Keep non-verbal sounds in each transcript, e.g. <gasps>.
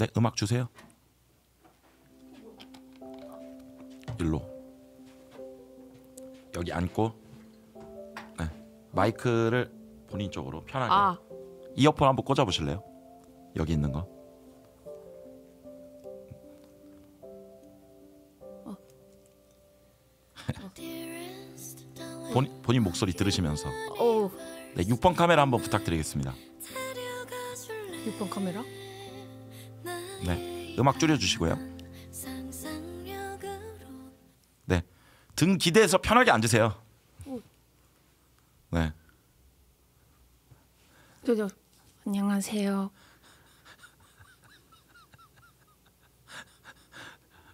네, 음악 주세요. 일로. 여기 앉고 네. 마이크를 본인 쪽으로 편하게 아. 이어폰 한번 꽂아 보실래요? 여기 있는 거. 어. 어. 본, 본인 목소리 들으시면서 어. 네, 6번 카메라 한번 부탁드리겠습니다. 6번 카메라? 네. 음악 줄여주시고요. 네. 등기대서 편하게 앉으세요. 네. 저, 저, 안녕하세요.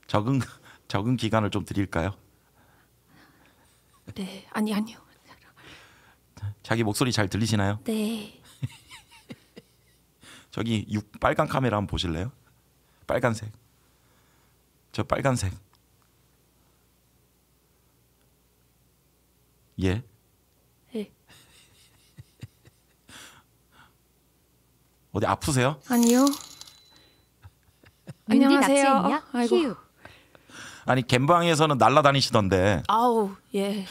적응 적응 기간을 좀 드릴까요? 네, 아니 아니요. 자기 목소리 잘 들리시나요? 네. <laughs> 저기 6 빨간 카메라 한번 보실래요? 빨간색. 저 빨간색. 예. 예. <laughs> 어디 아프세요? 아니요. 안녕하세요. 아이고. 휴. 아니 갬방에서는 날라다니시던데. 아우 예.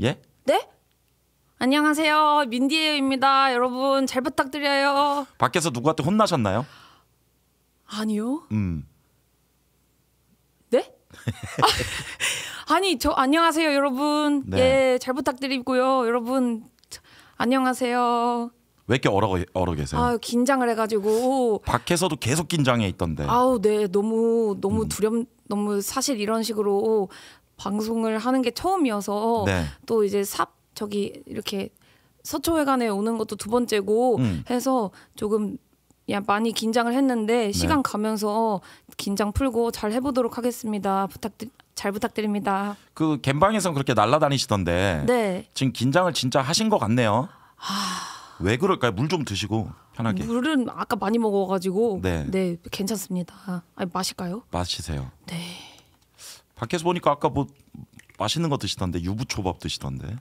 예? 네? 안녕하세요. 민디에요입니다. 여러분 잘 부탁드려요. 밖에서 누구한테 혼나셨나요? 아니요. 음. 네? 아, <laughs> 아니 저 안녕하세요 여러분. 네. 예, 잘 부탁드리고요. 여러분 저, 안녕하세요. 왜 이렇게 얼어 얼어 계세요? 아 긴장을 해가지고 밖에서도 계속 긴장해 있던데. 아우 네 너무 너무 음. 두렵 너무 사실 이런 식으로 방송을 하는 게 처음이어서 네. 또 이제 삽 저기 이렇게 서초회관에 오는 것도 두 번째고 음. 해서 조금 야 많이 긴장을 했는데 네. 시간 가면서 어, 긴장 풀고 잘 해보도록 하겠습니다. 부탁드 잘 부탁드립니다. 그 갬방에선 그렇게 날라다니시던데 네. 지금 긴장을 진짜 하신 것 같네요. 하... 아. 왜 그럴까요? 물 좀 드시고 편하게. 물은 아까 많이 먹어가지고 네, 네 괜찮습니다. 아니, 마실까요? 마시세요. 네. 밖에서 보니까 아까 뭐 맛있는 거 드시던데 유부초밥 드시던데.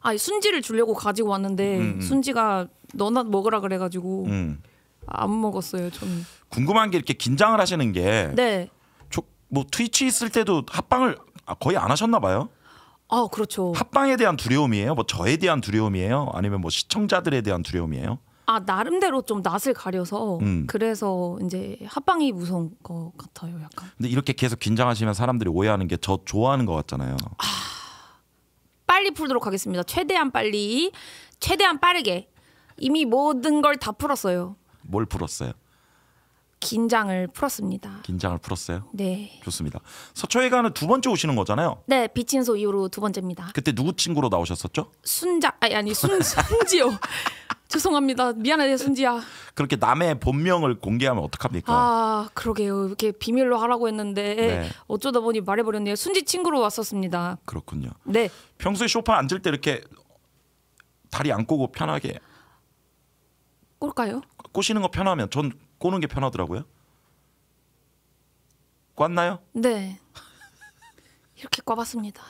아 순지를 주려고 가지고 왔는데 음, 음. 순지가 너나 먹으라 그래가지고 음. 안 먹었어요 저는. 궁금한 게 이렇게 긴장을 하시는 게. 네. 뭐 트위치 있을 때도 합방을 아, 거의 안 하셨나 봐요. 아 그렇죠. 합방에 대한 두려움이에요? 뭐 저에 대한 두려움이에요? 아니면 뭐 시청자들에 대한 두려움이에요? 아 나름대로 좀 낯을 가려서 음. 그래서 이제 합방이 무서운 것 같아요 약간 근데 이렇게 계속 긴장하시면 사람들이 오해하는 게 저 좋아하는 것 같잖아요 아... 빨리 풀도록 하겠습니다. 최대한 빨리, 최대한 빠르게. 이미 모든 걸 다 풀었어요. 뭘 풀었어요? 긴장을 풀었습니다. 긴장을 풀었어요? 네. 좋습니다. 서초회관은 두 번째 오시는 거잖아요. 네, 비친소 이후로 두 번째입니다. 그때 누구 친구로 나오셨었죠? 순자 아니 아니 순 <laughs> 순지요. 죄송합니다. 미안해 순지야. 그렇게 남의 본명을 공개하면 어떡합니까? 아 그러게요. 이렇게 비밀로 하라고 했는데 네. 어쩌다 보니 말해버렸네요. 순지 친구로 왔었습니다. 그렇군요. 네. 평소에 쇼파 앉을 때 이렇게 다리 안 꼬고 편하게 꼴까요? 꼬시는 거 편하면 전 꼬는 게 편하더라고요. 꿨나요? 네. 이렇게 꽈봤습니다.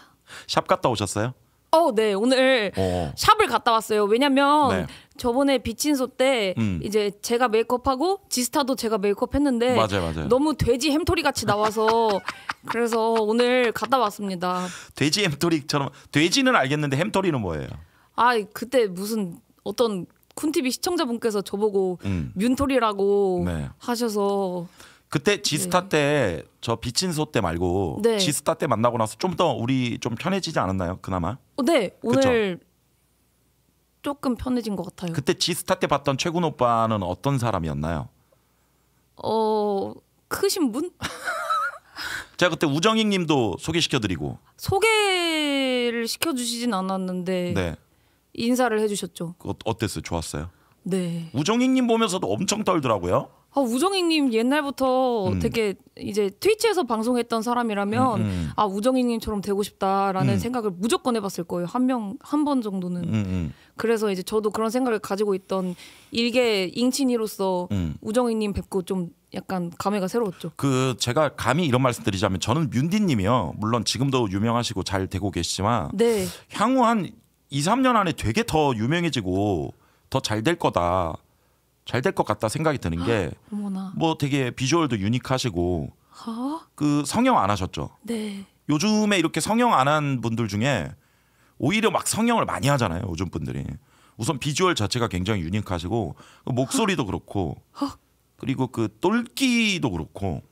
샵 갔다 오셨어요? 어, 네. 오늘 어. 샵을 갔다 왔어요. 왜냐면 네. 저번에 비친소 때 음. 이제 제가 메이크업하고 지스타도 제가 메이크업했는데 맞아요, 맞아요. 너무 돼지 햄토리 같이 나와서 <laughs> 그래서 오늘 갔다 왔습니다. 돼지 햄토리처럼 돼지는 알겠는데 햄토리는 뭐예요? 아, 그때 무슨 어떤 쿤티비 시청자분께서 저보고 음. 뮌토리라고 네. 하셔서 그때 지스타 네. 때저 비친 소때 말고 네. 지스타 때 만나고 나서 좀 더 우리 좀 편해지지 않았나요? 그나마? 어, 네 오늘 조금 편해진 것 같아요. 그때 지스타 때 봤던 최군 오빠는 어떤 사람이었나요? 어 크신 분? <laughs> 제가 그때 우정익님도 소개시켜드리고 소개를 시켜주시진 않았는데 네. 인사를 해주셨죠. 어, 어땠어요? 좋았어요? 네. 우정익님 보면서도 엄청 떨더라고요. 아, 우정희님 옛날부터 음. 되게 이제 트위치에서 방송했던 사람이라면 음, 음. 아 우정희님처럼 되고 싶다라는 음. 생각을 무조건 해봤을 거예요 한 명 한 번 정도는 음, 음. 그래서 이제 저도 그런 생각을 가지고 있던 일개 잉친이로서 우정희님 뵙고 좀 약간 감회가 새로웠죠. 그 제가 감히 이런 말씀드리자면 저는 윤디님이요 물론 지금도 유명하시고 잘 되고 계시지만 네. 향후 한 2, 3년 안에 되게 더 유명해지고 더 잘 될 거다. 잘될것 같다 생각이 드는 게뭐 아, 되게 비주얼도 유니크하시고 허? 어? 그 성형 안 하셨죠? 네. 요즘에 이렇게 성형 안 한 분들 중에 오히려 막 성형을 많이 하잖아요. 요즘 분들이 우선 비주얼 자체가 굉장히 유니크하시고 그 목소리도 허? 그렇고 허? 어? 그리고 그 똘끼도 그렇고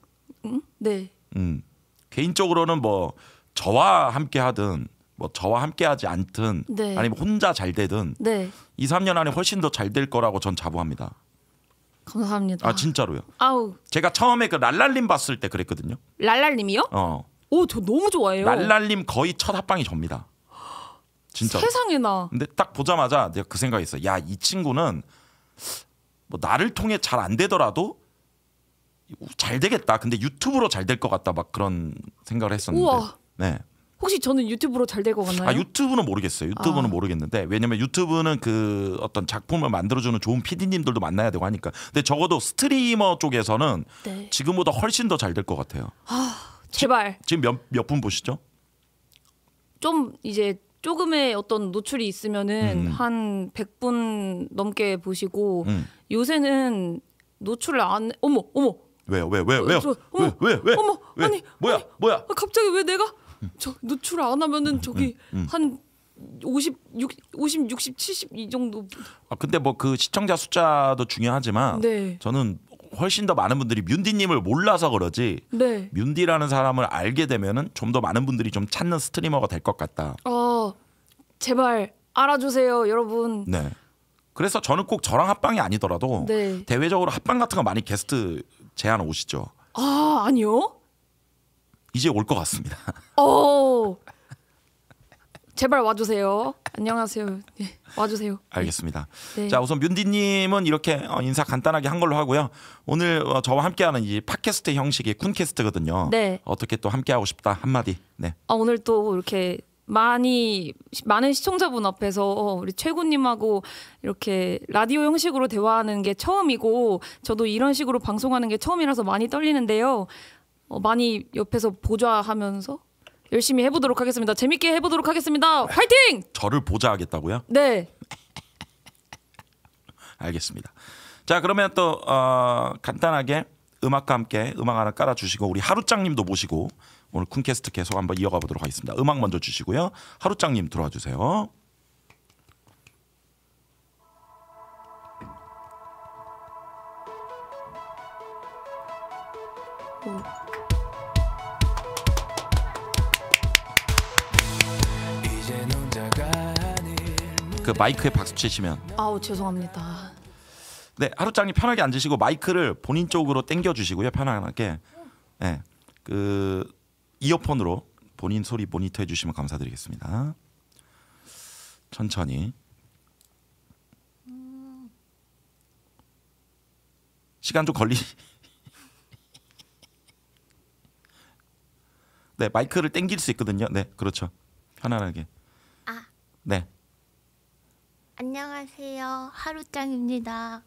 응? 네. 음 개인적으로는 뭐 저와 함께 하든 뭐 저와 함께 하지 않든 네. 아니면 혼자 잘 되든 네. 2, 3년 안에 훨씬 더 잘 될 거라고 전 자부합니다. 감사합니다. 아 진짜로요. 아우. 제가 처음에 그 랄랄님 봤을 때 그랬거든요. 랄랄님이요? 어. 오 저 너무 좋아해요. 랄랄님 거의 첫 합방이 접니다. 진짜. 세상에나. 근데 딱 보자마자 내가 그 생각했어. 야 이 친구는 뭐 나를 통해 잘 안 되더라도 잘 되겠다. 근데 유튜브로 잘 될 것 같다. 막 그런 생각을 했었는데. 우와. 네. 혹시 저는 유튜브로 잘 될 것 같나요? 아 유튜브는 모르겠어요. 유튜브는 아. 모르겠는데 왜냐면 유튜브는 그 어떤 작품을 만들어주는 좋은 PD님들도 만나야 되고 하니까. 근데 적어도 스트리머 쪽에서는 네. 지금보다 훨씬 더 잘 될 것 같아요. 아 제발. 지, 금몇 분 보시죠? 좀 이제 조금의 어떤 노출이 있으면은 음. 한 100분 넘게 보시고 음. 요새는 노출을 안 어머 어머 왜요 어, 왜요 왜요 왜왜왜왜 왜, 왜, 왜, 어머 아니 뭐야 아니, 뭐야 아, 갑자기 왜 내가 저 노출 안 하면은 저기 음, 음, 음. 한 50, 60, 50, 60, 70 이 정도. 아 근데 뭐 그 시청자 숫자도 중요하지만 네. 저는 훨씬 더 많은 분들이 뮌디님을 몰라서 그러지. 네. 뮤디라는 사람을 알게 되면은 좀 더 많은 분들이 좀 찾는 스트리머가 될 것 같다. 어 제발 알아주세요 여러분. 네. 그래서 저는 꼭 저랑 합방이 아니더라도 네. 대외적으로 합방 같은 거 많이 게스트 제안 오시죠. 아 아니요. 이제 올 것 같습니다. 오. 어. 제발 와주세요. 안녕하세요. 네, 와주세요. 알겠습니다. 네. 자 우선 뮤디님은 이렇게 어, 인사 간단하게 한 걸로 하고요. 오늘 어, 저와 함께하는 이 팟캐스트 형식의 쿤캐스트거든요. 네. 어떻게 또 함께하고 싶다 한마디. 네. 아 오늘 또 이렇게 많이 많은 시청자분 앞에서 우리 최군님하고 이렇게 라디오 형식으로 대화하는 게 처음이고 저도 이런 식으로 방송하는 게 처음이라서 많이 떨리는데요. 어, 많이 옆에서 보좌하면서 열심히 해보도록 하겠습니다. 재밌게 해보도록 하겠습니다. 화이팅! 저를 보좌하겠다고요? 네. <laughs> 알겠습니다. 자 그러면 또 어, 간단하게 음악과 함께 음악 하나 깔아주시고 우리 하루짱님도 모시고 오늘 쿵캐스트 계속 한번 이어가 보도록 하겠습니다. 음악 먼저 주시고요. 하루짱님 들어와 주세요. 오. 음. 그 마이크에 박수 치시면. 아우 죄송합니다. 네 하루장님 편하게 앉으시고 마이크를 본인 쪽으로 당겨 주시고요 편안하게. 네, 그 이어폰으로 본인 소리 모니터 해주시면 감사드리겠습니다. 천천히. 시간 좀 걸리. <laughs> 네 마이크를 당길 수 있거든요. 네 그렇죠. 편안하게. 아. 네. 안녕하세요. 하루짱입니다.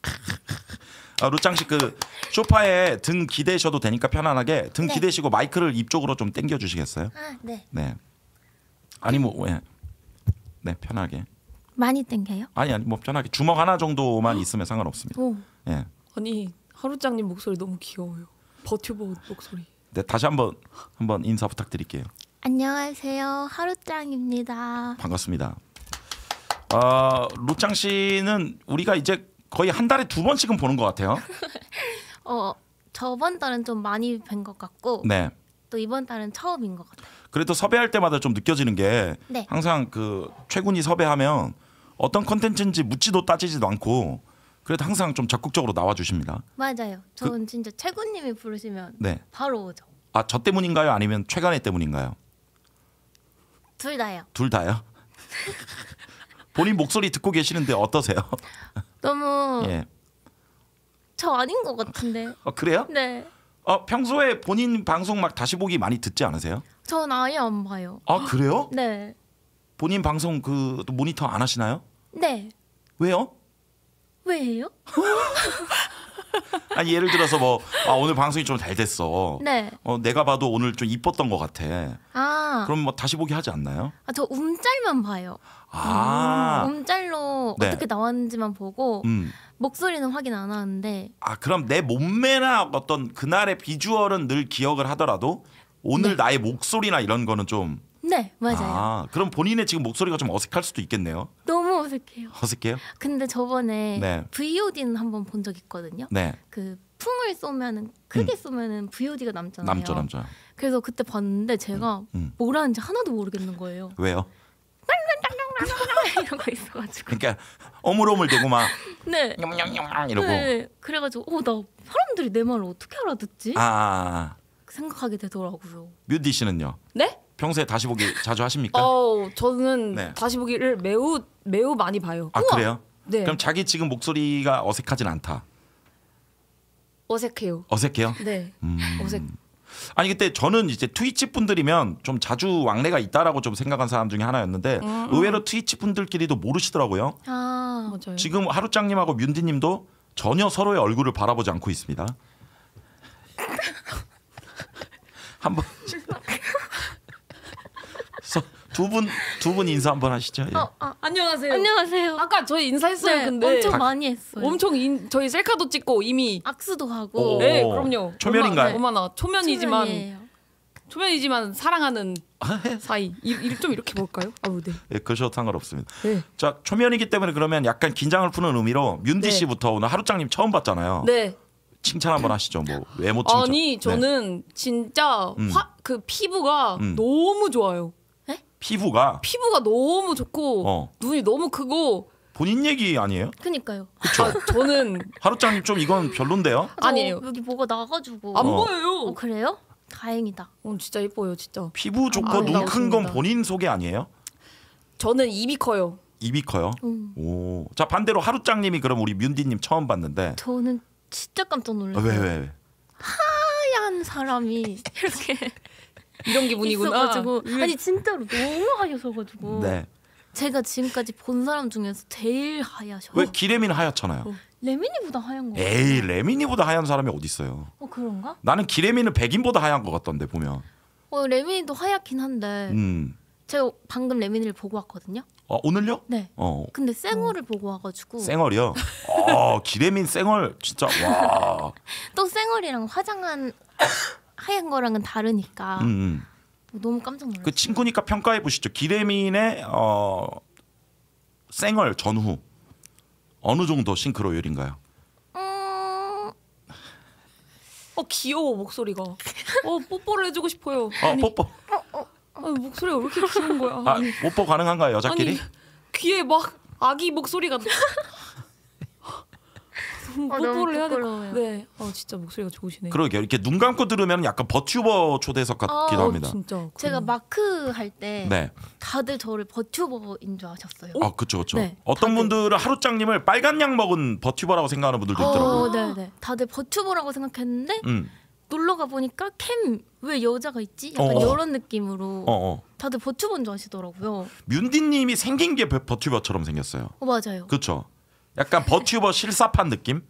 아, 루짱 씨그 소파에 등 기대셔도 되니까 편안하게 등 네. 기대시고 마이크를 입 쪽으로 좀 당겨 주시겠어요? 아, 네. 네. 아니 뭐 그 예. 네, 편하게. 많이 당겨요? 아니 아니 뭐 편하게 주먹 하나 정도만 있으면 상관없습니다. 오. 예. 아니, 하루짱님 목소리 너무 귀여워요. 버튜버 목소리. 네, 다시 한번 한번 인사 부탁드릴게요. 안녕하세요. 하루짱입니다. 반갑습니다. 아 어, 로짱 씨는 우리가 이제 거의 한 달에 두 번씩은 보는 것 같아요. <laughs> 어 저번 달은 좀 많이 뵌 것 같고 네. 또 이번 달은 처음인 것 같아요. 그래도 섭외할 때마다 좀 느껴지는 게 네. 항상 그 최군이 섭외하면 어떤 컨텐츠인지 묻지도 따지지도 않고 그래도 항상 좀 적극적으로 나와 주십니다. 맞아요. 저는 그, 진짜 최군님이 부르시면 네. 바로 오죠. 아저 때문인가요? 아니면 최간의 때문인가요? 둘 다요. 둘 다요? <laughs> 본인 목소리 듣고 계시는데 어떠세요? <laughs> 너무 예. 저 아닌 것 같은데. 어, 그래요? 네. 어, 평소에 본인 방송 막 다시 보기 많이 듣지 않으세요? 전 아예 안 봐요. 아 그래요? 네. 본인 방송 그 모니터 안 하시나요? 네. 왜요? 왜요? <laughs> <laughs> 아니 예를 들어서 뭐 아, 오늘 방송이 좀 잘 됐어. 네. 어, 내가 봐도 오늘 좀 이뻤던 것 같아. 아. 그럼 뭐 다시 보기 하지 않나요? 아, 저 움짤만 봐요. 아. 음, 움짤로 네. 어떻게 나왔는지만 보고 음. 목소리는 확인 안 하는데. 아 그럼 내 몸매나 어떤 그날의 비주얼은 늘 기억을 하더라도 오늘 네. 나의 목소리나 이런 거는 좀. 네 맞아요. 아, 그럼 본인의 지금 목소리가 좀 어색할 수도 있겠네요. 너무 어색해요. 어색해요? 근데 저번에 네. VOD는 한번 본 적 있거든요. 네. 그 풍을 쏘면은 크게 음. 쏘면은 VOD가 남잖아요. 남죠, 남죠. 그래서 그때 봤는데 제가 음, 음. 뭐라는지 하나도 모르겠는 거예요. 왜요? <laughs> 이런 거 있어가지고. 그러니까 어물어물 대고 막. <laughs> 네. 이러고. 네. 그래가지고 어나 사람들이 내 말을 어떻게 알아듣지? 아. 아, 아. 생각하게 되더라고요. 뮤디 씨는요? 네? 평소에 다시 보기 <laughs> 자주 하십니까? 어, 저는 네. 다시 보기를 매우 매우 많이 봐요. 아 우와! 그래요? 네. 그럼 자기 지금 목소리가 어색하진 않다. 어색해요. 어색해요? 네. 음. 어색. 아니 그때 저는 이제 트위치 분들이면 좀 자주 왕래가 있다라고 좀 생각한 사람 중에 하나였는데 음, 의외로 트위치 분들끼리도 모르시더라고요. 아 맞아요. 지금 하루짱님하고 윤디님도 전혀 서로의 얼굴을 바라보지 않고 있습니다. <laughs> 한번 두분두분 인사 한번 하시죠. 예. 어, 아, 안녕하세요. 안녕하세요. 아까 저희 인사했어요. 네, 근데 엄청 박... 많이 했어요. 엄청 인, 저희 셀카도 찍고 이미 악수도 하고. 오, 네, 그럼요. 초면인가요? 얼마, 나 초면이지만 초면이에요. 초면이지만 사랑하는 아, 네. 사이. 이, 좀 이렇게 볼까요? 아 네. 예, 그셔도 상관없습니다. 네. 자, 초면이기 때문에 그러면 약간 긴장을 푸는 의미로 윤디 네. 씨부터 오늘 하루짱님 처음 봤잖아요. 네. 칭찬 한번 하시죠. 뭐 외모 칭찬. 아니 저는 네. 진짜 음. 화, 그 피부가 음. 너무 좋아요. 피부가 피부가 너무 좋고 어. 눈이 너무 크고 본인 얘기 아니에요? 그니까요. 아, 저는 <laughs> 하루짱좀 이건 별론데요? 아니에요. 여기 뭐가 나가지고 안 어. 보여요. 어, 그래요? 다행이다. 오늘 어, 진짜 예뻐요, 진짜. 피부 좋고 아, 눈큰 건 본인 소개 아니에요? 저는 입이 커요. 입이 커요. 음. 오, 자 반대로 하루짱님이 그럼 우리 뮤디님 처음 봤는데 저는 진짜 깜짝 놀랐어요. 아, 왜 왜? 왜? 하얀 사람이 <laughs> 이렇게 이런 기분이구나. 가지고 음. 아니 진짜로 너무 하얘서가지고. 네. 제가 지금까지 본 사람 중에서 제일 하얗셔. 왜 기레미는 하얗잖아요. 어. 레미니보다 하얀 거. 에이 레미니보다 하얀 사람이 어디 있어요? 어 그런가? 나는 기레미는 백인보다 하얀 것 같던데 보면. 어 레미니도 하얗긴 한데. 음. 제가 방금 레미니를 보고 왔거든요. 어, 오늘요? 네. 어. 근데 쌩얼을 어. 보고 와가지고. 쌩얼이요? 어, 기대민 쌩얼 진짜 와. <laughs> 또 쌩얼이랑 화장한 하얀 거랑은 다르니까 음, 음. 뭐 너무 깜짝 놀랐어요. 그 친구니까 평가해 보시죠. 기대민의 어, 생얼 전후 어느 정도 싱크로율인가요? 음... 어 귀여워 목소리가. 어 뽀뽀를 해주고 싶어요. 어 아니, 뽀뽀. 어, 어, 어. 목소리왜 이렇게 귀여운 거야? 아, 뽀뽀 가능한가요 여자끼리? 아니, 귀에 막 아기 목소리가 음, 아, 뽀뽀를 해야 될것 같아요. 네. 어, 진짜 목소리가 좋으시네요. 그러게 이렇게 눈 감고 들으면 약간 버튜버 초대석 같기도 아, 합니다. 진짜. 제가 마크 할때 네. 다들 저를 버튜버인 줄 아셨어요. 아, 그쵸, 그쵸. 네, 어떤 다들. 분들은 하루짱님을 빨간 약 먹은 버튜버라고 생각하는 분들도 어, 있더라고요. 어, 네, 네. 다들 버튜버라고 생각했는데 음. 놀러 가 보니까 캠 왜 여자가 있지? 약간 어어. 이런 어. 느낌으로 어어. 어. 다들 버튜버인 줄 아시더라고요. 뮤디님이 생긴 게 버- 버튜버처럼 생겼어요. 어, 맞아요. 그쵸? 약간 버튜버 실사판 느낌?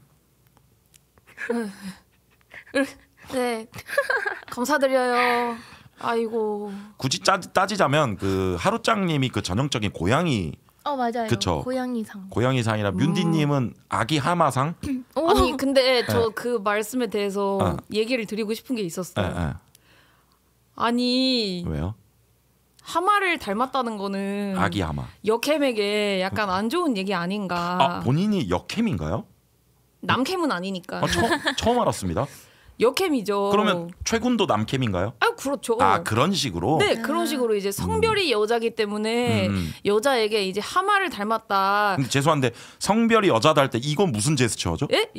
네. 네. 감사드려요. 아이고. 굳이 따, 따지자면 그 하루짱님이 그 전형적인 고양이 어 맞아요. 그쵸. 고양이상. 고양이상이라 뮤디님은 음. 아기 하마상. <clears throat> 아니 어. 근데 저그 네. 말씀에 대해서 어. 얘기를 드리고 싶은 게 있었어요. 에, 에. 아니 왜요? 하마를 닮았다는 거는 아기 하마 역캠에게 약간 안 좋은 얘기 아닌가? 아 본인이 역캠인가요? 남캠은 아니니까. 아, 처, 처음 알았습니다. 여캠이죠. 그러면 최군도 남캠인가요? 아 그렇죠. 아 그런 식으로. 네 그런 식으로 이제 음. 성별이 음. 여자기 때문에 음, 음. 여자에게 이제 하마를 닮았다. 죄송한데 성별이 여자다 할 때 이건 무슨 제스처죠? 예?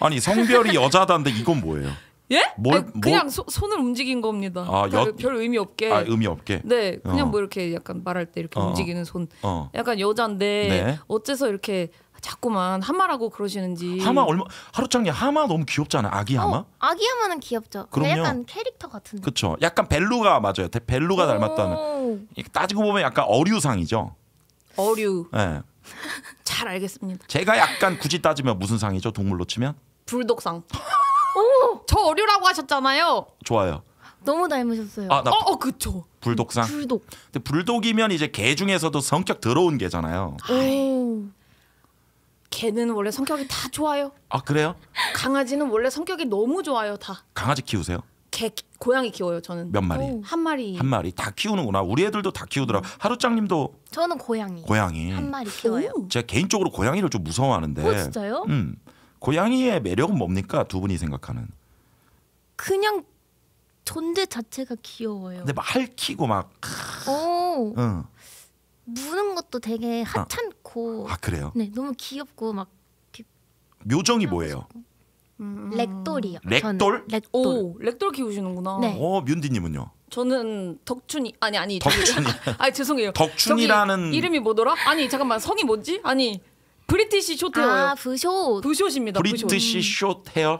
아니 성별이 여자다인데 이건 뭐예요? 예? 뭘, 아니, 뭐? 그냥 뭐... 소, 손을 움직인 겁니다. 아, 여... 별, 의미 없게. 아, 의미 없게. 네, 그냥 어. 뭐 이렇게 약간 말할 때 이렇게 어. 움직이는 손. 어. 약간 여잔데 네. 어째서 이렇게 자꾸만 하마라고 그러시는지. 하마 얼마 하루짱에 하마 너무 귀엽잖아. 아기 어, 하마? 아기 하마는 귀엽죠. 그럼요. 약간 캐릭터 같은데. 그렇죠. 약간 벨루가 맞아요. 벨루가 닮았다는. 따지고 보면 약간 어류상이죠. 어류. 네. <laughs> 잘 알겠습니다. 제가 약간 굳이 따지면 무슨 상이죠? 동물로 치면? 불독상. <laughs> 어머. 저 어류라고 하셨잖아요. 좋아요. 너무 닮으셨어요. 아, 나 어, 어, 그쵸. 불독상. 불독. 근데 불독이면 이제 개 중에서도 성격 더러운 개잖아요. 개는 원래 성격이 다 좋아요. 아, 그래요? 강아지는 원래 성격이 너무 좋아요, 다. 강아지 키우세요? 개 고양이 키워요, 저는. 몇 마리? 오. 한 마리. 한 마리 다 키우는구나. 우리 애들도 다 키우더라. 음. 하루짱님도 저는 고양이 고양이. 한 마리 키워요. 오. 제가 개인적으로 고양이를 좀 무서워하는데. 어, 진짜요? 음. 고양이의 매력은 뭡니까 두 분이 생각하는? 그냥 존재 자체가 귀여워요. 근데 막 할퀴고 막. 오. 응. 무는 것도 되게 아. 하찮고. 아, 아 그래요? 네, 너무 귀엽고 막. 요정이 뭐예요? 음... 렉돌이요. 렉돌? 렉돌. 오, 렉돌 키우시는구나. 네. 어, 뮤디님은요? 저는 덕춘이 아니 아니 덕춘이 <laughs> 아 죄송해요. 덕춘이라는 이름이 뭐더라? 아니 잠깐만 성이 뭐지? 아니 브리티시 숏 헤어요. 아, 부숏. 그 부숏입니다. 그 그 브리티시 숏 헤어.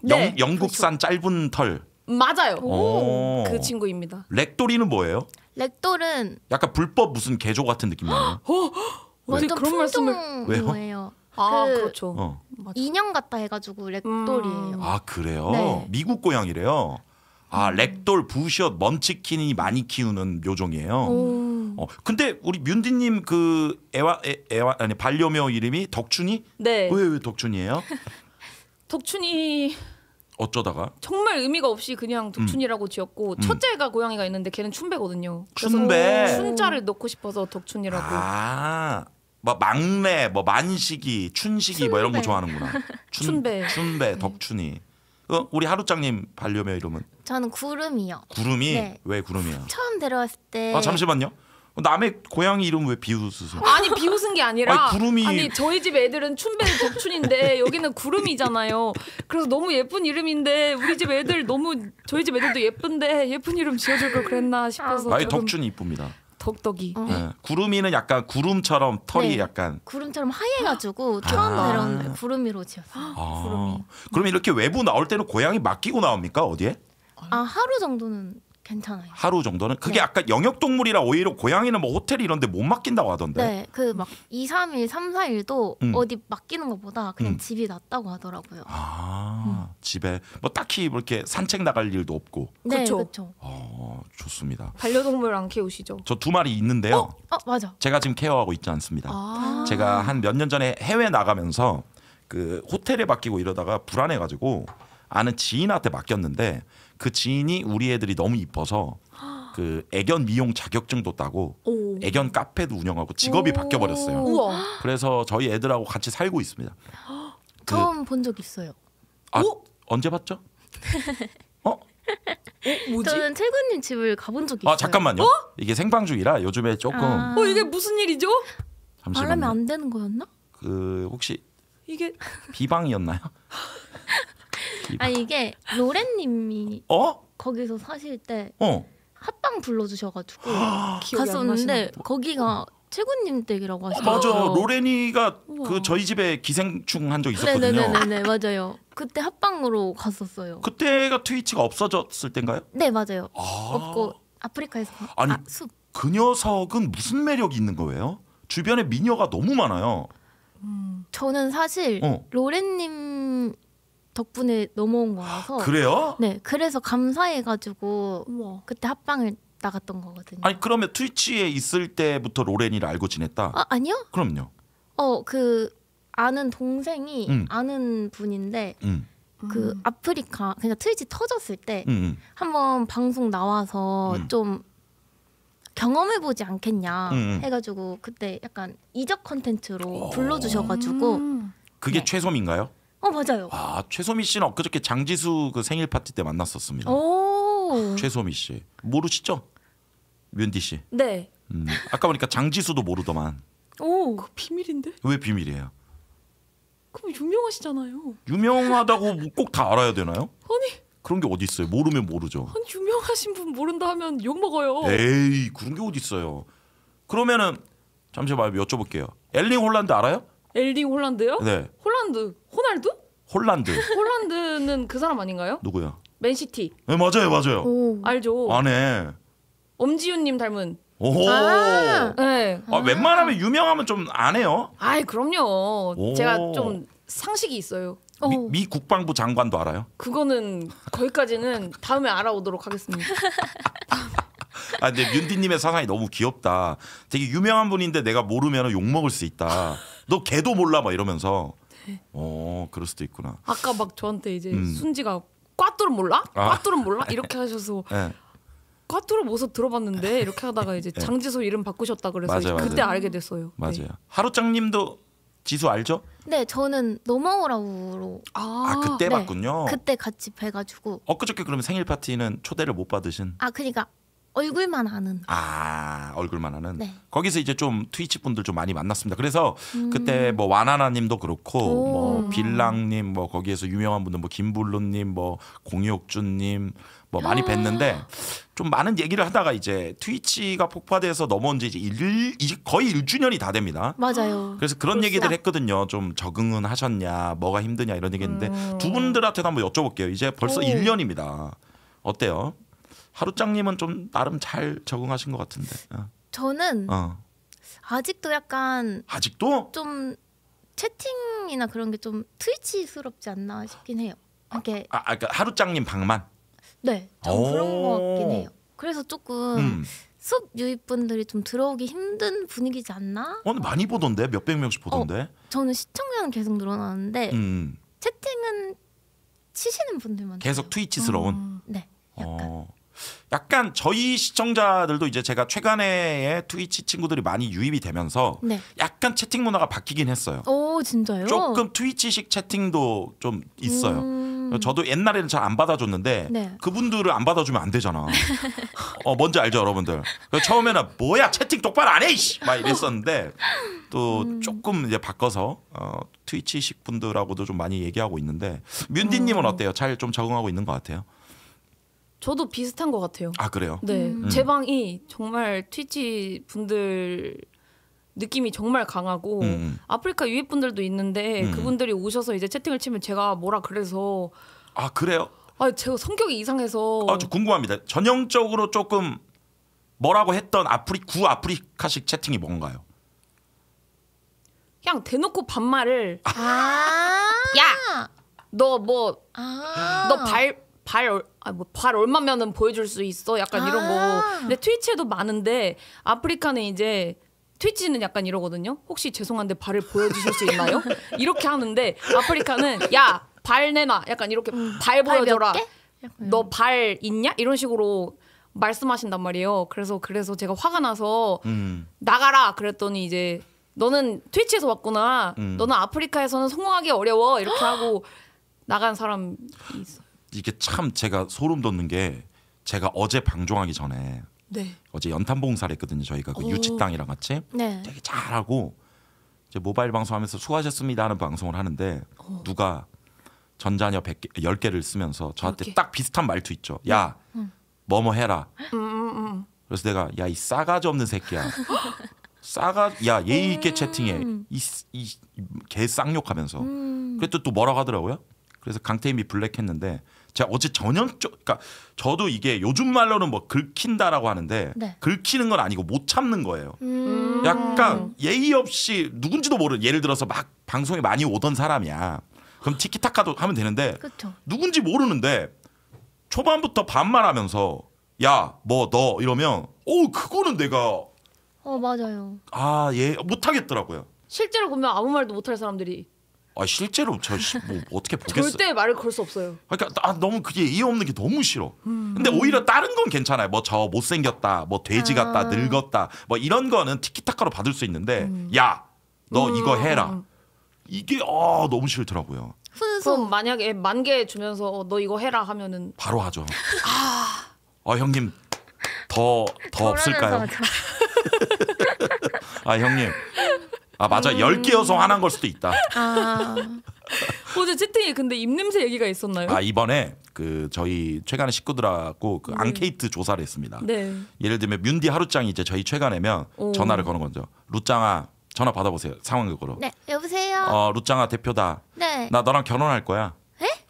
음. 네. 영, 국산 짧은 털. 맞아요. 오. 그 친구입니다. 렉돌이는 뭐예요? 렉돌은 약간 불법 무슨 개조 같은 느낌 이에요 <gasps> 어? 완전 그런 말씀을 왜요? 아, 그 그렇죠 어. 인형 같다 해가지고 렉돌이에요. 음. 아 그래요? 네. 미국 고양이래요. 아 렉돌 부셔 멈치킨이 많이 키우는 요종이에요. 오. 어 근데 우리 뮌디님그 애완 애완 아니 반려묘 이름이 덕춘이? 네. 왜 왜 덕춘이에요? <laughs> 덕춘이 어쩌다가 정말 의미가 없이 그냥 음. 덕춘이라고 음. 지었고 음. 첫째가 고양이가 있는데 걔는 춘배거든요. 춘배 춘자를 넣고 싶어서 덕춘이라고. 아. 뭐 막내, 뭐 만식이, 춘식이 춘배. 뭐 이런 거 좋아하는구나. 춘, <laughs> 춘배, 춘배, 네. 덕춘이. 어, 우리 하루짱님 반려묘 이름은? 저는 구름이요. 구름이 네. 왜 구름이야? 처음 들어왔을 때. 아 잠시만요. 남의 고양이 이름 왜 비웃으세요? 아니 비웃은 게 아니라 아니, 구름이 아니 저희 집 애들은 춘배는 춘인데 <laughs> 네. 여기는 구름이잖아요. 그래서 너무 예쁜 이름인데 우리 집 애들 너무 저희 집 애들도 예쁜데 예쁜 이름 지어줄 걸 그랬나 싶어서 아니 덕춘이 이쁩니다. 더욱이 어. 네. 구름이는 약간 구름처럼 털이 네. 약간 구름처럼 하얘가지고 처음 아. 아. 이런 구름 이로 지었어요. 아. 구름이. 그럼 이렇게 외부 나올 때는 고양이 맡기고 나옵니까 어디에? 아 하루 정도는 괜찮아요. 하루 정도는 그게 네. 아까 영역 동물이라 오히려 고양이는 뭐 호텔 이런 데 못 맡긴다고 하던데. 네. 그 막 2, 3일, 3, 4일도 음. 어디 맡기는 것보다 그냥 음. 집이 낫다고 하더라고요. 아, 음. 집에 뭐 딱히 뭐 이렇게 산책 나갈 일도 없고. 네, 그렇죠. 어, 좋습니다. 반려동물 안 키우시죠? 저 두 마리 있는데요. 어? 어, 맞아. 제가 지금 케어하고 있지 않습니다. 아. 제가 한 몇 년 전에 해외 나가면서 그 호텔에 맡기고 이러다가 불안해 가지고 아는 지인한테 맡겼는데 그 지인이 우리 애들이 너무 이뻐서 그 애견 미용 자격증도 따고 오. 애견 카페도 운영하고 직업이 바뀌어 버렸어요. 그래서 저희 애들하고 같이 살고 있습니다. 그, 처음 본 적 있어요. 아, 오? 언제 봤죠? <laughs> 어? 어? 뭐지? 저는 최근님 집을 가본 적이 아, 있어요. 아 잠깐만요. 어? 이게 생방송이라 요즘에 조금. 아. 어 이게 무슨 일이죠? 잠시만요. 말하면 안 되는 거였나? 그 혹시 이게 비방이었나요? <laughs> 아 이게 로렌님이 어? 거기서 사실 때 어. 합방 불러주셔가지고 아, 갔었는데 거기가 최군님 댁이라고 하시더요 맞아 로렌이가 그 저희 집에 기생충 한 적 있었거든요. 네네네 맞아요. 그때 합방으로 갔었어요. 그때가 트위치가 없어졌을 때인가요? 네 맞아요. 아. 없고 아프리카에서 아니 아, 숲. 그 녀석은 무슨 매력이 있는 거예요? 주변에 미녀가 너무 많아요. 음. 저는 사실 어. 로렌님 덕분에 넘어온 거라서 그래요? 네 그래서 감사해가지고 우와. 그때 합방을 나갔던 거거든요. 아니 그러면 트위치에 있을 때부터 로렌이를 알고 지냈다? 아 아니요? 그럼요. 어 그 아는 동생이 음. 아는 분인데 음. 그 음. 아프리카 그냥 그러니까 트위치 터졌을 때 음, 음. 한번 방송 나와서 음. 좀 경험해보지 않겠냐 해가지고 그때 약간 이적 컨텐츠로 어. 불러주셔가지고 그게 네. 최소인가요? 어 맞아요. 아 최소미 씨는 엊그저께 장지수 그 생일 파티 때 만났었습니다. 오. 최소미 씨 모르시죠? 윤디 씨. 네. 음, 아까 보니까 장지수도 모르더만. 오. 그 비밀인데? 왜 비밀이에요? 그럼 유명하시잖아요. 유명하다고 꼭 다 알아야 되나요? 아니. 그런 게 어디 있어요? 모르면 모르죠. 아니 유명하신 분 모른다 하면 욕 먹어요. 에이 그런 게 어디 있어요? 그러면은 잠시만 여쭤볼게요. 엘링 홀란드 알아요? 엘딩 홀란드요? 네. 홀란드 호날두? 홀란드. <laughs> 홀란드는 그 사람 아닌가요? 누구야? 맨시티. 네 맞아요 맞아요. 오. 알죠. 아네. 엄지윤님 닮은. 오 아, 네. 아, 아. 웬만하면 유명하면 좀안 해요. 아이 그럼요. 오. 제가 좀 상식이 있어요. 미, 미, 국방부 장관도 알아요? 그거는 거기까지는 다음에 알아오도록 하겠습니다. <laughs> 아 근데 윤디님의 사상이 너무 귀엽다. 되게 유명한 분인데 내가 모르면 욕 먹을 수 있다. 너 개도 몰라 막 이러면서 네. 어 그럴 수도 있구나. 아까 막 저한테 이제 음. 순지가 꽈뚜로 몰라? 아. 꽈뚜로 몰라? <laughs> 이렇게 하셔서 네. 예. 꽈뚜로 모서 들어봤는데 이렇게 하다가 이제 <laughs> 예. 장지수 이름 바꾸셨다 그래서 맞아, 맞아. 그때 알게 됐어요. 네. 맞아요. 네. 하루짱님도 지수 알죠? 네, 저는 노마오라우로 아, 아 그때 네. 봤군요. 그때 같이 뵈가지고. 엊그저께 그러면 생일 파티는 초대를 못 받으신? 아, 그러니까 얼굴만 아는. 아 얼굴만 아는. 네. 거기서 이제 좀 트위치 분들 좀 많이 만났습니다. 그래서 음. 그때 뭐 와나나님도 그렇고 오. 뭐 빌랑님 뭐 거기에서 유명한 분들 뭐 김불로님 뭐공혁준님뭐 많이 아. 뵀는데 좀 많은 얘기를 하다가 이제 트위치가 폭파돼서 넘어온 지 이제 일, 이제 거의 1주년이 다 됩니다. 맞아요. 그래서 그런 그렇구나. 얘기들 했거든요. 좀 적응은 하셨냐, 뭐가 힘드냐 이런 얘기했는데 음. 두 분들한테도 한번 여쭤볼게요. 이제 벌써 오. 1년입니다. 어때요? 하루짱님은 좀 나름 잘 적응하신 것 같은데. 어. 저는 어. 아직도 약간 아직도 좀 채팅이나 그런 게 좀 트위치스럽지 않나 싶긴 해요. 이렇게 아, 아 그러니까 하루짱님 방만. 네, 그런 것 같긴 해요. 그래서 조금 음. 유입분들이 좀 들어오기 힘든 분위기지 않나? 오늘 어, 많이 보던데 몇 백 명씩 어, 보던데. 어, 저는 시청자는 계속 늘어나는데 음. 음. 채팅은 치시는 분들만 계속 트위치스러운. 음, 네, 약간. 어. 약간 저희 시청자들도 이제 제가 최근에 트위치 친구들이 많이 유입이 되면서 네. 약간 채팅 문화가 바뀌긴 했어요. 오 진짜요? 조금 트위치식 채팅도 좀 있어요. 음... 저도 옛날에는 잘 안 받아줬는데 네. 그분들을 안 받아주면 안 되잖아. <laughs> 어 뭔지 알죠 여러분들? 그 처음에는 뭐야 채팅 똑바로 안 해! 이씨! 막 이랬었는데 또 음... 조금 이제 바꿔서 어, 트위치식 분들하고도 좀 많이 얘기하고 있는데 뮤디님은 음. 어때요? 잘 좀 적응하고 있는 것 같아요? 저도 비슷한 것 같아요. 아 그래요? 네, 음. 제 방이 정말 트위치 분들 느낌이 정말 강하고 음. 음. 아프리카 유입 분들도 있는데 음, 음. 그분들이 오셔서 이제 채팅을 치면 제가 뭐라 그래서 아 그래요? 아 제가 성격이 이상해서 아저 궁금합니다. 전형적으로 조금 뭐라고 했던 아프리 구 아프리카식 채팅이 뭔가요? 그냥 대놓고 반말을 아~ 야너 뭐 아. 너발 발, 아, 뭐, 발 얼마면은 보여줄 수 있어? 약간 이런 거. 아. 근데 트위치에도 많은데, 아프리카는 이제 트위치는 약간 이러거든요. 혹시 죄송한데 발을 보여주실 수 있나요? <laughs> 이렇게 하는데, 아프리카는, 야! 발 내놔! 약간 이렇게 음. 발 보여줘라. 너 발 있냐? 이런 식으로 말씀하신단 말이에요. 그래서, 그래서 제가 화가 나서, 음. 나가라! 그랬더니 이제, 너는 트위치에서 왔구나. 음. 너는 아프리카에서는 성공하기 어려워. 이렇게 하고, <gasps> 나간 사람이 있어. 이게 참 제가 소름 돋는 게 제가 어제 방종하기 전에 네. 어제 연탄 봉사를 했거든요. 저희가 그 유치땅이랑 같이 네. 되게 잘하고 이제 모바일 방송하면서 수고하셨습니다 하는 방송을 하는데 오. 누가 전자녀 100개, 10개를 쓰면서 저한테 10개. 딱 비슷한 말투 있죠. 야, 응. 뭐뭐 뭐 해라. 그래서 내가 야 이 싸가지 없는 새끼야. 싸가 야 예의 있게 음. 채팅해 이이개 쌍욕하면서 음. 그랬더니 또 뭐라고 하더라고요. 그래서 강태임이 블랙했는데 제가 어제 저녁 쪽, 그러니까 저도 이게 요즘 말로는 뭐 긁힌다라고 하는데 네. 긁히는 건 아니고 못 참는 거예요. 음 약간 예의 없이 누군지도 모르는 예를 들어서 막 방송에 많이 오던 사람이야. 그럼 티키타카도 하면 되는데 그쵸. 누군지 모르는데 초반부터 반말하면서 야 뭐 너 이러면 어 그거는 내가 어 맞아요. 아예 못하겠더라고요. 실제로 보면 아무 말도 못 할 사람들이 아 실제로 저뭐 뭐 어떻게 보겠어요? 절대 말을 걸 수 없어요. 그러니까 나 너무 그게 이해 없는 게 너무 싫어. 음. 근데 오히려 다른 건 괜찮아요. 뭐 저 못생겼다, 뭐 돼지 같다, 아. 늙었다, 뭐 이런 거는 티키타카로 받을 수 있는데 음. 야너 음. 이거 해라. 음. 이게 아 너무 싫더라고요. 순수 만약에 만개 주면서 어, 너 이거 해라 하면은 바로 하죠. 아, 형님 더 더 없을까요? 아 형님 <laughs> 아 맞아 음. 10개여서 화난 걸 수도 있다. 아. 어제 채팅에 근데 입냄새 얘기가 있었나요? 아 이번에 그 저희 최간의 식구들하고 그 네. 앙케이트 조사를 했습니다. 네. 예를 들면 뮨디 하루짱이 이제 저희 최간에면 전화를 거는 거죠. 루짱아 전화 받아보세요. 상황극으로. 네 여보세요. 어 루짱아 대표다. 네. 나 너랑 결혼할 거야.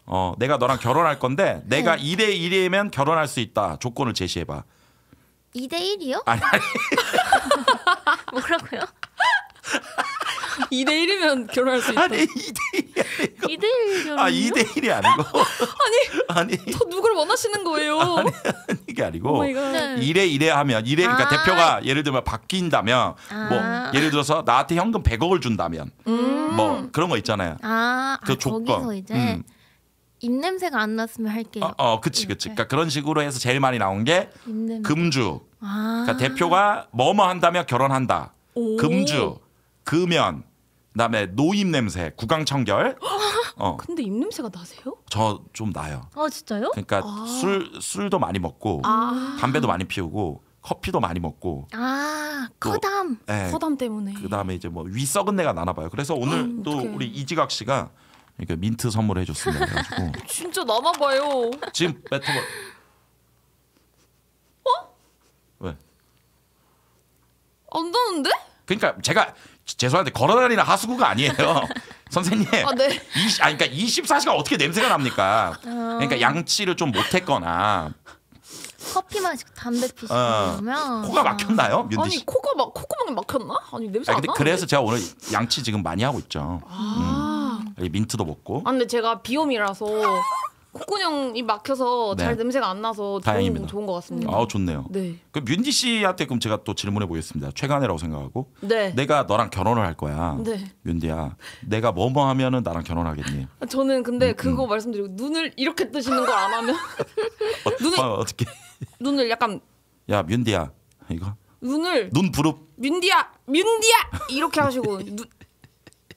어 내가 너랑 결혼할 건데 네. 내가 네. 1대 1이면 결혼할 수 있다. 조건을 제시해봐. 2대 1이요? 아니, 아니. <laughs> 뭐라고요? 2대 <laughs> 1이면 결혼할 수 있다. 아니 2대 1이 2대 1아 2대 1이 아니고. 아, <laughs> 아니 아니 더 누구를 원하시는 거예요? 아니, 아니 이게 아니고 1회 1회 하면 1회 그러니까 아 대표가 예를 들면 바뀐다면 아뭐 아. 예를 들어서 나한테 현금 100억을 준다면 음뭐 그런 거 있잖아요. 아, 아 그 아, 조건. 이제 음. 입냄새가 안 났으면 할게요. 어, 어 그치 그치. 그러니까 그런 식으로 해서 제일 많이 나온 게 입냄새. 금주. 아 그러니까 대표가 뭐뭐 한다면 결혼한다. 금주. 금연, 그다음에 노임 냄새, 구강청결. <gasps> 어. 근데 입 냄새가 나세요? 저 좀 나요. 아 진짜요? 그러니까 아. 술 술도 많이 먹고 아. 담배도 많이 피우고 커피도 많이 먹고. 아 커담. 네. 커담 때문에. 그다음에 이제 뭐 위 썩은 내가 나나 봐요. 그래서 오늘 또 우리 이지각 씨가 이렇게 민트 선물해 줬습니다. 그래가지고 <laughs> 진짜 나나 봐요. 지금 뱉어봐. 뭐- 어? 왜? 안 나는데? 그러니까 제가 죄송한데 걸어다니는 하수구가 아니에요. <laughs> 선생님. 어, 네. 20, 아니 그러니까 24시간 어떻게 냄새가 납니까? 아. 그러니까 양치를 좀 못했거나 커피 마시고 담배 피시면 어. 코가 아. 막혔나요, 민디 씨? 아니 코가 막 콧구멍이 막혔나? 아니 냄새 아니, 근데 나? 그래서 제가 오늘 양치 지금 많이 하고 있죠. 아. 음. 민트도 먹고. 아 근데 제가 비염이라서 콧구멍이 막혀서 네. 잘 냄새가 안 나서 다행입니다. 좋은, 좋은 것 같습니다. 아 좋네요. 네. 그 윤지 씨한테 그럼 제가 또 질문해 보겠습니다. 최간애라고 생각하고 네. 내가 너랑 결혼을 할 거야. 네. 윤디야, 내가 뭐 뭐 하면은 나랑 결혼하겠니? 아, 저는 근데 음, 음. 그거 음. 말씀드리고 눈을 이렇게 뜨시는 걸안 하면 <laughs> 눈을 어, 어떻게? 눈을 약간 야 윤디야 이거 눈을 눈 부릅 윤디야 윤디야 이렇게 하시고 눈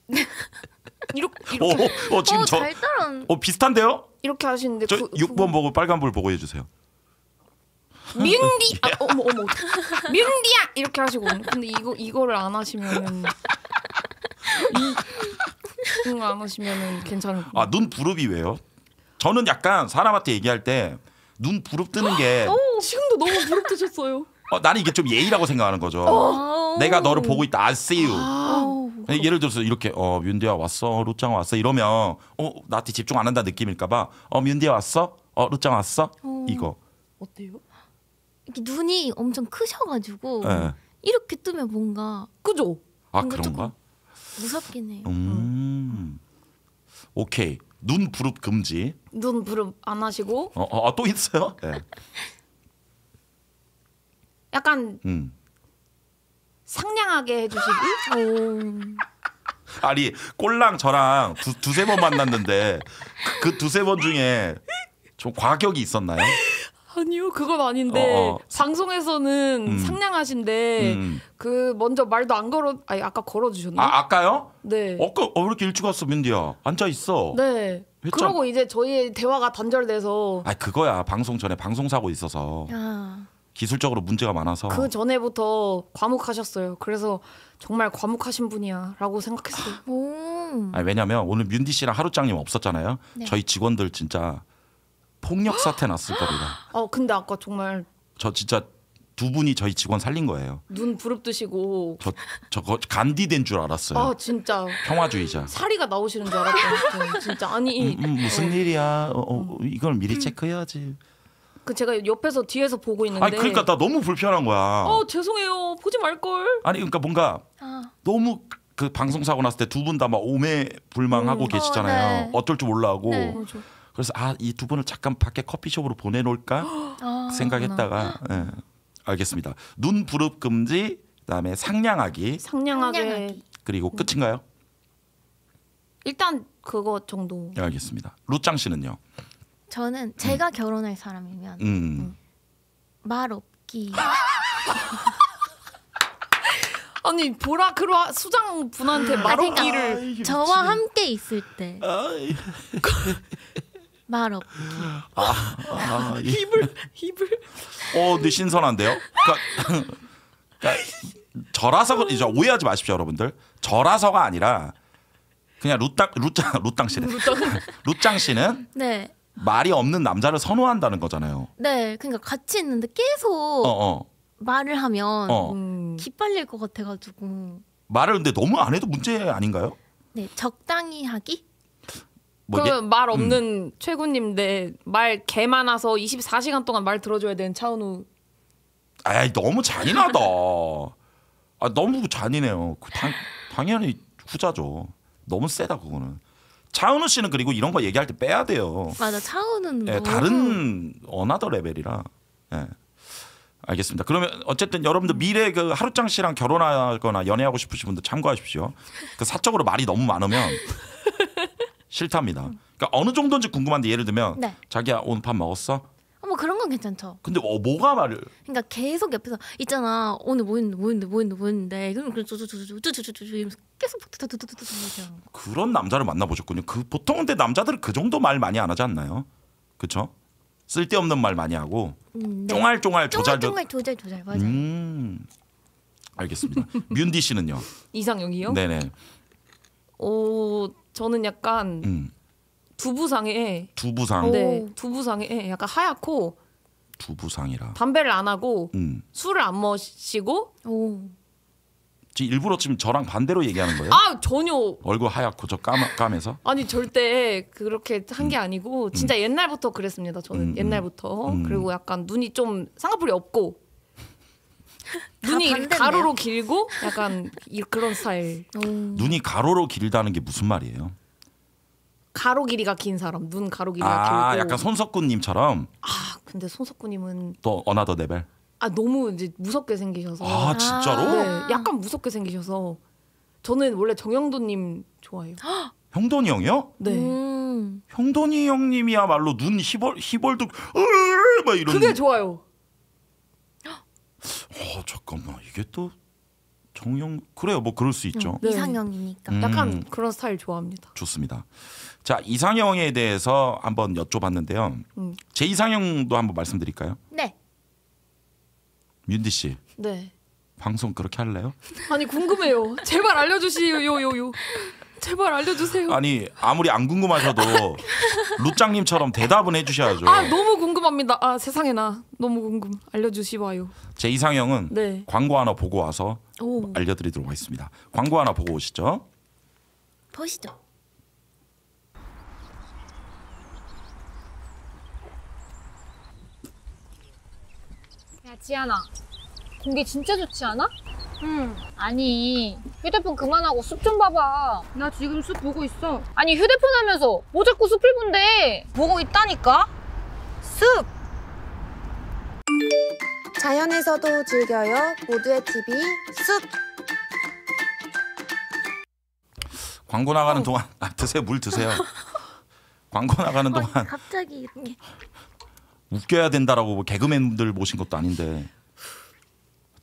<laughs> 어, 이렇게, 이렇게. 오, 오, 지금 어, 저, 잘 따라. 어 비슷한데요? 이렇게 하시는데 저 그, 6번 그건... 보고 빨간 불 보고 해주세요. 미디 아, 어머 어머 미디야 <laughs> 이렇게 하시고 근데 이거 이거를 안 하시면은 이거안 하시면은 괜찮을 아눈 부릅이 왜요? 저는 약간 사람한테 얘기할 때 눈 부릅 뜨는 게 오, 어, 지금도 너무 부릅 뜨셨어요. 어, 나는 이게 좀 예의라고 생각하는 거죠. 오, 어. 내가 너를 보고 있다. I see you. 아, 아니, 예를 들어서 이렇게 어 윤디야 왔어 어, 루짱 왔어 이러면 어 나한테 집중 안 한다 느낌일까봐 어 윤디야 왔어 어 루짱 왔어 어, 이거 어때요? 이렇게 눈이 엄청 크셔가지고 네. 이렇게 뜨면 뭔가 그죠? 아 그런가? 무섭긴 해요. 음. 오케이 눈 부릅 금지. 눈 부릅 안 하시고. 어또 어, 어 아, 있어요? 네. <laughs> 약간 음. 상냥하게 해주시기. 아니 꼴랑 저랑 두, 두세 번 만났는데 그, 그 두세 번 중에 좀 과격이 있었나요? 아니요 그건 아닌데 어, 어. 방송에서는 음. 상냥하신데 음. 그 먼저 말도 안 걸어 아니 아까 걸어주셨나? 아 아까요? 네. 어까 그, 어, 왜 이렇게 일찍 왔어 민디야? 앉아 있어. 네. 회장. 그러고 이제 저희의 대화가 단절돼서. 아 그거야 방송 전에 방송 사고 있어서. 아. 기술적으로 문제가 많아서 그 전에부터 과묵하셨어요. 그래서 정말 과묵하신 분이야라고 생각했어요. 아 왜냐면 오늘 뮤디 씨랑 하루짱님 없었잖아요. 네. 저희 직원들 진짜 폭력 사태 났을 겁니다. <gasps> 어 근데 아까 정말 저 진짜 두 분이 저희 직원 살린 거예요. 눈 부릅뜨시고 저 저거 간디된 줄 알았어요. 아 진짜 평화주의자. 사리가 나오시는 줄 알았어요. 진짜 아니 음, 음, 무슨 네. 일이야? 어, 어, 음. 이걸 미리 음. 체크해야지. 그 제가 옆에서 뒤에서 보고 있는데 아니 그러니까 나 너무 불편한 거야. 어 죄송해요 보지 말 걸. 아니 그러니까 뭔가 아. 너무 그 방송 사고 났을 때 두 분 다 막 오매 불망하고 음. 어, 계시잖아요. 어, 네. 어쩔 줄 몰라고. 네. 그렇죠. 그래서 아이 두 분을 잠깐 밖에 커피숍으로 보내놓을까 <gasps> 아, 생각했다가 예. 알겠습니다. 눈 부릅 금지 그다음에 상냥하기 상냥하게 그리고 네. 끝인가요? 일단 그거 정도. 네, 알겠습니다. 루짱 씨는요? 저는 음. 제가 음. 결혼할 사람이면 음. 음 말 없기. <laughs> 아니 보라 그로 수장 분한테 말없기를 아, 그러니까 저와 함께 있을 때. <laughs> 말 없기. 아, 아, 입을 아, 예. 입을. 어, 근데 신선한데요. 그러니까, 저라서 그러니까 그, 이제 오해하지 마십시오, 여러분들. 저라서가 아니라 그냥 루땅 루짱 루땅 씨네. 루땅 씨는 네. 말이 없는 남자를 선호한다는 거잖아요. 네, 그러니까 같이 있는데 계속 어, 어. 말을 하면 어. 음, 기빨릴 것 같아가지고. 말을 근데 너무 안 해도 문제 아닌가요? 네, 적당히 하기. 뭐 그러면 말 음. 없는 최군님 대말 개 많아서 24시간 동안 말 들어줘야 되는 차은우 아 너무 잔인하다. 아 너무 잔인해요. 그 당, 당연히 후자죠. 너무 세다 그거는. 차은우 씨는 그리고 이런 거 얘기할 때 빼야 돼요. 맞아, 차은우는 예, 너무... 다른 어나더 레벨이라. 예. 알겠습니다. 그러면 어쨌든 여러분들 미래 그 하루짱 씨랑 결혼하거나 연애하고 싶으신 분들 참고하십시오. 그 사적으로 말이 너무 많으면 <laughs> 싫답니다. 그러니까 어느 정도인지 궁금한데 예를 들면 네. 자기야 오늘 밥 먹었어? 어, 뭐 그런 건 괜찮죠. 근데 어, 뭐가 말을? 그러니까 계속 옆에서 있잖아 오늘 뭐 했는데 뭐 했는데 뭐 했는데 뭐 했는데 그럼 그냥 쭈쭈쭈쭈쭈쭈쭈쭈 이러면서 계속 두두두두두두 그런 남자를 만나보셨군요. 그 보통 근데 남자들은 그 정도 말 많이 안 하지 않나요? 그쵸? 쓸데없는 말 많이 하고 음, 네. 쫑알쫑알 조잘 쫑알 조잘 조잘 맞아요. 음, 알겠습니다. 뮤디 씨는요? 이상형이요? 네네. 오 저는 약간 음. 두부상에 두부상 네 두부상에 예, 약간 하얗고 두부상이라 담배를 안 하고 음. 술을 안 마시고 오. 지금 일부러 지금 저랑 반대로 얘기하는 거예요? 아 전혀 얼굴 하얗고 저 까, 까매서? 아니 절대 그렇게 한게 음. 아니고 음. 진짜 음. 옛날부터 그랬습니다 저는 음, 음. 옛날부터 그리고 약간 눈이 좀 쌍꺼풀이 없고 <laughs> 눈이 가로로 길고 약간 그런 스타일. 오. 눈이 가로로 길다는 게 무슨 말이에요? 가로 길이가 긴 사람 눈 가로 길이가 아, 길고 약간 손석구님처럼 아 근데 손석구님은 또 어나더 레벨 아 너무 이제 무섭게 생기셔서 아 진짜로 네, 약간 무섭게 생기셔서 저는 원래 정영돈님 좋아해요 <gasps> 형돈이 형이요? 네 음. 형돈이 형님이야말로 눈 희벌 희벌도 으막 이런 그게 좋아요 어 잠깐만 이게 또 정형 그래요 뭐 그럴 수 음, 있죠 네. 이상형이니까 음, 약간 그런 스타일 좋아합니다 좋습니다 자 이상형에 대해서 한번 여쭤봤는데요 음. 제 이상형도 한번 말씀드릴까요 네 윤디 씨네 방송 그렇게 할래요 아니 궁금해요 제발 알려주시요 요요요 제발 알려주세요. 아니 아무리 안 궁금하셔도 루짱님처럼 대답은 해주셔야죠. 아 너무 궁금합니다. 아 세상에나 너무 궁금. 알려주시봐요. 제 이상형은 네. 광고 하나 보고 와서 오. 알려드리도록 하겠습니다. 광고 하나 보고 오시죠. 보시죠. 야 지안아 공기 진짜 좋지 않아? 응 아니 휴대폰 그만하고 숲 좀 봐봐 나 지금 숲 보고 있어. 아니 휴대폰 하면서 뭐 자꾸 숲을 본대 보고 있다니까? 숲! 자연에서도 즐겨요. 모두의 TV 숲. 광고 나가는 어. 동안 아, 드세요 물 드세요. <laughs> 광고 나가는 동안 아니, 갑자기 이렇게 웃겨야 된다라고 뭐 개그맨들 모신 것도 아닌데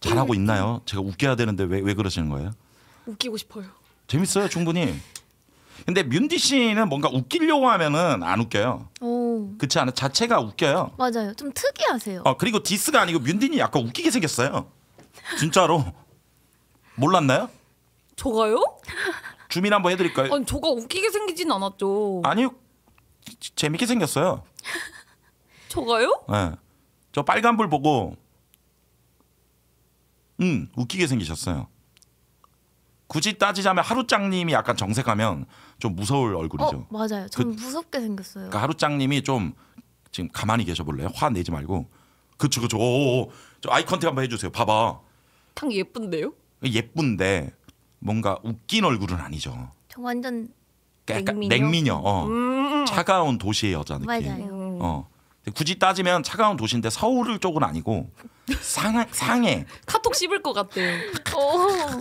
잘하고 음. 있나요? 제가 웃겨야 되는데 왜 왜 그러시는 거예요? 웃기고 싶어요. 재밌어요 충분히. 근데 뮨디 씨는 뭔가 웃기려고 하면은 안 웃겨요. 오. 어. 그렇지 않아 자체가 웃겨요. 맞아요. 좀 특이하세요. 어 그리고 디스가 아니고 뮨딘이 약간 웃기게 생겼어요. 진짜로 몰랐나요? 저가요? 주민 한번 해드릴까요? 아니 저가 웃기게 생기진 않았죠. 아니요 재밌게 생겼어요. 저가요? 예. 저 빨간 불 보고 음 웃기게 생기셨어요. 굳이 따지자면 하루짱님이 약간 정색하면 좀 무서울 얼굴이죠. 어, 맞아요. 좀 그, 무섭게 생겼어요. 그러니까 하루짱님이 좀 지금 가만히 계셔볼래요? 화 내지 말고. 그쵸 그쵸. 오오오. 저 아이컨택 한번 해주세요. 봐봐. 탕 예쁜데요? 예쁜데 뭔가 웃긴 얼굴은 아니죠. 저 완전 그러니까 냉미녀. 냉미녀. 어. 음, 음. 차가운 도시의 여자 느낌. 맞아요. 음. 어. 굳이 따지면 차가운 도시인데 서울 쪽은 아니고 상, 상해. 카톡 씹을 것 같아요. <laughs>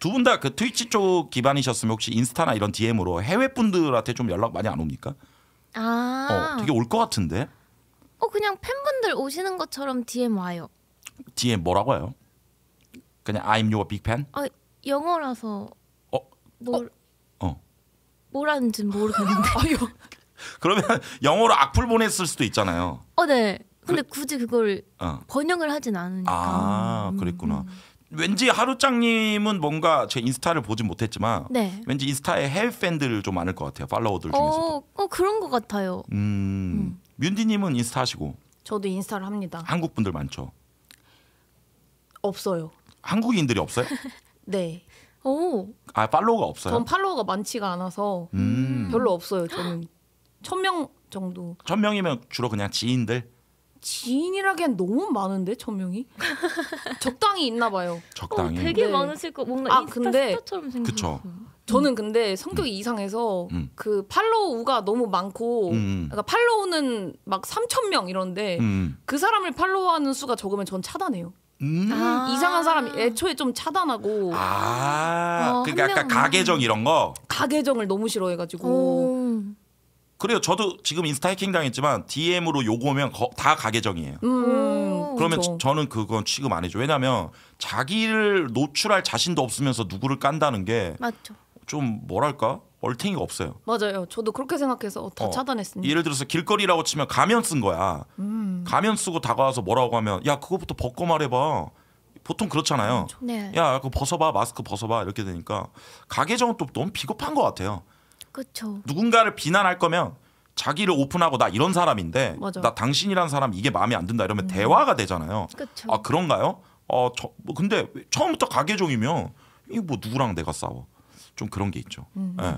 두분다그 그 트위치 쪽 기반이셨으면 혹시 인스타나 이런 DM으로 해외 분들한테 좀 연락 많이 안 옵니까? 아. 어, 되게 올 것 같은데. 어 그냥 팬분들 오시는 것처럼 DM 와요. DM 뭐라고 해요? 그냥 I'm your big fan? 아 영어라서. 어. 뭘? 어. 어. 뭐라는지 모르겠는데. <laughs> 그러면 영어로 악플 보냈을 수도 있잖아요. 어 네. 근데 그 굳이 그걸 어. 번역을 하진 않으니까. 아, 음. 그랬구나. 음. 왠지 하루짱님은 뭔가 제 인스타를 보지 못했지만 네. 왠지 인스타에 해외 팬들 좀 많을 것 같아요 팔로워들 중에서. 어, 어 그런 것 같아요. 음, 음. 디님은 인스타 하시고. 저도 인스타를 합니다. 한국 분들 많죠. 없어요. 한국인들이 없어요? <laughs> 네. 오. 아 팔로워가 없어요. 전 팔로워가 많지가 않아서 음. 별로 없어요. 저는 <gasps> 천명 정도. 천 명이면 주로 그냥 지인들. 지인이라기엔 너무 많은데 천명이 <laughs> 적당히 있나 봐요. 적당히. 어, 되게 네. 많으실 거 뭔가 아, 인스타 근데, 스타처럼 생긴. 그쵸. 음. 저는 근데 성격이 음. 이상해서 음. 그 팔로우가 너무 많고 음. 음. 그러니까 팔로우는 막 3천 명 이런데 음, 그 사람을 팔로우하는 수가 적으면 전 차단해요. 아. 이상한 사람 애초에 좀 차단하고 아, 아 그러니까 약간 가계정 이런 거 가계정을 너무 싫어해가지고 오. 그래요. 저도 지금 인스타 해킹 당했지만 DM으로 요구 오면 거, 다 가계정이에요. 음, 그러면 그렇죠. 저는 그건 취급 안 해줘. 왜냐하면 자기를 노출할 자신도 없으면서 누구를 깐다는 게 맞죠. 좀 뭐랄까 얼탱이가 없어요. 맞아요. 저도 그렇게 생각해서 다 어, 차단했습니다. 예를 들어서 길거리라고 치면 가면 쓴 거야. 음. 가면 쓰고 다가와서 뭐라고 하면 야 그거부터 벗고 말해봐. 보통 그렇잖아요. 그렇죠. 네. 야 그거 벗어봐 마스크 벗어봐 이렇게 되니까 가계정은 또 너무 비겁한 것 같아요. 그쵸. 누군가를 비난할 거면 자기를 오픈하고 나 이런 사람인데 맞아. 나 당신이란 사람 이게 마음에 안 든다 이러면 음. 대화가 되잖아요. 그쵸. 아 그런가요? 어, 저, 뭐 근데 처음부터 가계종이면 이뭐 누구랑 내가 싸워? 좀 그런 게 있죠. 음. 예.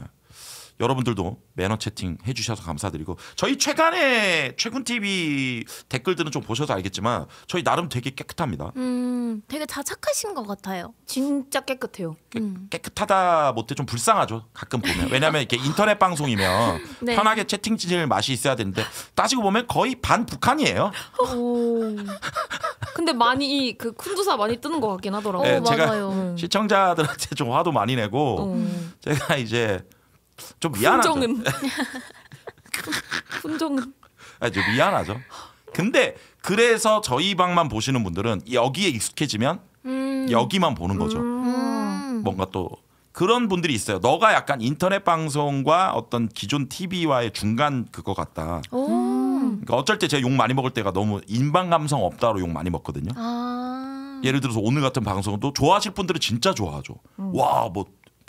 여러분들도 매너 채팅 해주셔서 감사드리고 저희 최근에 최근 TV 댓글들은 좀 보셔서 알겠지만 저희 나름 되게 깨끗합니다. 음, 되게 다 착하신 것 같아요. 진짜 깨끗해요. 깨, 음. 깨끗하다 못해 좀 불쌍하죠. 가끔 보면 <laughs> 왜냐하면 이렇게 인터넷 방송이면 <laughs> 네. 편하게 채팅 질 맛이 있어야 되는데 따지고 보면 거의 반 북한이에요. 오. <laughs> 근데 많이 그 쿤두사 많이 뜨는 것 같긴 하더라고요. 네, 어, 제가 맞아요. 시청자들한테 좀 화도 많이 내고 음. 제가 이제 좀 미안하죠. 훈종음. 훈종음. <laughs> 아, 좀 미안하죠. 근데 그래서 저희 방만 보시는 분들은 여기에 익숙해지면 음. 여기만 보는 거죠. 음. 뭔가 또 그런 분들이 있어요. 너가 약간 인터넷 방송과 어떤 기존 TV와의 중간 그거 같다. 그러니까 어쩔 때 제가 욕 많이 먹을 때가 너무 인방 감성 없다로 욕 많이 먹거든요. 아. 예를 들어서 오늘 같은 방송도 좋아하실 분들은 진짜 좋아하죠. 음. 와뭐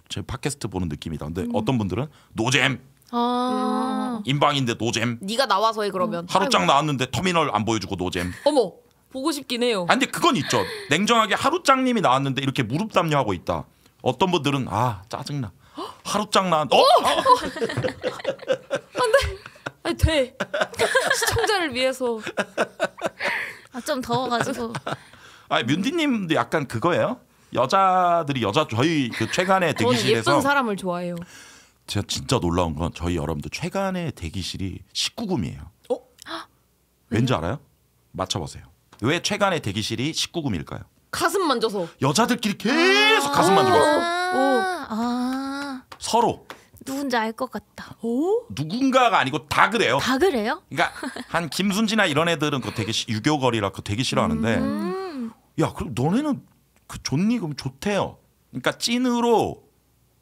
제 팟캐스트 보는 느낌이다. 근데 음. 어떤 분들은 노잼. 아. 인방인데 노잼. 네가 나와서 해 그러면. 하루짱 나왔는데 터미널 안 보여주고 노잼. 어머. 보고 싶긴 해요. 아 근데 그건 있죠. 냉정하게 하루짱님이 나왔는데 이렇게 무릎 담요하고 있다. 어떤 분들은 아 짜증나. 하루짱 나왔. 어? 안돼. 어? 아, 네. 아니 돼. <laughs> 시청자를 위해서. 아 좀 더워가지고. 아, 뮤디님도 약간 그거예요? 여자들이 여자 저희 그 최간의 대기실에서 예쁜 사람을 좋아해요. 제가 진짜 놀라운 건 저희 여러분들 최간의 대기실이 19금이에요. 어? 왠지 알아요? 맞춰보세요. 왜 최간의 대기실이 19금일까요? 가슴 만져서. 여자들끼리 아. 계속 가슴 만져 어. 아~ 어아 서로 누군지 알 것 같다. 오? 어? 누군가가 아니고 다 그래요. 다 그래요? 그러니까 한 김순지나 이런 애들은 그 되게 시- 유교거리라그 되게 싫어하는데 음. 야 그럼 너네는 그 좋니 그럼 좋대요. 그러니까 찐으로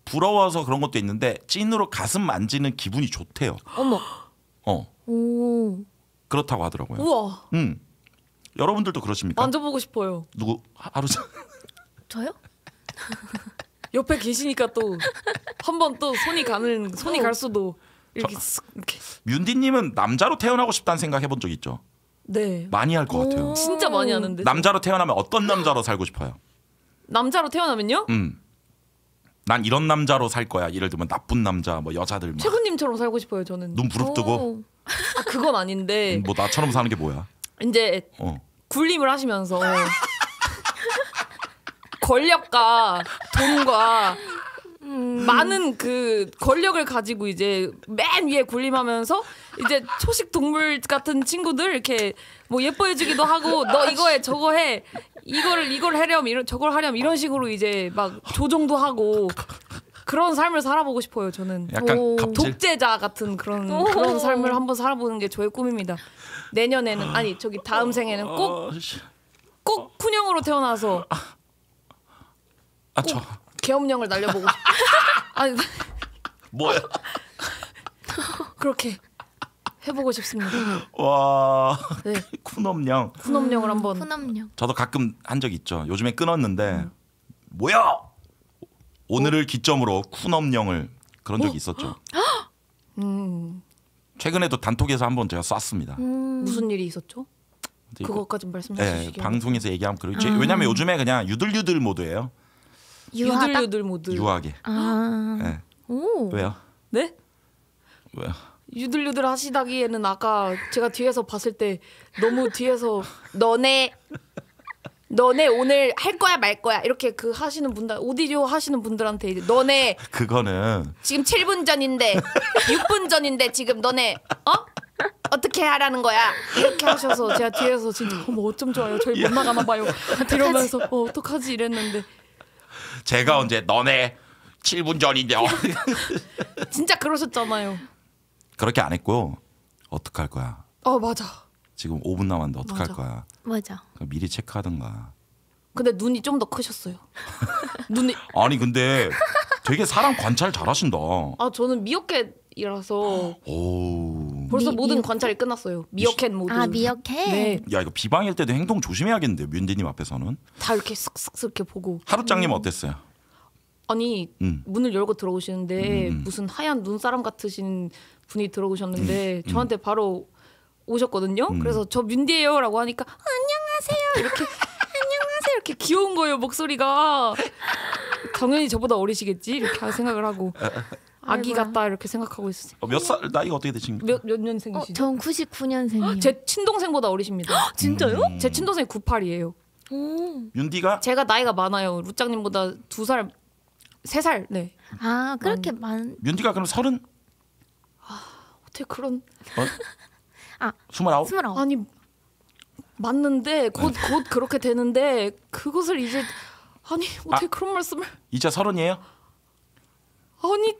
부러워서 그런 것도 있는데 찐으로 가슴 만지는 기분이 좋대요. 어머. 어. 오. 그렇다고 하더라고요. 우와. 음. 여러분들도 그러십니까? 만져보고 싶어요. 누구 하루 전 저요? <laughs> 옆에 계시니까 또 한 번 또 손이 가는 손이 갈 수도 이렇게 저, 이렇게. 윤디님은 남자로 태어나고 싶다는 생각 해본 적 있죠? 네. 많이 할 것 같아요. 진짜 많이 하는데. 남자로 태어나면 어떤 남자로 살고 싶어요? 남자로 태어나면요? 음. 난 이런 남자로 살 거야. 예를 들면 나쁜 남자, 뭐 여자들 막. 최군님처럼 살고 싶어요. 저는 눈 부릅뜨고. 어. 아, 그건 아닌데. 음, 뭐 나처럼 사는 게 뭐야? 이제 어. 굴림을 하시면서 <laughs> 권력과 돈과 많은 그 권력을 가지고 이제 맨 위에 군림하면서 이제 초식 동물 같은 친구들 이렇게 뭐 예뻐해주기도 하고 너 이거 해 저거 해 이거를 이걸 하렴 이런 저걸 하렴 이런 식으로 이제 막조정도 하고 그런 삶을 살아보고 싶어요. 저는 약간 오. 독재자 같은 그런 그런 삶을 한번 살아보는 게 저의 꿈입니다. 내년에는 아니 저기 다음 생에는 꼭꼭훈형으로 아, 태어나서 아, 아 계엄령을 날려보고 <laughs> 아니 뭐야? <laughs> 그렇게 해보고 싶습니다. 와 네. 쿤엄령. <laughs> 쿤엄령을 한번. 쿤엄령. 음, 저도 가끔 한 적 있죠. 요즘에 끊었는데 음. 뭐야? 오늘을 오? 기점으로 쿤엄령을 그런 적이 오? 어? 있었죠. <gasps> 음. 최근에도 단톡에서 한번 제가 쐈습니다. 음. 무슨 일이 있었죠? 그것까지 말씀해 예, 주시기 네, 방송에서 얘기하면 그러죠. 아. 음. 왜냐하면 요즘에 그냥 유들유들 모드예요. 유들유들 모두 유하게. 아. 네. 오. 왜요? 네? 왜요? 유들유들 하시다기에는 아까 제가 뒤에서 봤을 때 너무 뒤에서 너네 너네 오늘 할 거야 말 거야 이렇게 그 하시는 분들 오디오 하시는 분들한테 이제 너네 그거는 지금 7분 전인데 6분 전인데 지금 너네 어 어떻게 하라는 거야 이렇게 하셔서 제가 뒤에서 진짜 어머 어쩜 좋아요 저희 못 나가나 봐요 이러면서 어, 어떡하지 이랬는데 제가 언제 너네 7분 전인데 어. <laughs> 진짜 그러셨잖아요. 그렇게 안 했고요. 어떡할 거야. 어 맞아. 지금 5분 남았는데 어떡할 거야. 맞아. 미리 체크하든가. 근데 눈이 좀 더 크셨어요. <laughs> 눈이 아니 근데 되게 사람 관찰 잘하신다. 아 저는 미역게 이라서 오. 벌써 미, 모든 미역... 관찰이 끝났어요. 미어캣 모드. 아 미어캣. 네. 야 이거 비방일 때도 행동 조심해야겠는데 윈디님 앞에서는. 다 이렇게 쓱쓱 이렇게 보고. 하루짱님 음. 어땠어요? 아니 음. 문을 열고 들어오시는데 음. 음. 무슨 하얀 눈사람 같으신 분이 들어오셨는데 음, 음. 저한테 바로 오셨거든요. 그래서 저 윈디예요라고 하니까 안녕하세요 이렇게 <laughs> 안녕하세요 이렇게 귀여운 거예요 목소리가. 당연히 저보다 어리시겠지 이렇게 생각을 하고 아기 같다 이렇게 생각하고 있었어요. 어, 몇살 나이가 어떻게 되십니까? 몇, 몇 년생이시죠? 어, 전9 9년생이요제 친동생보다 어리십니다. 진짜요? 음. 제 친동생이 98이에요. 오. 윤디가 제가 나이가 많아요. 루짱님보다 두 살, 세 살. 네. 아 그렇게 음. 많. 윤디가 그럼 서른 아, 어떻게 그런 어? <laughs> 아, 스물아홉 스물아홉. 아니 맞는데 곧곧 네. 그렇게 되는데 그것을 이제 아니 어떻게 아, 그런 말씀을 이제 서른이에요? 아니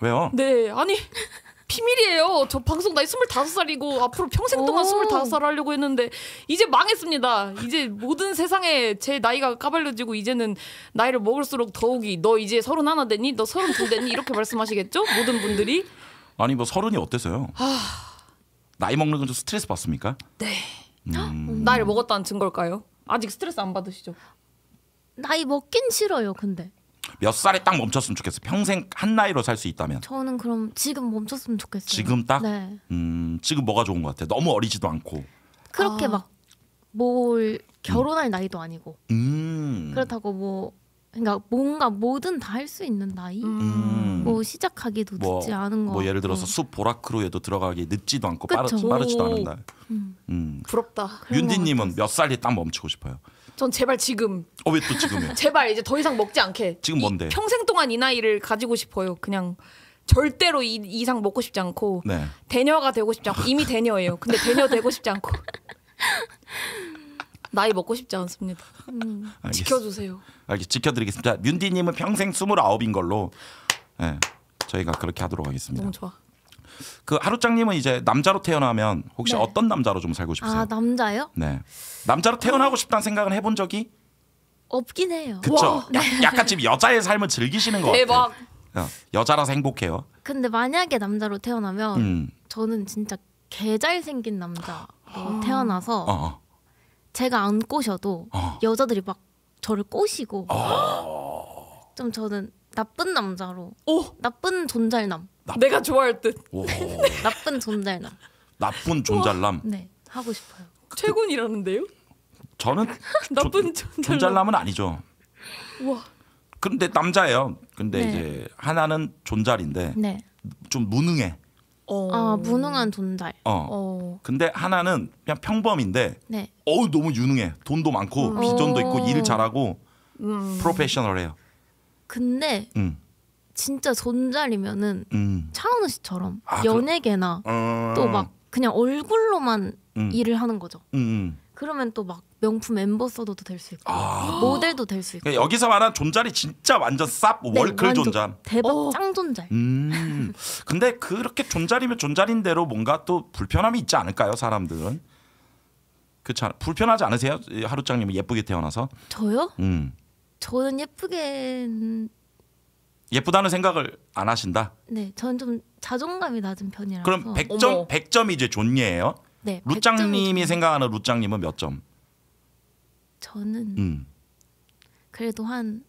왜요? 네, 아니 <laughs> 비밀이에요. 저 방송 나이 25살이고 앞으로 평생 동안 25살 하려고 했는데 이제 망했습니다. 이제 모든 세상에 제 나이가 까발려지고 이제는 나이를 먹을수록 더욱이 너 이제 서른 하나 됐니? 너 서른 둘 됐니? 이렇게 말씀하시겠죠? 모든 분들이. 아니 뭐 서른이 어때서요? 아. 나이 먹는 건 좀 스트레스 받습니까? 네. 음... 나이를 먹었다는 증거일까요? 아직 스트레스 안 받으시죠? 나이 먹긴 싫어요. 근데 몇 살에 딱 멈췄으면 좋겠어. 평생 한 나이로 살 수 있다면. 저는 그럼 지금 멈췄으면 좋겠어요. 지금 딱? 네. 음, 지금 뭐가 좋은 것 같아? 너무 어리지도 않고. 그렇게 아. 막뭘 음. 결혼할 음. 나이도 아니고. 음. 그렇다고 뭐 그러니까 뭔가 뭐든 다 할 수 있는 나이. 음. 음. 뭐 시작하기도 뭐 늦지 않은 거. 뭐 예를 들어서 숲 보라 크루에도 들어가기 늦지도 않고 빠르, 지도 않은 날. 음. 음. 부럽다. 윤디 님은 몇 살에 딱 멈추고 싶어요? 전 제발 지금. 어 왜 또 지금이야? <laughs> 제발 이제 더 이상 먹지 않게. 지금 뭔데? 평생 동안 이 나이를 가지고 싶어요. 그냥 절대로 이 이상 먹고 싶지 않고 네. 대녀가 되고 싶지 않고 이미 대녀예요. 근데 대녀 되고 싶지 않고 <laughs> 나이 먹고 싶지 않습니다. 음, 지켜주세요. 알겠 지켜드리겠습니다. 자, 디님은 평생 29인 걸로 네, 저희가 그렇게 하도록 하겠습니다. 너무 좋아. 그 하루짱님은 이제 남자로 태어나면 혹시 네. 어떤 남자로 좀 살고 싶으세요? 아 남자요? 네. 남자로 태어나고 아. 싶다는 생각은 해본 적이 없긴 해요. 그쵸. 네. 약간 지금 여자의 삶을 즐기시는 것 대박. 같아 어, 여자라서 행복해요. 근데 만약에 남자로 태어나면 음. 저는 진짜 개잘 생긴 남자 아. 어. 태어나서 어. 제가 안 꼬셔도 어. 여자들이 막 저를 꼬시고 어. 좀 저는 나쁜 남자로 오. 나쁜 존잘남 나... 내가 좋아할 듯. <laughs> 나쁜 존잘남. 나쁜 존잘남. 네 하고 싶어요. 그, 그 최군이라는데요? 저는 <laughs> 나쁜 존잘남. 존잘남은 아니죠. 와. 근데 남자예요. 근데 네. 이제 하나는 존잘인데 네. 좀 무능해. 어. 아 무능한 존잘. 어. 어. 근데 하나는 그냥 평범인데 네. 어우 너무 유능해. 돈도 많고 음. 비전도 있고 일 어. 잘하고 음. 프로페셔널해요. 근데 음. 진짜 손잘이면은 음. 차은우 씨처럼 아, 연예계나 어... 또막 그냥 얼굴로만 음. 일을 하는 거죠. 음. 음. 그러면 또 막 명품 엠버서더도 될 수 있고 아 모델도 될 수 있고 그러니까 여기서 말한 존잘이 진짜 완전 쌉 네, 월클 완전 존잘 대박 어. 짱 존잘 음. 근데 그렇게 존잘이면 존잘인 대로 뭔가 또 불편함이 있지 않을까요 사람들은 그렇 않... 불편하지 않으세요 하루짱님 예쁘게 태어나서 저요? 음. 저는 예쁘게 예쁘다는 생각을 안 하신다. 네, 저는 좀 자존감이 낮은 편이라서. 그럼 100점, 100점이 이제 존예예요? 네. 루짱님이 생각하는 루짱님은 몇 점? 저는 음. 그래도 한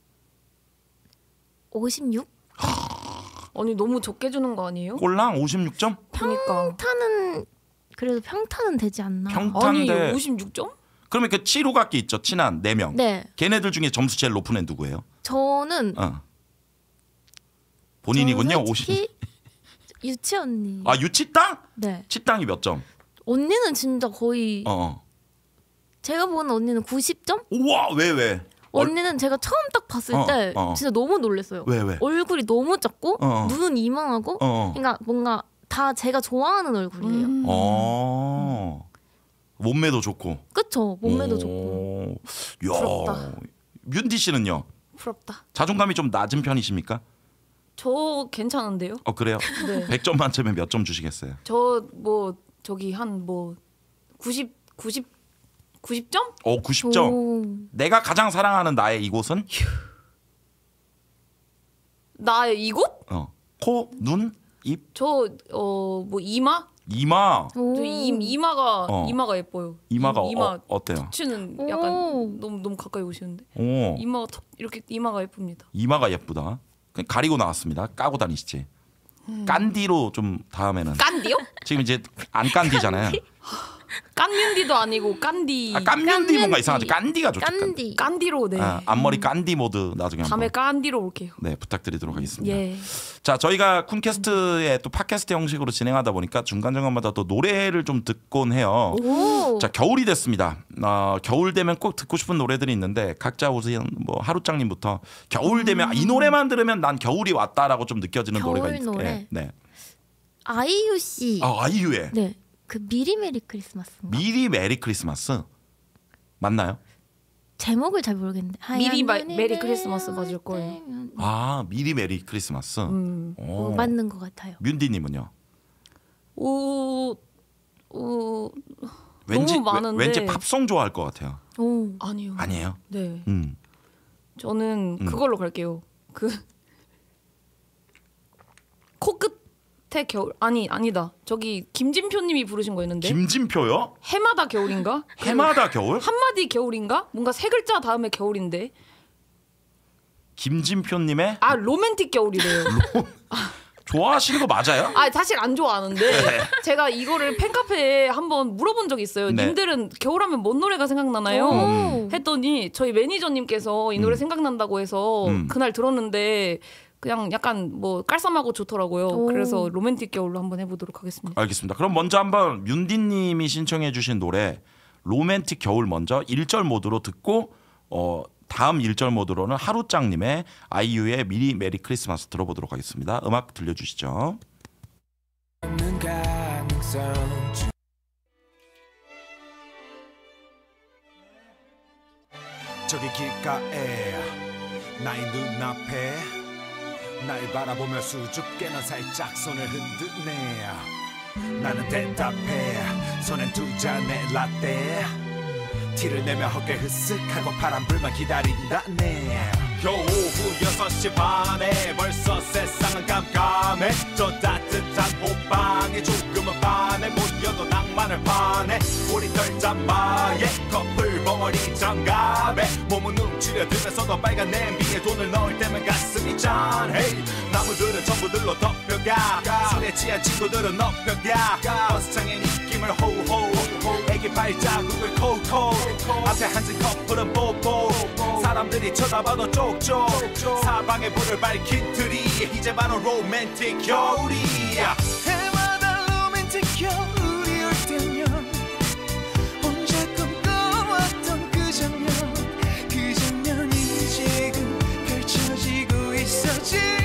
56? <laughs> 아니 너무 적게 주는 거 아니에요? 꼴랑 56점? 그러니까. 그래도 평타는 되지 않나? 평타인데 56점? 그러면 그 치루각기 있죠 친한 4명 네. 걔네들 중에 점수 제일 높은 애 누구예요? 저는 어. 본인이군요. 50. <laughs> 유치 언니. 아 유치 땅? 네. 치땅이 몇 점? 언니는 진짜 거의 어. 어. 제가 보는 언니는 90점? 우와 왜 왜? 언니는 제가 처음 딱 봤을 어, 때 어. 진짜 너무 놀랐어요. 왜 왜? 얼굴이 너무 작고 어. 어. 눈은 이만하고 어, 그러니까 뭔가 다 제가 좋아하는 얼굴이에요. 음. 음. 몸매도 좋고. 그쵸 몸매도 오. 좋고. 야. 부럽다. 윤디 씨는요? 부럽다. 자존감이 좀 낮은 편이십니까? 저 괜찮은데요? 어 그래요? 네. 100점 만점에 몇 점 주시겠어요? 저 뭐 저기 한뭐 90, 90, 90점? 어 90점. 오. 내가 가장 사랑하는 나의 이곳은? 나의 이곳? 어. 코, 눈, 입? 저어뭐 이마? 이마. 저 이, 이마가 어. 이마가 예뻐요. 이마가 이, 이마 어, 때요 치는 약간 오. 너무 너무 가까이 오시는데. 오. 이마가 턱 이렇게 이마가 예쁩니다. 이마가 예쁘다. 그냥 가리고 나왔습니다. 까고 다니시지. 음. 깐디로 좀 다음에는. 깐디요? 지금 이제 안 깐디잖아요. 깐디? 깐윤디도 아니고 깐디. 아, 깐윤디 뭔가 이상하지 깐디가 좋죠. 깐디. 깐디로 네. 아, 앞머리 깐디 모드 나중에 다음에 깐디로 올게요. 네 부탁드리도록 하겠습니다. 예. 자 저희가 쿤캐스트의 또 팟캐스트 형식으로 진행하다 보니까 중간 중간마다 또 노래를 좀 듣곤 해요. 오. 자 겨울이 됐습니다. 어, 겨울 되면 꼭 듣고 싶은 노래들이 있는데 각자 우선 뭐하루장님부터 겨울 되면 아, 음. 이 노래만 들으면 난 겨울이 왔다라고 좀 느껴지는 겨울 노래가 있어요. 예, 노래. 네. 아이유 씨. 아 아이유의. 네. 그 미리 메리 크리스마스. 미리 메리 크리스마스 맞나요? 제목을 잘 모르겠는데 미리 마, 메리 크리스마스 맞을 거예요. 아 미리 메리 크리스마스 음. 어, 맞는 것 같아요. 뮨디님은요? 오, 오 왠지 왠, 왠지 팝송 좋아할 것 같아요. 오 아니요. 아니에요? 네. 음. 저는 음. 그걸로 갈게요. 그 <laughs> 코끝 곁에 겨울 아니 아니다 저기 김진표님이 부르신 거였는데 김진표요? 해마다 겨울인가? 해마다 겨울? 한마디 겨울인가? 뭔가 세 글자 다음에 겨울인데 김진표님의 아 로맨틱 겨울이래요. 로... 좋아하시는 거 맞아요? 아 사실 안 좋아하는데 네. 제가 이거를 팬카페에 한번 물어본 적 있어요. 네. 님들은 겨울하면 뭔 노래가 생각나나요? 했더니 저희 매니저님께서 이 노래 음. 생각난다고 해서 음. 그날 들었는데 그냥 약간 뭐 깔쌈하고 좋더라고요. 오. 그래서 로맨틱 겨울로 한번 해보도록 하겠습니다. 알겠습니다. 그럼 먼저 한번 윤디님이 신청해주신 노래 로맨틱 겨울 먼저 1절 모드로 듣고 어 다음 1절 모드로는 하루짱님의 아이유의 미리 메리 크리스마스 들어보도록 하겠습니다. 음악 들려주시죠. 저기 길가에 나의 눈앞에 날 바라보며 수줍게나 살짝 손을 흔드네 나는 대답해 손엔 두 잔의 라떼 티를 내며 어깨 흐쓱하고 파란불만 기다린다네 겨우 오후 6시 반에 벌써 세상은 깜깜해 저 따뜻한 호빵에 조금은 반에 모여도 낭만을 반해 우리 떨짬마에 커플 벙어리 장갑에 몸은 움츠려들면서도 빨간 냄비에 돈을 넣을 때면 가슴이 짠해 나무들은 전부 들로 덮여가 술에 취한 친구들은 엎여가 버스창에 입김을 호우호우 애기 발자국을 콕콕 앞에 한진 커플은 뽀뽀 사람들이 쳐다봐도 쪽쪽 사방에 불을 밝힌 트리 이제 바로 로맨틱 겨울이야 해마다 로맨틱 겨울이 올 때면 언제 꿈꿔왔던 그 장면 그 장면이 지금 펼쳐지고 있어 지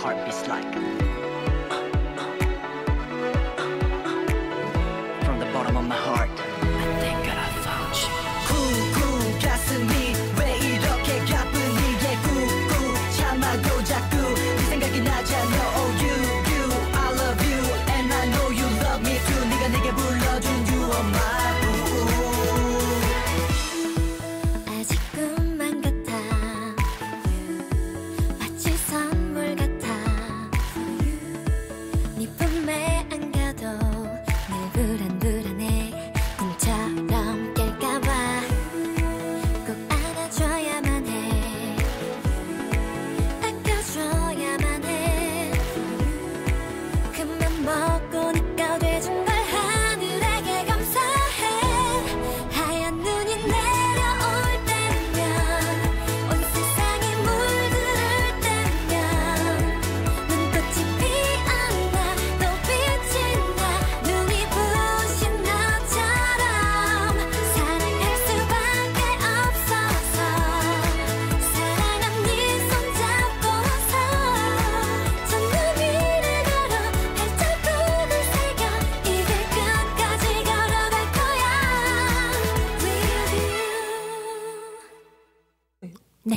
heart beats like.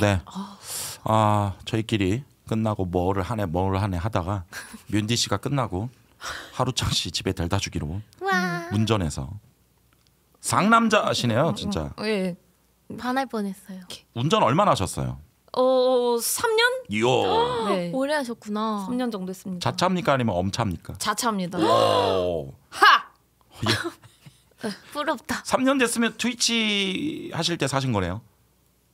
네. 네. 어. 아 저희끼리 끝나고 뭐를 하네 뭐를 하네 하다가 뮤디 <laughs> 씨가 끝나고 하루창 씨 집에 데려다 주기로 운전해서 상남자시네요 어, 어, 진짜. 예. 반할 뻔했어요. 운전 얼마나 하셨어요? 어, 3년? 요 <gasps> 네. 오래 하셨구나. 3년 정도 했습니다. 자차입니까 아니면 엄차입니까? 자차입니다. 오. <gasps> 하. 예. <laughs> 네, 부럽다. 3년 됐으면 트위치 하실 때 사신 거네요.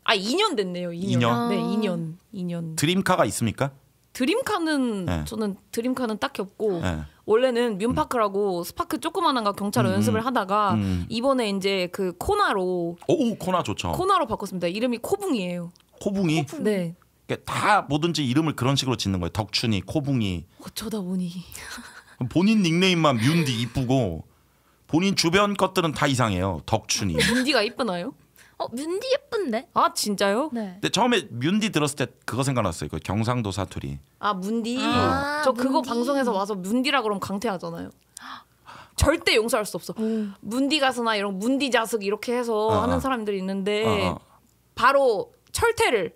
아 2년 됐네요. 2년. 2년? 네, 2년. 아. 2년. 드림카가 있습니까? 드림카는 네. 저는 드림카는 딱히 없고 네. 원래는 뮨파크라고 음. 스파크 조그만한 거 경찰 음, 음. 연습을 하다가 음, 음. 이번에 이제 그 코나로 오 코나 좋죠. 코나로 바꿨습니다. 이름이 코붕이에요. 코붕이? 코붕. 네. 그러니까 다 뭐든지 이름을 그런 식으로 짓는 거예요. 덕춘이, 코붕이. 어쩌다 보니 본인 닉네임만 뮨디 이쁘고 본인 주변 것들은 다 이상해요. 덕춘이. 뮨디가 이쁘나요? 어 뮨디 예쁜데? 아 진짜요? 네. 근데 처음에 뮨디 들었을 때 그거 생각났어요. 그 경상도 사투리. 아 문디. 아, 저 문디. 그거 방송에서 와서 문디라 그러면 강퇴하잖아요. <gasps> 절대 용서할 수 없어. 음. 문디 가수나 이런 문디 자숙 이렇게 해서 어, 하는 아. 사람들이 있는데 어, 어. 바로 철퇴를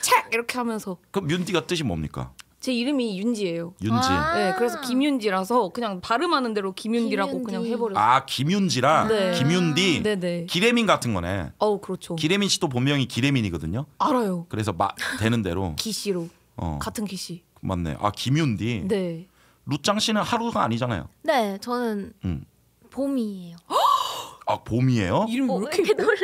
착 이렇게 하면서. 그럼 뮨디가 뜻이 뭡니까? 제 이름이 윤지예요. 윤지. 아 네, 그래서 김윤지라서 그냥 발음하는 대로 김윤디라고 김윤디. 그냥 해버렸어요. 아, 김윤지라? 네. 김윤디? 네네. 기레민 같은 거네. 어, 그렇죠. 기레민 씨도 본명이 기레민이거든요. 알아요. 그래서 마, 되는 대로. <laughs> 기씨로. 어. 같은 기씨. 맞네. 아, 김윤디? 네. 루짱 씨는 하루가 아니잖아요. 네, 저는 음. 봄이에요. 아, 봄이에요? 이름 어, 왜 이렇게 놀래?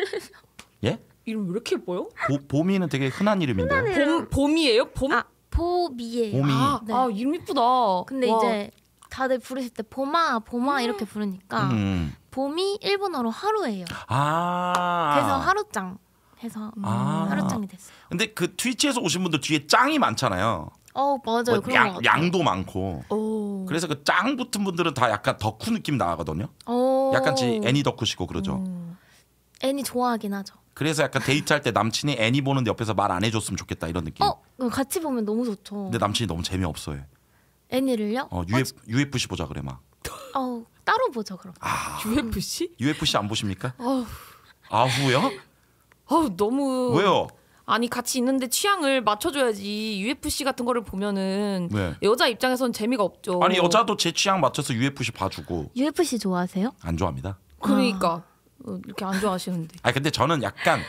예? 이름 왜 이렇게 예뻐요? 보, 봄이는 되게 흔한 이름인데 흔한 이름. 봄, 봄이에요? 봄? 아, 보미예요. 보미. 아, 네. 아, 이름 이쁘다. 근데 와. 이제 다들 부르실 때 보마 보마 음. 이렇게 부르니까 음. 봄이 음. 일본어로 하루예요. 아. 그래서 하루짱 해서 아. 하루짱이 됐어요. 근데 그 트위치에서 오신 분들 뒤에 짱이 많잖아요. 어 맞아요. 뭐 양, 양도 많고. 오. 그래서 그 짱 붙은 분들은 다 약간 덕후 느낌 나거든요. 오. 약간 애니 덕후시고 그러죠. 음. 애니 좋아하긴 하죠. 그래서 약간 데이트할 때 남친이 애니 보는데 옆에서 말 안 해줬으면 좋겠다 이런 느낌. 어, 같이 보면 너무 좋죠. 근데 남친이 너무 재미없어해. 애니를요? 어, UF, 어, UFC 보자 그래 막. 어, 따로 보죠 그럼. 아, UFC? UFC 안 보십니까? 아후요? 아 너무. 왜요? 아니 같이 있는데 취향을 맞춰줘야지 UFC 같은 거를 보면은 네. 여자 입장에선 재미가 없죠. 아니 여자도 제 취향 맞춰서 UFC 봐주고. UFC 좋아하세요? 안 좋아합니다. 그러니까. 아. 어, 이렇게 안 좋아하시는데. 아 근데 저는 약간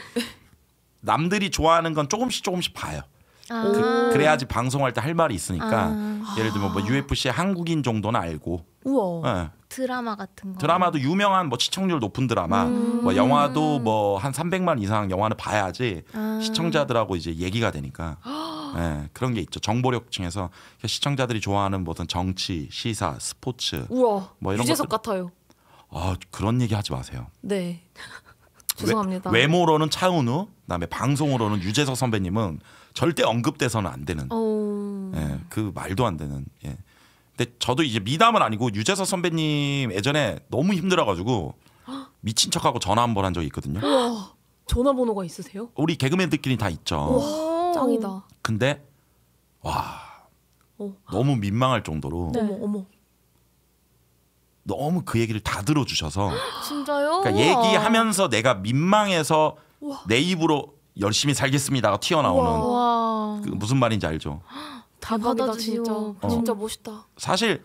남들이 좋아하는 건 조금씩 조금씩 봐요. 아. 그, 래야지 방송할 때 할 말이 있으니까 아. 예를 들면 뭐 UFC 한국인 정도는 알고 우와 네. 드라마 같은 거 드라마도 유명한 뭐 시청률 높은 드라마 음. 뭐 영화도 뭐 한 300만 이상 영화는 봐야지 아. 시청자들하고 이제 얘기가 되니까 네, <gasps> 그런 게 있죠 정보력층에서 시청자들이 좋아하는 뭐 어떤 정치 시사 스포츠 우와 뭐 이런 것 같아요 아 그런 얘기 하지 마세요. 네. <laughs> 죄송합니다. 외, 모로는 차은우, 그다음에 방송으로는 유재석 선배님은 절대 언급돼서는 안 되는. 오... 어. 예, 그 말도 안 되는. 예. 근데 저도 이제 미담은 아니고 유재석 선배님 예전에 너무 힘들어가지고 <gasps> 미친 척하고 전화 한번 한 적이 있거든요. <gasps> 전화번호가 있으세요? 우리 개그맨들끼리 다 있죠. 와 짱이다. 근데 와 어. 너무 민망할 정도로. 네. 어머 어머. 너무 그 얘기를 다 들어주셔서 <gasps> 진짜요? 그러니까 얘기하면서 내가 민망해서 우와. 내 입으로 열심히 살겠습니다가 튀어나오는 우와. 그 무슨 말인지 알죠? <gasps> 다받아 진짜. 어. 진짜 멋있다. 사실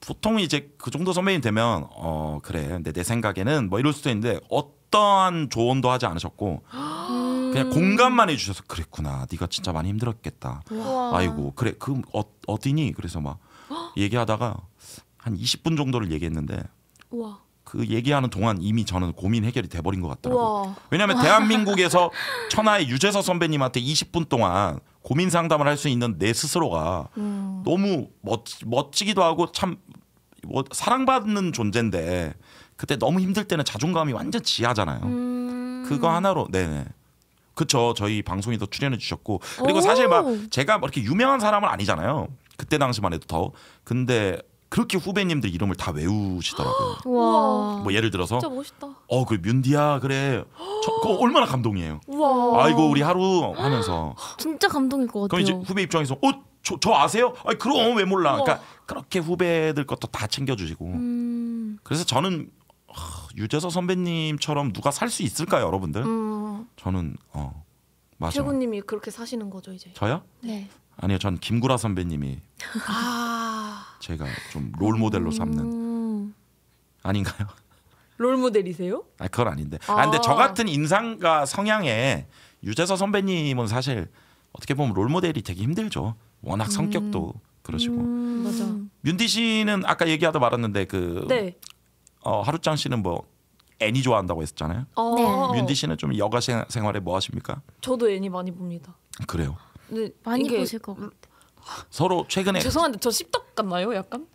보통 이제 그 정도 선배님 되면 어 그래 근데 내 생각에는 뭐 이럴 수도 있는데 어떠한 조언도 하지 않으셨고 <gasps> 그냥 공감만 해주셔서 그랬구나 네가 진짜 많이 힘들었겠다 우와. 아이고 그래 그 어, 어디니 그래서 막 얘기하다가 한 20분 정도를 얘기했는데 우와. 그 얘기하는 동안 이미 저는 고민 해결이 돼버린 것 같더라고요. 왜냐하면 우와. 대한민국에서 <laughs> 천하의 유재석 선배님한테 20분 동안 고민 상담을 할 수 있는 내 스스로가 음. 너무 멋, 멋지기도 하고 참뭐 사랑받는 존재인데 그때 너무 힘들 때는 자존감이 완전 지하잖아요. 음. 그거 하나로 네네. 그쵸 저희 방송에도 출연해 주셨고 그리고 오. 사실 막 제가 이렇게 유명한 사람은 아니잖아요. 그때 당시만 해도 더 근데 그렇게 후배님들 이름을 다 외우시더라고요. <gasps> 와. 뭐 예를 들어서 진짜 멋있다. 어그 뮨디야 그래. 저, 그거 얼마나 감동이에요. 와 아이고 우리 하루 하면서 <gasps> 진짜 감동일 것 같아요. 그럼 이제 후배 입장에서 어 저, 저 아세요? 아 그럼 왜 몰라? 우와. 그러니까 그렇게 후배들 것도 다 챙겨주시고. 음. 그래서 저는 유재석 선배님처럼 누가 살 수 있을까요, 여러분들? 음. 저는 어맞아 최고님이 그렇게 사시는 거죠 이제. 저요? 네. 아니요, 전 김구라 선배님이 아. 제가 좀롤 모델로 삼는 음. 아닌가요? 롤 모델이세요? 아 그건 아닌데. 아, 아 근데 저 같은 인상과 성향에 유재석 선배님은 사실 어떻게 보면 롤 모델이 되게 힘들죠. 워낙 음. 성격도 그러시고. 음. 맞아. 윤디 씨는 아까 얘기하다 말았는데 그 네. 어, 하루짱 씨는 뭐 애니 좋아한다고 했었잖아요. 어. 네. 윤디 씨는 좀 여가 생활에 뭐 하십니까? 저도 애니 많이 봅니다. 그래요. 네, 많이 이게... 보실 것 같아요. 서로 최근에 <laughs> 죄송한데 저 십덕 같나요? 약간?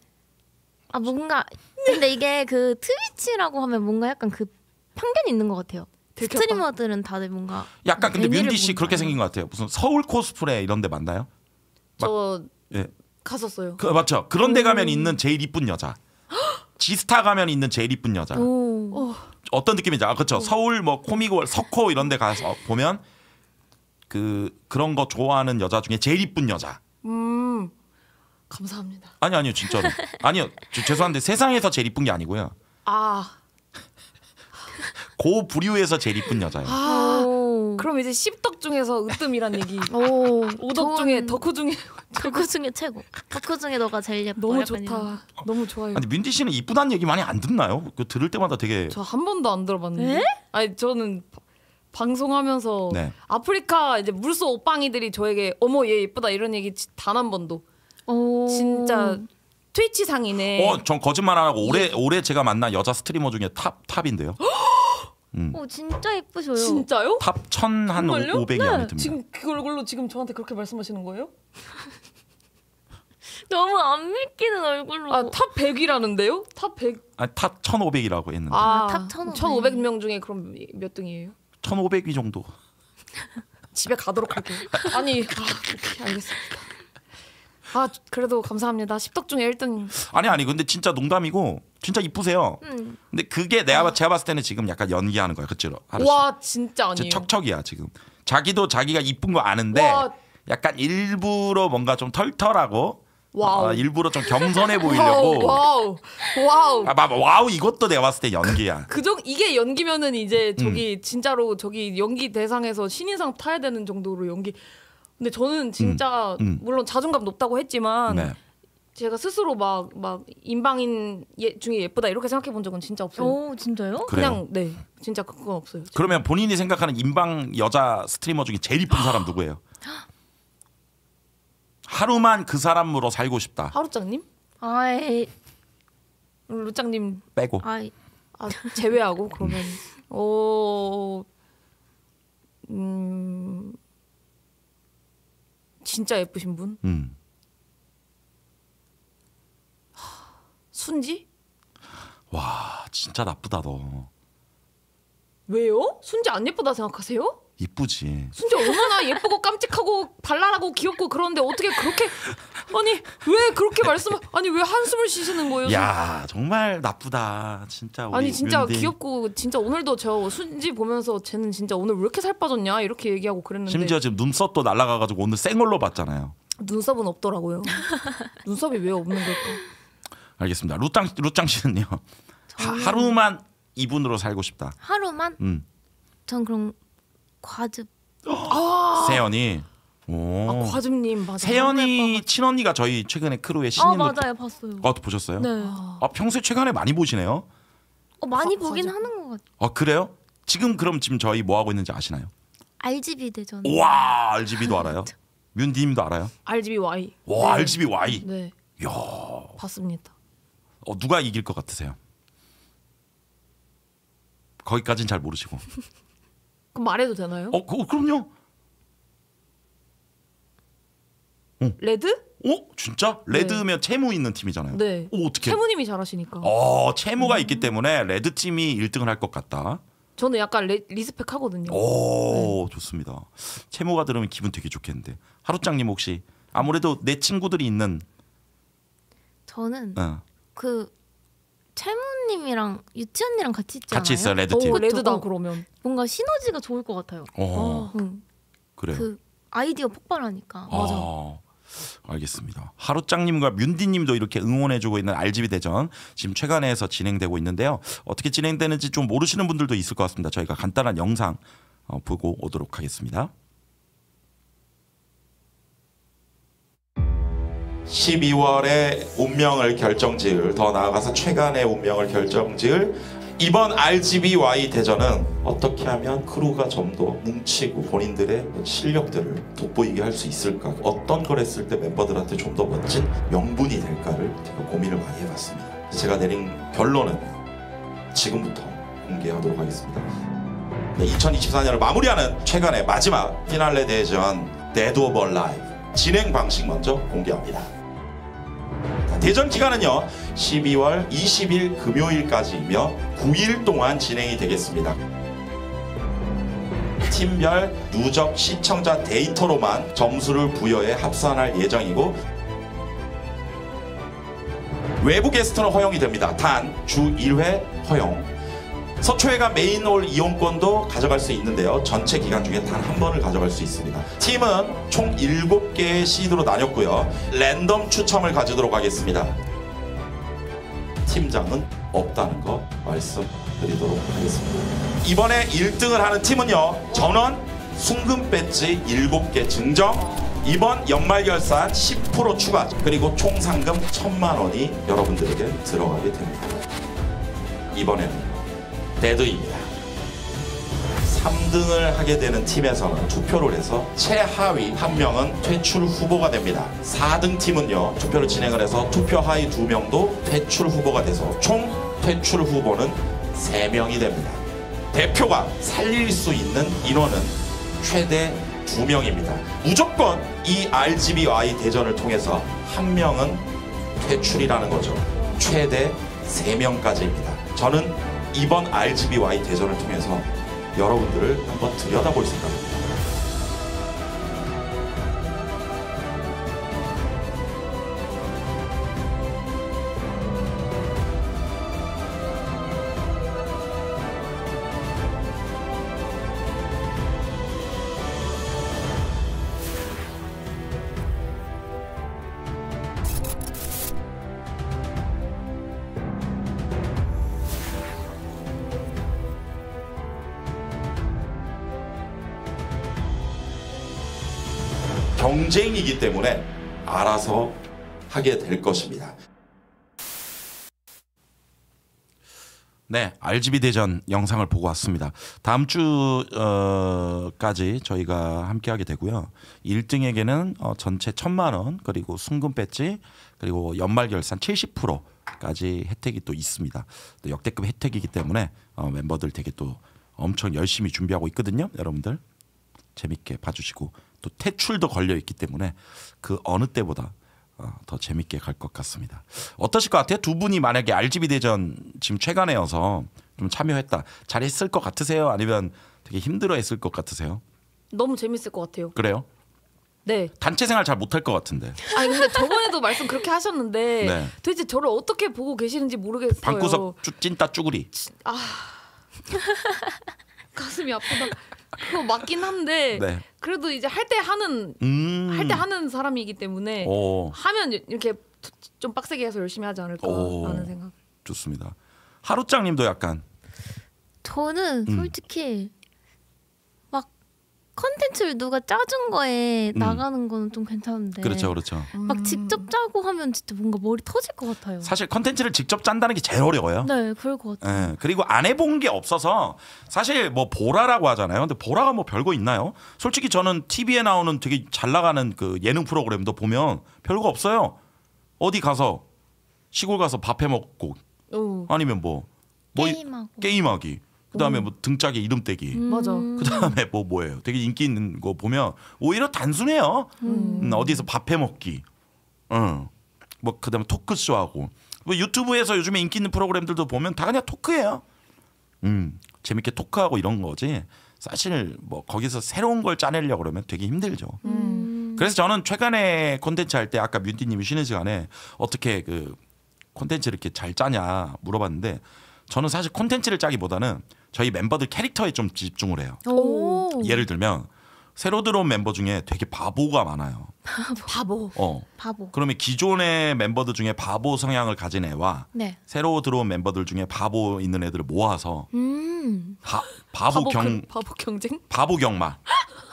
아 뭔가 근데 이게 그 트위치라고 하면 뭔가 약간 그 편견이 있는 것 같아요. 스트리머들은 다들 뭔가 약간 근데 뮤디 씨 그렇게 생긴 것 같아요. 무슨 서울 코스프레 이런 데 만나요? 저 예. 갔었어요. 그, 맞죠. 그런 데 음. 가면 있는 제일 이쁜 여자. <gasps> 지스타 가면 있는 제일 이쁜 여자. 오. 어떤 느낌인지 아 그렇죠. 서울 뭐 코미고 석호 이런 데 가서 보면 그 그런 거 좋아하는 여자 중에 제일 이쁜 여자. 음 감사합니다. 아니 아니요 진짜로 아니요 저, 죄송한데 세상에서 제일 이쁜 게 아니고요. 아. <laughs> 고 부류에서 제일 이쁜 여자예요. 아, 그럼 이제 씹덕 중에서 으뜸이란 얘기. 오, 오덕 중에 덕후 중에 덕후 중에 최고. 덕후 중에 너가 제일 예뻐. 너무 좋다. 너무 좋아요. 아니 민지 씨는 이쁘다는 얘기 많이 안 듣나요? 그 들을 때마다 되게. 저 한 번도 안 들어봤는데. 에? 아니 저는 방송하면서 네. 아프리카 이제 물소 오빵이들이 저에게 어머 얘 예쁘다 이런 얘기 단 한 번도 오. 어. 진짜 트위치 상이네. 어, 전 거짓말 안 하고 올해 올해 제가 만난 여자 스트리머 중에 탑 탑인데요. <gasps> 음. 오 어, 진짜 예쁘셔요. 진짜요? 탑 천 한 오백 0이 안에 네. 니다 지금 그걸로 지금 저한테 그렇게 말씀하시는 거예요? <laughs> 너무 안 믿기는 얼굴로. 아, 탑 100이라는데요? 탑 100. 아, 아, 탑 1,500이라고 했는데. 아, 탑1 1,500명 중에 그럼 몇 등이에요? 1,500위 정도. <laughs> 집에 가도록 할게요. 아니, <laughs> 아, 알겠습니다. 아, 그래도 감사합니다. 10덕 중에 1등. 아니 아니 근데 진짜 농담이고 진짜 이쁘세요. 음. 근데 그게 내가 아. 제가 봤을 때는 지금 약간 연기하는 거야. 그치 와, 진짜 아니에요. 척척이야, 지금. 자기도 자기가 이쁜 거 아는데 와. 약간 일부러 뭔가 좀 털털하고 와우. 아, 일부러 좀 겸손해 <laughs> 보이려고. 와우. 와우. 아, 막 와우 이것도 내가 봤을 때 연기야. 그정 이게 연기면은 이제 음. 저기 음. 진짜로 저기 연기 대상에서 신인상 타야 되는 정도로 연기. 근데 저는 진짜 음. 음. 물론 자존감 높다고 했지만 네. 제가 스스로 막 막 인방인 예, 중에 예쁘다 이렇게 생각해 본 적은 진짜 없어요. 오, 어, 진짜요? 그냥 그래요. 네. 진짜 그건 없어요. 그러면 본인이 생각하는 인방 여자 스트리머 중에 제일 이쁜 사람 누구예요? <gasps> <gasps> 아, 하루만 그 사람으로 살고 싶다. 하루짱님? 아이 루짱님 빼고. 아이 아, 제외하고 그러면 어 음. 진짜 예쁘신 분? 음. 순지? 와 진짜 나쁘다 너. 왜요? 순지 안 예쁘다 생각하세요? 이쁘지. 진짜 얼마나 예쁘고 깜찍하고 발랄하고 귀엽고 그런데 어떻게 그렇게 아니 왜 그렇게 말씀 아니 왜 한숨을 쉬시는 거예요? 야 정말 나쁘다 진짜. 아니 진짜 윈딩. 귀엽고 진짜 오늘도 저 순지 보면서 쟤는 진짜 오늘 왜 이렇게 살 빠졌냐 이렇게 얘기하고 그랬는데. 심지어 지금 눈썹도 날라가가지고 오늘 생얼로 봤잖아요. 눈썹은 없더라고요. 눈썹이 왜 없는 걸까? 알겠습니다. 루짱 루짱 씨는요. 저는... 하, 루만 이분으로 살고 싶다. 하루만? 음. 전 그럼 과즙. 아. 세연이. 오. 아, 과즙님 맞아요. 세연이 친언니가 저희 최근에 크루의 신인. 아 맞아요 봤어요. 아 보셨어요? 네. 아 평소에 최근에 많이 보시네요. 어 많이 아, 보긴 과즙. 하는 것 같아요. 아 그래요? 지금 그럼 지금 저희 뭐 하고 있는지 아시나요? RGB 대전. 와 RGB도 알아요? 윤디님도 아, 알아요? RGB Y. 와 네. RGB Y. 네. 야. 봤습니다. 어 누가 이길 것 같으세요? 거기까진 잘 모르시고. <laughs> 그럼 말해도 되나요? 어, 그, 그럼요. 어. 레드? 어? 진짜? 네. 레드면 채무 있는 팀이잖아요. 네. 어, 어떻게? 채무님이 잘하시니까. 어, 채무가 음. 있기 때문에 레드 팀이 1등을 할 것 같다. 저는 약간 레, 리스펙 하거든요. 오, 네. 좋습니다. 채무가 들으면 기분 되게 좋겠는데. 하루짱님 혹시 아무래도 내 친구들이 있는 저는 어. 그 채무님이랑 유치 언니랑 같이 있잖아요. 같이 있어 레드 어, 팀. 오, 레드다 어, 그러면 뭔가 시너지가 좋을 것 같아요. 어. 어. 응. 그래요. 그 아이디어 폭발하니까. 아. 맞아. 알겠습니다. 하루짱님과 윤디님도 이렇게 응원해주고 있는 RGB 대전 지금 최근에서 진행되고 있는데요. 어떻게 진행되는지 좀 모르시는 분들도 있을 것 같습니다. 저희가 간단한 영상 보고 오도록 하겠습니다. 12월에 운명을 결정지을 더 나아가서 최간의 운명을 결정지을 이번 RGBY 대전은 어떻게 하면 크루가 좀 더 뭉치고 본인들의 실력들을 돋보이게 할 수 있을까 어떤 걸 했을 때 멤버들한테 좀 더 멋진 명분이 될까를 제가 고민을 많이 해봤습니다 제가 내린 결론은 지금부터 공개하도록 하겠습니다 2024년을 마무리하는 최근의 마지막 피날레 대전 데드 오버 라이브 진행 방식 먼저 공개합니다 대전 기간은요 12월 20일 금요일까지이며 9일 동안 진행이 되겠습니다. 팀별 누적 시청자 데이터로만 점수를 부여해 합산할 예정이고 외부 게스트는 허용이 됩니다. 단 주 1회 허용. 서초회가 메인홀 이용권도 가져갈 수 있는데요. 전체 기간 중에 단 한 번을 가져갈 수 있습니다. 팀은 총 7개의 시드로 나뉘었고요. 랜덤 추첨을 가지도록 하겠습니다. 팀장은 없다는 거 말씀드리도록 하겠습니다. 이번에 1등을 하는 팀은요. 전원 순금 배지 7개 증정, 이번 연말결산 10% 추가, 그리고 총 상금 1천만 원이 여러분들에게 들어가게 됩니다. 이번에는 데드입니다. 3등을 하게 되는 팀에서는 투표를 해서 최하위 1 명은 퇴출 후보가 됩니다. 4등 팀은요 투표를 진행을 해서 투표 하위 2 명도 퇴출 후보가 돼서 총 퇴출 후보는 3명이 됩니다. 대표가 살릴 수 있는 인원은 최대 2명입니다. 무조건 이 RGBY 대전을 통해서 1 명은 퇴출이라는 거죠. 최대 3명까지입니다. 저는 이번 RGBY 대전을 통해서 여러분들을 한번 들여다볼 생각입니다. 때문에 알아서 하게 될 것입니다. 네, RGB 대전 영상을 보고 왔습니다. 다음 주까지 어, 저희가 함께 하게 되고요. 1등에게는 어, 전체 천만 원 그리고 순금 배지 그리고 연말 결산 70%까지 혜택이 또 있습니다. 또 역대급 혜택이기 때문에 어, 멤버들 되게 또 엄청 열심히 준비하고 있거든요. 여러분들 재밌게 봐주시고 또 퇴출도 걸려 있기 때문에 그 어느 때보다 어, 더 재밌게 갈 것 같습니다. 어떠실 것 같아요? 두 분이 만약에 RGB 대전 지금 최근에여서 좀 참여했다 잘했을 것 같으세요? 아니면 되게 힘들어했을 것 같으세요? 너무 재밌을 것 같아요. 그래요? 네. 단체 생활 잘 못할 것 같은데. 아 근데 저번에도 말씀 그렇게 하셨는데 <laughs> 네. 도대체 저를 어떻게 보고 계시는지 모르겠어요. 방구석 찐따 쭈구리. 아 <laughs> 가슴이 아프다. 그거 맞긴 한데 <laughs> 네. 그래도 이제 할 때 하는 음. 할때 하는 사람이기 때문에 오. 하면 이렇게 좀 빡세게 해서 열심히 하지 않을까라는 생각. 좋습니다. 하루짱님도 약간. 저는 음. 솔직히 컨텐츠를 누가 짜준 거에 음. 나가는 거는 좀 괜찮은데. 그렇죠, 그렇죠. 막 음. 직접 짜고 하면 진짜 뭔가 머리 터질 것 같아요. 사실 컨텐츠를 직접 짠다는 게 제일 어려워요. 네, 그럴 것 같아요. 네, 그리고 안 해본 게 없어서 사실 뭐 보라라고 하잖아요. 근데 보라가 뭐 별거 있나요? 솔직히 저는 TV에 나오는 되게 잘 나가는 그 예능 프로그램도 보면 별거 없어요. 어디 가서 시골 가서 밥해 먹고 아니면 뭐, 뭐 게임하고. 게임하기 그다음에 음. 뭐 등짝에 이름 떼기. 음. 맞아. 그다음에 뭐 뭐예요? 되게 인기 있는 거 보면 오히려 단순해요. 음. 음 어디서 밥해 먹기. 응. 어. 뭐 그다음에 토크쇼 하고. 뭐 유튜브에서 요즘에 인기 있는 프로그램들도 보면 다 그냥 토크예요. 음. 재밌게 토크하고 이런 거지. 사실 뭐 거기서 새로운 걸 짜내려고 그러면 되게 힘들죠. 음. 그래서 저는 최근에 콘텐츠 할 때 아까 뮤디님이 쉬는 시간에 어떻게 그 콘텐츠 를 이렇게 잘 짜냐 물어봤는데 저는 사실 콘텐츠를 짜기보다는 저희 멤버들 캐릭터에 좀 집중을 해요. 오. 예를 들면 새로 들어온 멤버 중에 되게 바보가 많아요. 바보. 어. 바보. 그러면 기존의 멤버들 중에 바보 성향을 가진 애와 네. 새로 들어온 멤버들 중에 바보 있는 애들을 모아서 음. 바, 바보, 바보 경 그, 바보 경쟁? 바보 경마.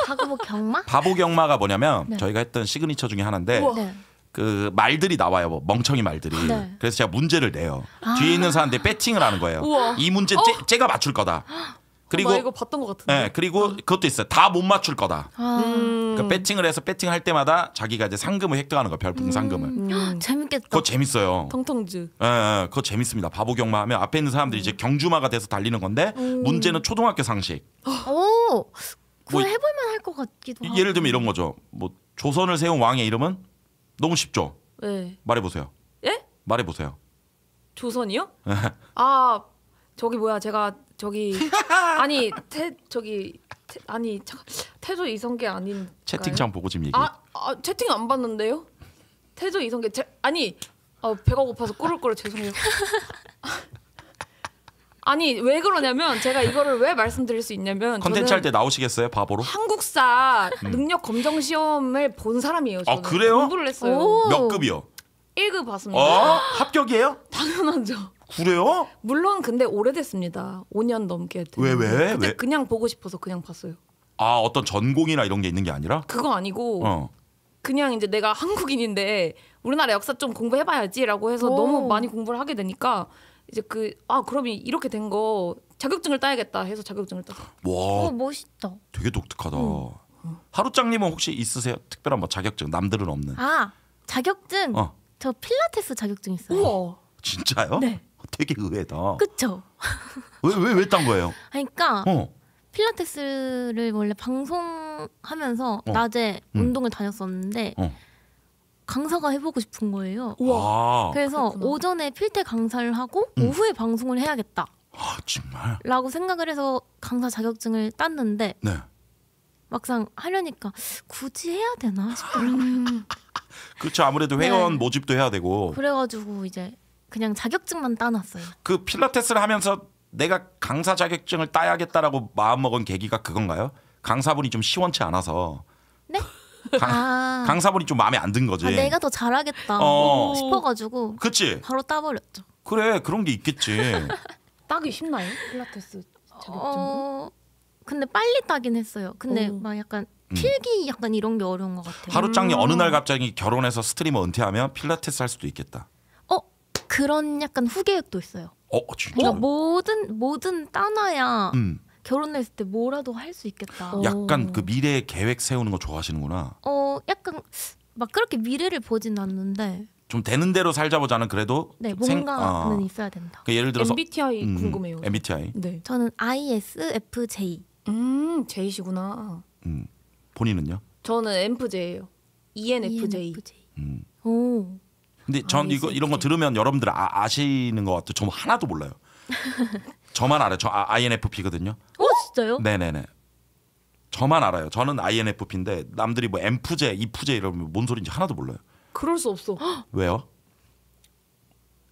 바보 경마? 바보 경마가 뭐냐면 네. 저희가 했던 시그니처 중에 하나인데 우와. 네. 그 말들이 나와요. 뭐 멍청이 말들이. 네. 그래서 제가 문제를 내요. 아. 뒤에 있는 사람한테 배팅을 하는 거예요. 우와. 이 문제 어? 제, 가 맞출 거다. <gasps> 그리고 어, 이거 봤던 것 같은데. 네, 그리고 음. 그것도 있어요. 다 못 맞출 거다. 아. 음. 그러니까 배팅을 해서 배팅할 때마다 자기가 이제 상금을 획득하는 거예요. 별풍 음. 상금을. 음. 재밌겠다. 그거 재밌어요. 텅텅즈. 예, 네, 그거 재밌습니다. 바보경마 하면 앞에 있는 사람들이 이제 음. 경주마가 돼서 달리는 건데 문제는 초등학교 상식. 오, 그거 뭐, 해볼만 할것 같기도 하고. 예를 들면 이런 거죠. 뭐 조선을 세운 왕의 이름은 너무 쉽죠? 네. 말해보세요. 예? 말해보세요. 조선이요? 네. 아 저기 뭐야 제가 저기 <laughs> 아니 태 저기 태, 아니 태조 이성계 아닌 채팅창 보고 지금 얘기. 아, 아 채팅 안 봤는데요? 태조 이성계 제, 아니 어, 배가 고파서 꾸룩꾸룩 죄송해요. <laughs> 아니 왜 그러냐면 제가 이거를 왜 말씀드릴 수 있냐면 컨텐츠 할 때 나오시겠어요 바보로? 한국사 음. 능력 검정 시험을 본 사람이에요. 아, 저는. 아 그래요? 공부를 했어요. 오. 몇 급이요? 1급 봤습니다. 어? 합격이에요? 당연하죠. 그래요? 물론 근데 오래됐습니다. 5년 넘게. 왜 왜? 그때 왜? 그냥 보고 싶어서 그냥 봤어요. 아 어떤 전공이나 이런 게 있는 게 아니라? 그거 아니고 어. 그냥 이제 내가 한국인인데 우리나라 역사 좀 공부해봐야지라고 해서 오. 너무 많이 공부를 하게 되니까 이제 그 아 그러면 이렇게 된 거 자격증을 따야겠다 해서 자격증을 따. 와, 어, 멋있다. 되게 독특하다. 응. 하루짱님은 혹시 있으세요? 특별한 뭐 자격증 남들은 없는. 아 자격증. 어. 저 필라테스 자격증 있어요. 우와. 진짜요? 네. <laughs> 되게 의외다. 그쵸. 왜왜 왜 딴 거예요? <laughs> 그러니까 어. 필라테스를 원래 방송하면서 어. 낮에 음. 운동을 다녔었는데. 어. 강사가 해보고 싶은 거예요. 와. 아, 그래서 그렇구나. 오전에 필테 강사를 하고 음. 오후에 방송을 해야겠다. 아 정말? 라고 생각을 해서 강사 자격증을 땄는데 네. 막상 하려니까 굳이 해야 되나 싶더라고요. 음. <laughs> 그렇죠. 아무래도 네. 회원 네. 모집도 해야 되고. 그래가지고 이제 그냥 자격증만 따놨어요. 그 필라테스를 하면서 내가 강사 자격증을 따야겠다라고 마음먹은 계기가 그건가요? 강사분이 좀 시원치 않아서 강, 아. 강사분이 좀 마음에 안 든 거지. 아, 내가 더 잘하겠다 어. 뭐 싶어가지고 그치? 바로 따버렸죠. 그래 그런 게 있겠지. 따기 <laughs> 쉽나요? 필라테스 자격증은? 어, 근데 빨리 따긴 했어요. 근데 오. 막 약간 음. 필기 약간 이런 게 어려운 것 같아요. 하루짱이 음. 어느 날 갑자기 결혼해서 스트리머 은퇴하면 필라테스 할 수도 있겠다. 어 그런 약간 후계획도 있어요. 어 진짜? 그러니까 모든 모든 따놔야 음. 결혼했을 때 뭐라도 할 수 있겠다. 어. 약간 그 미래 계획 세우는 거 좋아하시는구나. 어, 약간 막 그렇게 미래를 보진 않는데 좀 되는 대로 살자 보자는 그래도 네 아. 뭔가는 생... 어. 있어야 된다. 그러니까 예를 들어서 MBTI 음, 궁금해요. MBTI. 네. 저는 ISFJ. 음 J시구나. 음 본인은요? 저는 MFJ예요. ENFJ. ENFJ. 음. 오. 근데 전 ISFJ. 이거 이런 거 들으면 여러분들 아, 아시는 것 같아요. 저 뭐 하나도 몰라요. <laughs> 저만 알아요. 저 아, INFP거든요. 어 진짜요? 네네네. 저만 알아요. 저는 INFP인데 남들이 뭐 M프제, EF제 이러면 뭔 소리인지 하나도 몰라요. 그럴 수 없어. 왜요?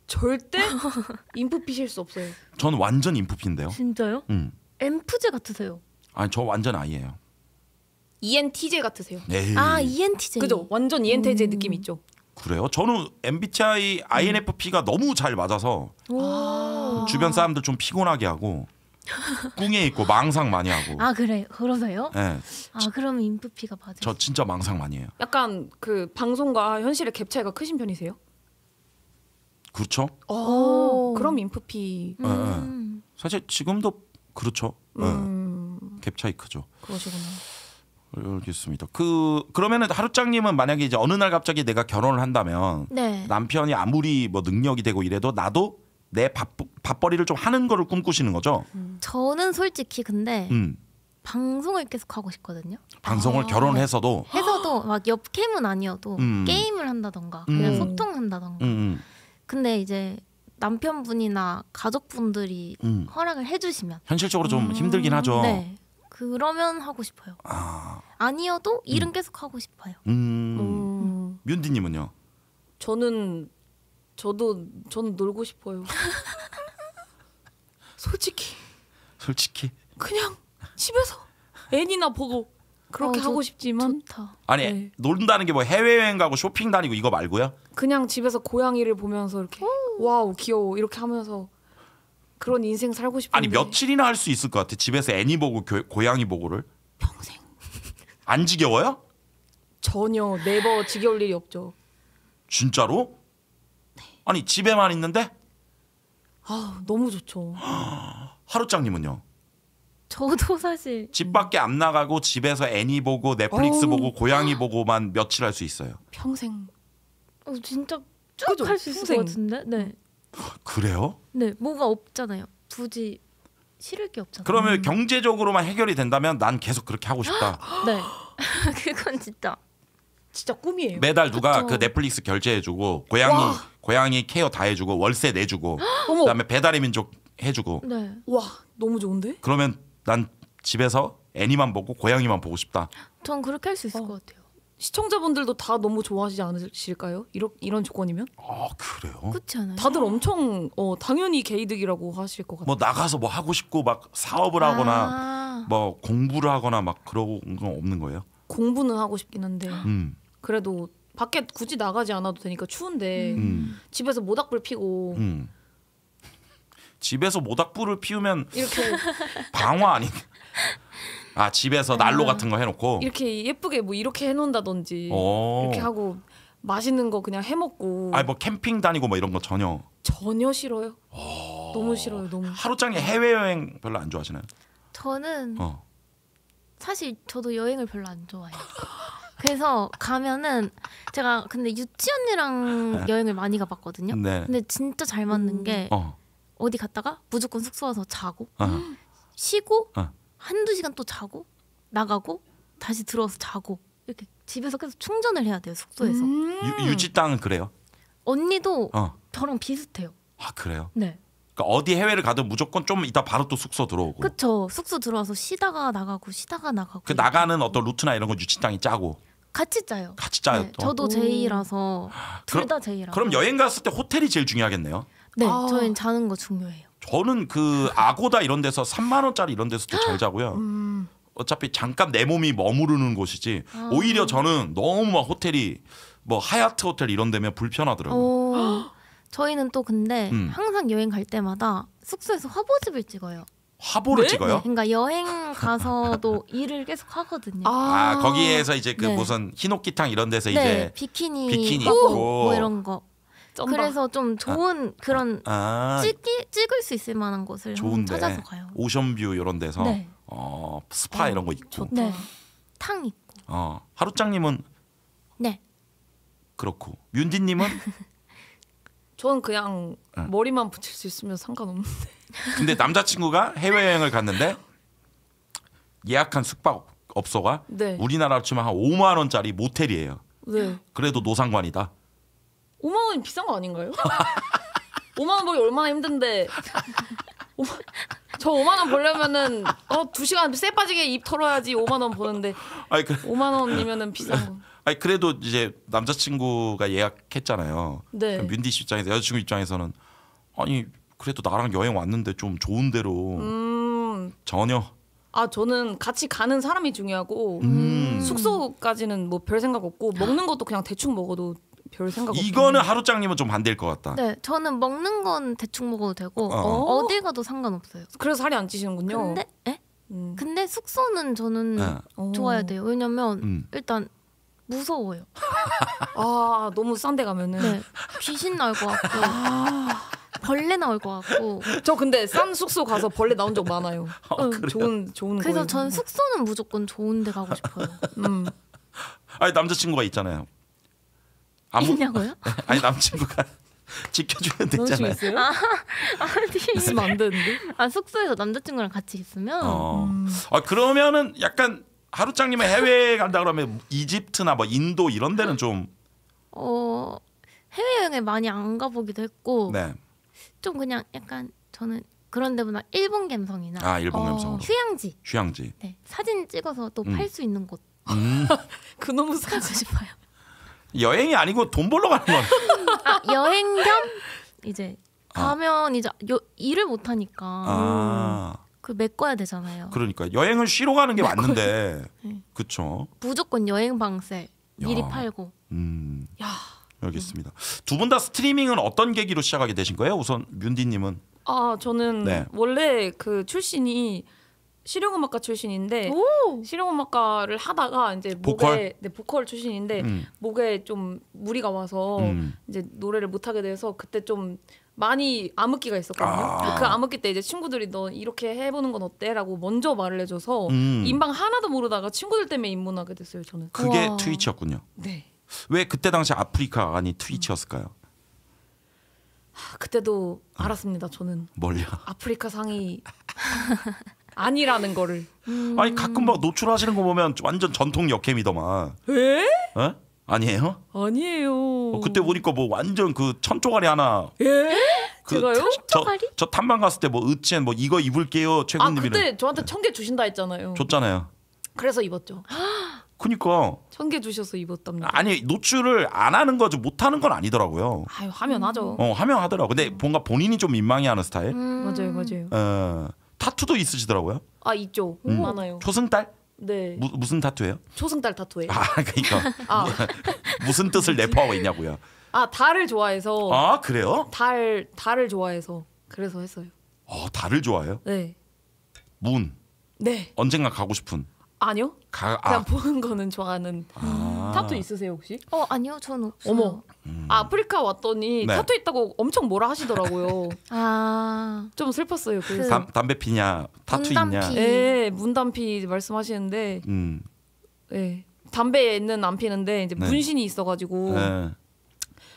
절대 인프피실 수 없어요. 저 완전 인프피인데요. 진짜요? 음. 엠프제 같으세요. 아니 저 완전 아예요 ENTJ 같으세요. 에이. 아 ENTJ. 그죠? 완전 ENTJ 음. 느낌 있죠. 그래요? 저는 MBTI INFP가 너무 잘 맞아서 주변 사람들 좀 피곤하게 하고 <laughs> 꿍에 있고 망상 많이 하고. 아 그래 그러세요? 네. 아 그럼 인프피가 맞아요. 저 진짜 망상 많이 해요. 약간 그 방송과 현실의 갭 차이가 크신 편이세요? 그렇죠. 오, 그럼 인프피. 음. 네, 네. 음. 사실 지금도 그렇죠. 네. 음. 갭 차이 크죠. 그러시구나. 알겠습니다. 그 그러면은 하루짱님은 만약에 이제 어느 날 갑자기 내가 결혼을 한다면 네. 남편이 아무리 뭐 능력이 되고 이래도 나도 내 밥, 밥벌이를 좀 하는 거를 꿈꾸시는 거죠? 음. 저는 솔직히 근데 음. 방송을 계속 하고 싶거든요. 방송을 아. 결혼해서도 해서도 막 옆캠은 아니어도 음. 게임을 한다던가 음. 그냥 소통한다던가. 음, 음. 근데 이제 남편분이나 가족분들이 허락을 해주시면 현실적으로 좀 힘들긴 하죠. 네. 그러면 하고 싶어요. 아. 아니어도 음. 일은 음. 계속 하고 싶어요. 음. 윤디님은요? 음. 저는 저도 저는 놀고 싶어요. <laughs> 솔직히. 솔직히. 그냥 집에서 애니나 보고 그렇게 어, 하고 싶지만 좋다. 아니 네. 논다는 게 뭐 해외여행 가고 쇼핑 다니고 이거 말고요? 그냥 집에서 고양이를 보면서 이렇게 오. 와우 귀여워 이렇게 하면서 그런 인생 살고 싶은데. 아니 며칠이나 할 수 있을 것 같아. 집에서 애니 보고 교, 고양이 보고를. 평생. 안 지겨워요? 전혀 네버 지겨울 일이 없죠. 진짜로? 네. 아니 집에만 있는데? 아 너무 좋죠. <gasps> 하루짱님은요? 저도 사실 집 밖에 안 나가고 집에서 애니 보고 넷플릭스 어 보고 고양이 보고만 며칠 할 수 있어요. 평생. 어, 진짜 쭉 할 수 있을 것 같은데. 네. 그래요? 네, 뭐가 없잖아요. 굳이 싫을 게 없잖아요. 그러면 음. 경제적으로만 해결이 된다면 난 계속 그렇게 하고 싶다. <gasps> 네, <laughs> 그건 진짜 진짜 꿈이에요. 매달 누가 그쵸. 그 넷플릭스 결제해주고 고양이 와. 고양이 케어 다 해주고 월세 내주고 <gasps> 그다음에 배달의 민족 해주고. 네. 와 너무 좋은데? 그러면 난 집에서 애니만 보고 고양이만 보고 싶다. 전 그렇게 할 수 있을 어. 것 같아요. 시청자분들도 다 너무 좋아하시지 않으실까요? 이런 이런 조건이면? 아 그래요? 그렇지 않아요? 다들 엄청 어, 당연히 개이득이라고 하실 것 뭐 같아요. 뭐 나가서 뭐 하고 싶고 막 사업을 하거나 아. 뭐 공부를 하거나 막 그런 건 없는 거예요? 공부는 하고 싶긴 한데 음. 그래도 밖에 굳이 나가지 않아도 되니까 추운데 음. 집에서 모닥불 피고 음. <laughs> 집에서 모닥불을 피우면 이렇게 방화 아닌 <laughs> 아 집에서 난로 아. 같은 거 해놓고 이렇게 예쁘게 뭐 이렇게 해놓는다든지 오. 어. 이렇게 하고 맛있는 거 그냥 해먹고 아니 뭐 캠핑 다니고 뭐 이런 거 전혀 전혀 싫어요. 오. 어. 너무 싫어요. 너무 하루 종일 네. 해외 여행 별로 안 좋아하시나요? 저는 어. 사실 저도 여행을 별로 안 좋아해요. <laughs> 그래서 가면은 제가 근데 유치 언니랑 네. 여행을 많이 가봤거든요. 네. 근데 진짜 잘 맞는 음. 게 어. 디 갔다가 무조건 숙소 와서 자고 어. 쉬고 어. 한두 시간 또 자고 나가고 다시 들어와서 자고 이렇게 집에서 계속 충전을 해야 돼요 숙소에서. 음. 유, 지 땅은 그래요? 언니도 어. 저랑 비슷해요. 아 그래요? 네. 그러니까 어디 해외를 가도 무조건 좀 이따 바로 또 숙소 들어오고. 그쵸 숙소 들어와서 쉬다가 나가고 쉬다가 나가고. 그 나가는 어떤 루트나 이런 건유지 땅이 짜고. 같이 짜요. 같이 짜요. 네, 저도 제이라서 아, 둘다 제이라. 그럼 여행 갔을 때 호텔이 제일 중요하겠네요. 네, 아. 저희는 자는 거 중요해요. 저는 그 아고다 이런 데서 3만 원짜리 이런 데서도 잘 자고요. 음. 어차피 잠깐 내 몸이 머무르는 곳이지. 아. 오히려 저는 너무 막 호텔이 뭐 하얏트 호텔 이런 데면 불편하더라고요. 저희는 또 근데 음. 항상 여행 갈 때마다 숙소에서 화보집을 찍어요. 화보를 네? 찍어요? 네, 그러니까 여행 가서도 <laughs> 일을 계속 하거든요. 아, 아 거기에서 이제 그 네. 무슨 흰옷기탕 이런 데서 네, 이제 비키니, 비키니 입고 뭐 이런 거 썸바. 그래서 좀 아, 좋은 아, 그런 아, 아. 찍기 찍을 수 있을 만한 곳을 좋은데, 찾아서 가요. 오션뷰 이런 데서 네. 어, 스파 네, 이런 거 있고. 네. 탕 있고. 어, 하루짱님은 네. 그렇고 윤진님은 <laughs> 저는 그냥 응. 네. 머리만 붙일 수 있으면 상관없는데. <laughs> 근데 남자친구가 해외 여행을 갔는데 예약한 숙박업소가 네. 우리나라로 치면 한 5만 원짜리 모텔이에요. 네. 그래도 노상관이다. 5만 원이 비싼 거 아닌가요? 5만 <laughs> 원 벌기 얼마나 힘든데 저 5만 원 벌려면은 어 2시간 쎄 빠지게 입 털어야지 5만 원 버는데 아니, 그, 5만 원이면은 비싼 거 <laughs> 아니 그래도 이제 남자친구가 예약했잖아요 네. 민디 씨 입장에서 여자친구 입장에서는 아니 그래도 나랑 여행 왔는데 좀 좋은 데로 음... 전혀 아 저는 같이 가는 사람이 중요하고 음. 숙소까지는 뭐 별 생각 없고 먹는 것도 그냥 대충 먹어도 별 생각 없어요. 이거는 하루짱님은 좀 반대일 것 같다. 네, 저는 먹는 건 대충 먹어도 되고 어. 어 디 가도 상관없어요. 그래서 살이 안 찌시는군요. 근데 에? 음. 근데 숙소는 저는 네. 좋아야 돼요. 왜냐면 음. 일단 무서워요. 아 너무 싼 데 가면은 네, 귀신 나올 것 같고 아. 벌레 나올 것 같고. 저 근데 싼 숙소 가서 벌레 나온 적 많아요. <laughs> 어, 응. 좋은 좋은. 그래서 전 숙소는 무조건 좋은데 가고 싶어요. 음. 아니 남자친구가 있잖아요. 아무 있냐고요? <laughs> 아니 남친구가 <laughs> 지켜주면 되잖아요. 있어요? 아, 있으면 아, 아, 안 되는데. 아 숙소에서 남자친구랑 같이 있으면. 어. 음. 아 그러면은 약간 하루짱님은 해외 간다 그러면 이집트나 뭐 인도 이런 데는 좀. 어 해외 여행에 많이 안 가보기도 했고. 네. 좀 그냥 약간 저는 그런 데보다 일본 감성이나 아 일본 감성 어. 휴양지 휴양지 네 사진 찍어서 또 팔수 음. 있는 곳 음. <laughs> 그놈의 사고 싶어요 여행이 아니고 돈 벌러 가는 거 <laughs> 아, 여행 겸 이제 아. 가면 이제 요, 일을 못 하니까 아. 그 메꿔야 되잖아요. 그러니까 여행은 쉬러 가는 게 맞는데, 네. 그쵸? 무조건 여행 방세 미리 야. 팔고. 음. 야. 알겠습니다. 두 분 다 스트리밍은 어떤 계기로 시작하게 되신 거예요? 우선 윤디님은? 아 저는 네. 원래 그 출신이 실용음악과 출신인데 오! 실용음악과를 하다가 이제 보컬? 목에 네 보컬 출신인데 음. 목에 좀 무리가 와서 음. 이제 노래를 못 하게 돼서 그때 좀 많이 암흑기가 있었거든요. 아. 그 암흑기 때 이제 친구들이 넌 이렇게 해보는 건 어때라고 먼저 말을 해줘서 음. 인방 하나도 모르다가 친구들 때문에 입문하게 됐어요. 저는 그게 트위치였군요. 네. 왜 그때 당시 아프리카 아니 트위치였을까요? 하, 그때도 알았습니다. 저는 멀려 아프리카 상이 <laughs> 아니라는 거를. 음... 아니 가끔 막 노출하시는 거 보면 완전 전통 역캠이더만. 에? 아니에요? 아니에요. 어, 그때 보니까 뭐 완전 그 천조가리 하나. 예? 그 제가요? 천조가리? 저, 저 탐방 갔을 때뭐 으첸 뭐 이거 입을게요 최군님이랑. 아 그때 저한테 천개 주신다 했잖아요. 줬잖아요. 그래서 입었죠. 그니까 천개 주셔서 입었답니다. 아니 노출을 안 하는 거지 못 하는 건 아니더라고요. 아유 하면 음. 하죠. 어 하면 하더라고. 근데 뭔가 본인이 좀 민망해하는 스타일. 음. 맞아요, 맞아요. 어. 타투도 있으시더라고요. 아 있죠. 음. 많아요. 초승달? 네. 무, 무슨 타투예요? 초승달 타투예요. 아 그러니까 아. 무슨 뜻을 내포하고 있냐고요. 아 달을 좋아해서. 아 그래요? 달 달을 좋아해서 그래서 했어요. 어 달을 좋아해요? 네. 문. 네. 언젠가 가고 싶은. 아니요. 가, 아. 그냥 아. 보는 거는 좋아하는. 아. 타투 있으세요 혹시? 어 아니요 저는 없어요. 어머 음. 아, 아프리카 왔더니 네. 타투 있다고 엄청 뭐라 하시더라고요. <laughs> 아. 좀 슬펐어요. 그래서. 그 담, 담배 피냐 타투 문단피. 있냐. 네 문담피 말씀하시는데. 음. 네 담배는 안 피는데 이제 네. 문신이 있어가지고. 네.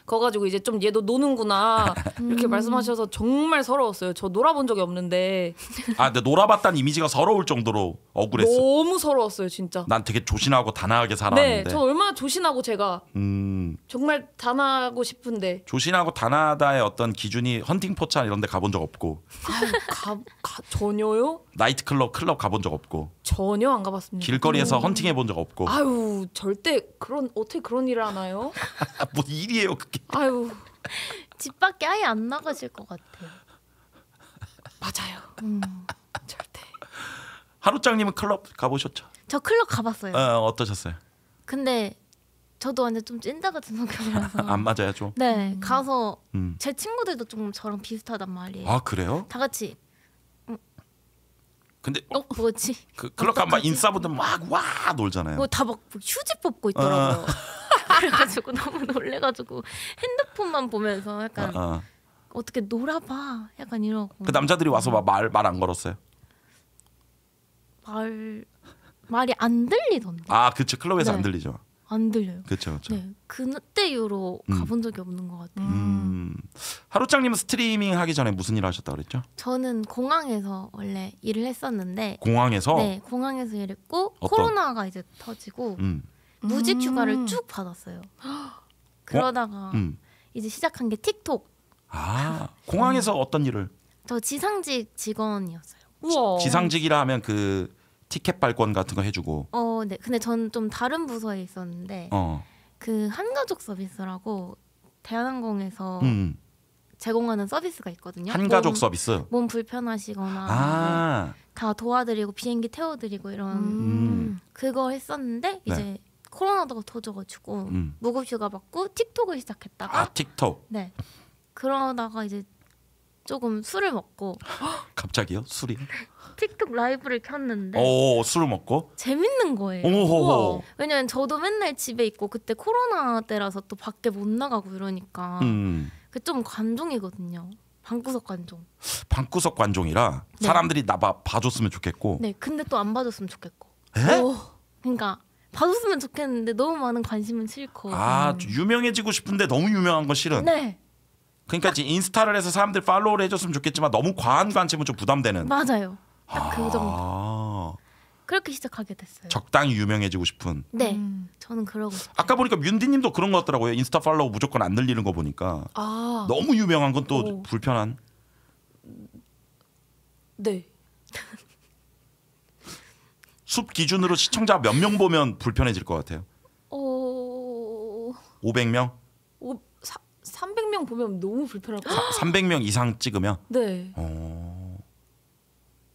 거가지고 이제 좀 얘도 노는구나 이렇게 음. 말씀하셔서 정말 서러웠어요. 저 놀아본 적이 없는데. <laughs> 아, 근데 놀아봤다는 이미지가 서러울 정도로 억울했어. 요 너무 서러웠어요, 진짜. 난 되게 조신하고 단아하게 살아왔는데. 네, 저 얼마나 조신하고 제가 음. 정말 단아하고 싶은데. 조신하고 단아다의 하 어떤 기준이 헌팅 포차 이런데 가본 적 없고. 아유, 가, 가, 전혀요? 나이트클럽 클럽 가본 적 없고. 전혀 안 가봤습니다. 길거리에서 음. 헌팅해 본 적 없고. 아유 절대 그런 어떻게 그런 일을 하나요? <laughs> 아, 뭐 일이에요. 그. 밖에. 아유 집 밖에 아예 안 나가실 것 같아요. 맞아요. 음, 절대. 하루짱님은 클럽 가보셨죠? 저 클럽 가봤어요. 어, 어떠셨어요? 근데 저도 완전 좀 찐따 같은 성격이라서 안 맞아요 좀. 네 음. 가서 음. 제 친구들도 좀 저랑 비슷하단 말이에요. 아 그래요? 다 같이 근데 어, 뭐지? 그 클럽 가면 인싸분들 막 와 놀잖아요. 뭐 다 막 휴지 뽑고 있더라고. 어. <laughs> 그래가지고 너무 놀래가지고 핸드폰만 보면서 약간 어, 어. 떻게 놀아봐 약간 이러고. 그 남자들이 와서 막 말 말 안 걸었어요. 말 말이 안 들리던데. 아 그쵸 클럽에서 네. 안 들리죠. 안 들려요. 그렇죠, 그렇죠. 네, 그때 이후로 음. 가본 적이 없는 것 같아요. 음. 하루짱님은 스트리밍 하기 전에 무슨 일을 하셨다 그랬죠? 저는 공항에서 원래 일을 했었는데 공항에서 네, 공항에서 일했고 어떤? 코로나가 이제 터지고 음. 무직 휴가를 음. 쭉 받았어요. 어? 그러다가 어? 이제 시작한 게 틱톡. 아, 공항에서 어떤 일을? 저 지상직 직원이었어요. 우와. 지상직이라 하면 그 티켓 발권 같은 거 해주고. 어, 네. 근데 전 좀 다른 부서에 있었는데 어. 그 한가족 서비스라고 대한항공에서 음, 음. 제공하는 서비스가 있거든요. 한가족 몸, 서비스. 몸 불편하시거나 아. 다 도와드리고 비행기 태워드리고 이런 음. 그거 했었는데 네. 이제 네. 코로나도 터져가지고 음. 무급휴가 받고 틱톡을 시작했다가 아 틱톡. 네. 그러다가 이제 조금 술을 먹고 <gasps> 갑자기요? 술이요? 틱톡 라이브를 켰는데 오, 술을 먹고 재밌는 거예요. 오호호. 왜냐면 저도 맨날 집에 있고 그때 코로나 때라서 또 밖에 못 나가고 이러니까 음. 그좀 관종이거든요. 방구석 관종. 방구석 관종이라 네. 사람들이 나 봐, 봐줬으면 좋겠고. 네, 근데 또 안 봐줬으면 좋겠고. 오, 그러니까 봐줬으면 좋겠는데 너무 많은 관심은 싫고. 아, 음. 유명해지고 싶은데 너무 유명한 거 싫은. 네. 그러니까 이제 인스타를 해서 사람들 팔로우를 해줬으면 좋겠지만 너무 과한 관심은 좀 부담되는. 맞아요. 딱그 아. 정도. 그렇게 시작하게 됐어요. 적당히 유명해지고 싶은. 네, 음. 저는 그러고 싶어요. 아까 보니까 윤디님도 그런 것 같더라고요. 인스타 팔로우 무조건 안 늘리는 거 보니까 아. 너무 유명한 건 또 불편한. 네. <laughs> 숲 기준으로 시청자 몇 명 보면 불편해질 것 같아요? 어... 500명? 오... 300명 보면 너무 불편할 것 같아요. 300명 이상 찍으면? 네. 어...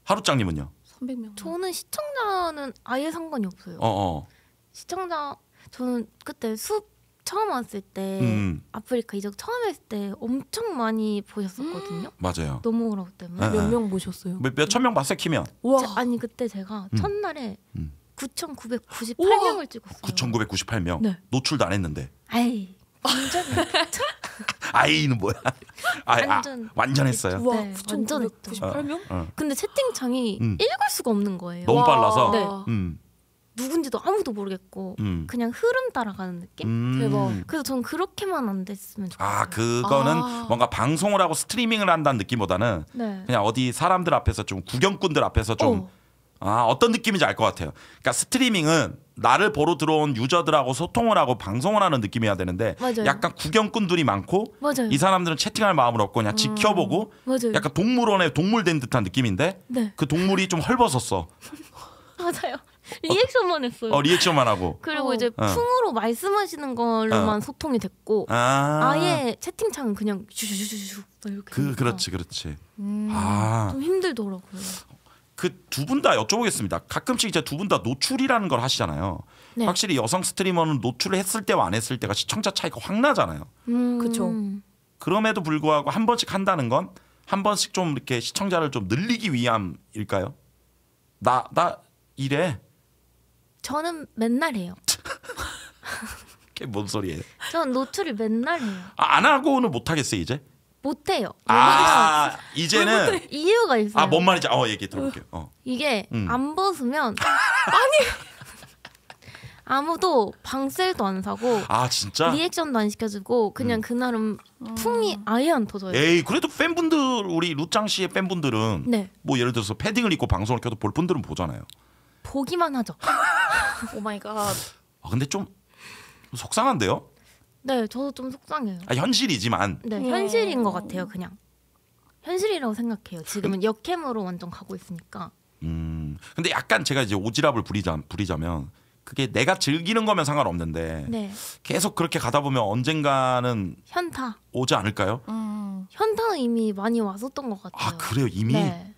하루짱님은요? 300명. 저는 시청자는 아예 상관이 없어요. 어어. 어. 시청자 저는 그때 숲 처음 왔을 때 음, 음. 아프리카 이적 처음 했을 때 엄청 많이 보셨었거든요. 음. <gasps> 맞아요. 노모라고 때문에 네, 네. 몇명 보셨어요? 몇 천 명 봤어요, 키면? 와. 아니 그때 제가 음. 첫날에 9,998명을 음. 찍었어요. 9,998명. 네. 노출도 안 했는데. 아이. 완전 <laughs> 아이는 뭐야? 아이, 아, 완전 아, 완전했어요. 네, 완전했죠. 98명? 어, 어. 근데 채팅창이 음. 읽을 수가 없는 거예요. 너무 빨라서. 네. 음. 누군지도 아무도 모르겠고 음. 그냥 흐름 따라가는 느낌? 음. 대박. 그래서 전 그렇게만 안 됐으면 좋겠어요. 아 그거는 아. 뭔가 방송을 하고 스트리밍을 한다는 느낌보다는 네. 그냥 어디 사람들 앞에서 좀 구경꾼들 앞에서 좀 어. 아, 어떤 느낌인지 알 것 같아요. 그러니까 스트리밍은 나를 보러 들어온 유저들하고 소통을 하고 방송을 하는 느낌이어야 되는데 맞아요. 약간 구경꾼들이 많고 맞아요. 이 사람들은 채팅할 마음을 없고 그냥 음, 지켜보고 맞아요. 약간 동물원에 동물 된 듯한 느낌인데 네. 그 동물이 좀 헐벗었어. <laughs> 맞아요. 리액션만 했어요. 어 리액션만 하고. 그리고 어. 이제 어. 풍으로 어. 말씀하시는 걸로만 어. 소통이 됐고 아~ 예 채팅창은 그냥 슈슈슈슈 그 그렇지 그렇지. 음, 아. 좀 힘들더라고요. 그두분다 여쭤보겠습니다. 가끔씩 이제 두분 다 노출이라는 걸 하시잖아요. 네. 확실히 여성 스트리머는 노출을 했을 때와 안 했을 때가 시청자 차이가 확 나잖아요. 음. 그렇죠. 그럼에도 불구하고 한 번씩 한다는 건 한 번씩 좀 이렇게 시청자를 좀 늘리기 위함일까요? 나 나 이래. 저는 맨날 해요. 그게 뭔 소리예요? 저는 노출을 맨날 해요. 아, 안 하고는 못 하겠어요 이제? 못해요. 아 이제는 이유가 있어요. 아 뭔 말인지 어 얘기 들어볼게요. 어. 이게 음. 안 벗으면 아니 <laughs> 아무도 방셀도 안 사고 아 진짜 리액션도 안 시켜주고 그냥 음. 그날은 풍이 어. 아예 안 터져요. 에이 그래도 팬분들 우리 루짱 씨의 팬분들은 네. 뭐 예를 들어서 패딩을 입고 방송을 켜도 볼 분들은 보잖아요. 보기만 하죠. <laughs> 오 마이 갓. 아 근데 좀 속상한데요? 네, 저도 좀 속상해요. 아, 현실이지만. 네, 네, 현실인 것 같아요, 그냥. 현실이라고 생각해요. 지금은 역캠으로 완전 가고 있으니까. 음, 근데 약간 제가 이제 오지랖을 부리자, 부리자면 그게 내가 즐기는 거면 상관없는데 네. 계속 그렇게 가다 보면 언젠가는 현타 오지 않을까요? 음, 현타는 이미 많이 왔었던 것 같아요. 아 그래요 이미? 네.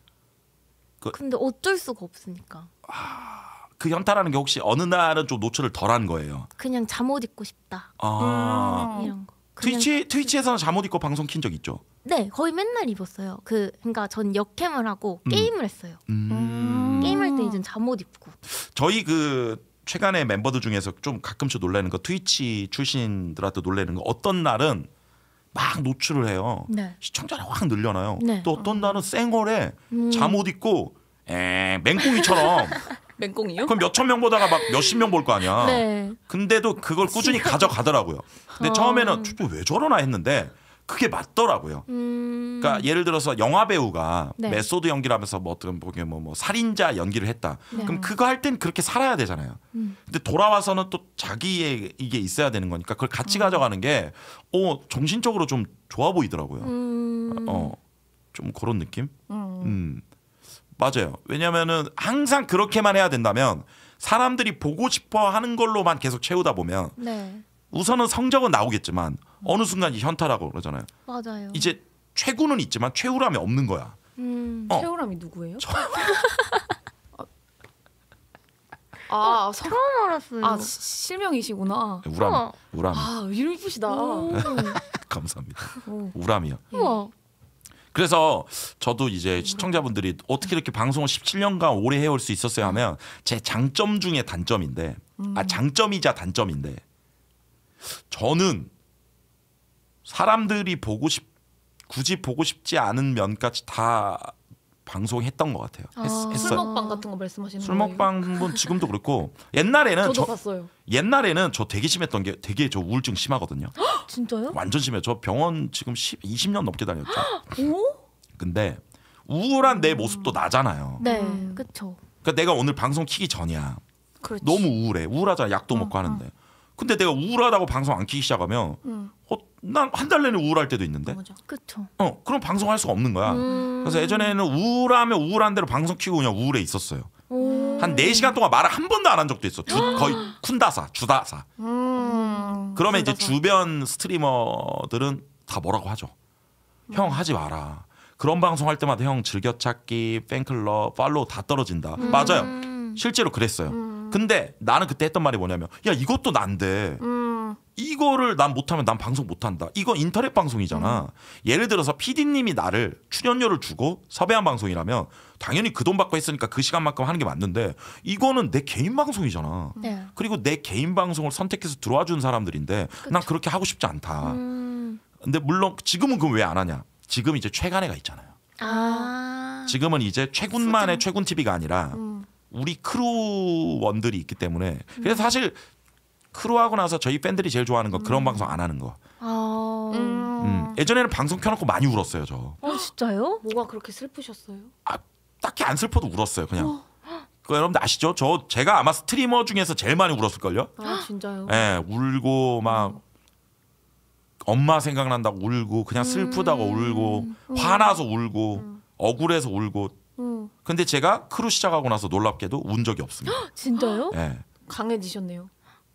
그... 근데 어쩔 수가 없으니까. 아... 그 현타라는 게 혹시 어느 날은 좀 노출을 덜한 거예요. 그냥 잠옷 입고 싶다. 아. 음. 이런 거. 트위치 트위치에서는 잠옷 입고 방송 킨 적 있죠? 네, 거의 맨날 입었어요. 그 그러니까 전 역캠을 하고 음. 게임을 했어요. 음. 음. 게임할 때 이제 잠옷 입고. 저희 그 최근에 멤버들 중에서 좀 가끔씩 놀라는 거 트위치 출신들한테 놀라는 거 어떤 날은 막 노출을 해요. 네. 시청자를 확 늘려놔요. 네. 또 어떤 날은 쌩얼에 잠옷 입고 에 맹꽁이처럼 <laughs> 맹꽁이요? 그럼 몇 천 명 보다가 막 몇십 명 볼 거 아니야. 네. 근데도 그걸 꾸준히 가져가더라고요. 근데 어. 처음에는 저, 왜 저러나 했는데 그게 맞더라고요. 음... 그러니까 예를 들어서 영화 배우가 네. 메소드 연기를 하면서 뭐 어떻게 보면 뭐, 뭐 살인자 연기를 했다. 네. 그럼 그거 할 땐 그렇게 살아야 되잖아요. 음. 근데 돌아와서는 또 자기의 이게 있어야 되는 거니까 그걸 같이 음. 가져가는 게 어, 정신적으로 좀 좋아 보이더라고요. 음. 어, 좀 그런 느낌? 음. 음. 맞아요. 왜냐면은 항상 그렇게만 해야 된다면 사람들이 보고 싶어 하는 걸로만 계속 채우다 보면 네. 우선은 성적은 나오겠지만 어느 순간 이 현타라고 그러잖아요. 맞아요. 이제 최고는 있지만 최우람이 없는 거야. 음, 어. 최우람이 누구예요? 저... 아, 어, 처음 아, 알았어요. 아, 실명이시구나. 우람. 우람. 아, 이름 이쁘시다. <laughs> 감사합니다. 우람이요. 우와. 그래서 저도 이제 시청자분들이 어떻게 이렇게 방송을 17년간 오래 해올 수있었어요 하면 제 장점 중에 단점인데 아 음. 장점이자 단점인데 저는 사람들이 보고 싶 굳이 보고 싶지 않은 면까지 다 방송했던 것 같아요. 아, 했, 했어요. 술 먹방 같은 거 말씀하시는 술 먹방은 지금도 그렇고 옛날에는 저 봤어요. 옛날에는 저 되게 심했던 게 되게 저 우울증 심하거든요. <gasps> 진짜요? 완전 심해요. 저 병원 지금 10, 20년 넘게 다녔죠. <gasps> 오? 근데 우울한 내 모습도 나잖아요. 네, 음. 그렇죠. 그러니까 내가 오늘 방송 키기 전이야. 그렇지. 너무 우울해. 우울하잖아. 약도 어, 먹고 하는데. 어. 근데 내가 우울하다고 방송 안 키기 시작하면 음. 난한달 내내 우울할 때도 있는데. 그쵸. 어, 그럼 방송할 수가 없는 거야. 음. 그래서 예전에는 우울하면 우울한 대로 방송 키고 그냥 우울해 있었어요. 오. 한 4시간 동안 말을 한 번도 안 한 적도 있어. 주, 거의 쿤다사, 주다사. 음. 그러면 이제 주변 스트리머들은 다 뭐라고 하죠. 음. 형 하지 마라. 그런 방송할 때마다 형 즐겨찾기, 팬클럽, 팔로우 다 떨어진다. 음. 맞아요. 음. 실제로 그랬어요. 음. 근데 나는 그때 했던 말이 뭐냐면 야 이것도 난데 음. 이거를 난 못하면 난 방송 못한다. 이건 인터넷 방송이잖아. 음. 예를 들어서 PD님이 나를 출연료를 주고 섭외한 방송이라면 당연히 그 돈 받고 했으니까 그 시간만큼 하는 게 맞는데 이거는 내 개인 방송이잖아. 네. 그리고 내 개인 방송을 선택해서 들어와 준 사람들인데 그쵸. 난 그렇게 하고 싶지 않다. 음. 근데 물론 지금은 그럼 왜 안 하냐? 지금 이제 최간에가 있잖아요. 아. 지금은 이제 최군만의 최군 TV가 아니라 음. 우리 크루원들이 있기 때문에 그래서 음. 사실 크루하고 나서 저희 팬들이 제일 좋아하는 건 그런 음. 방송 안 하는 거. 아... 음. 음, 예전에는 방송 켜놓고 많이 울었어요 저. 어 진짜요? 뭐가 그렇게 슬프셨어요? 아 딱히 안 슬퍼도 울었어요 그냥. 어. 그여러분 아시죠? 저 제가 아마 스트리머 중에서 제일 많이 울었을걸요. 아 진짜요? 예, 네, 울고 막 엄마 생각난다고 울고 그냥 슬프다고 음. 울고 음. 화나서 울고 억울해서 울고 근데 제가 크루 시작하고 나서 놀랍게도 운 적이 없습니다. <gasps> 진짜요? 네. 강해지셨네요.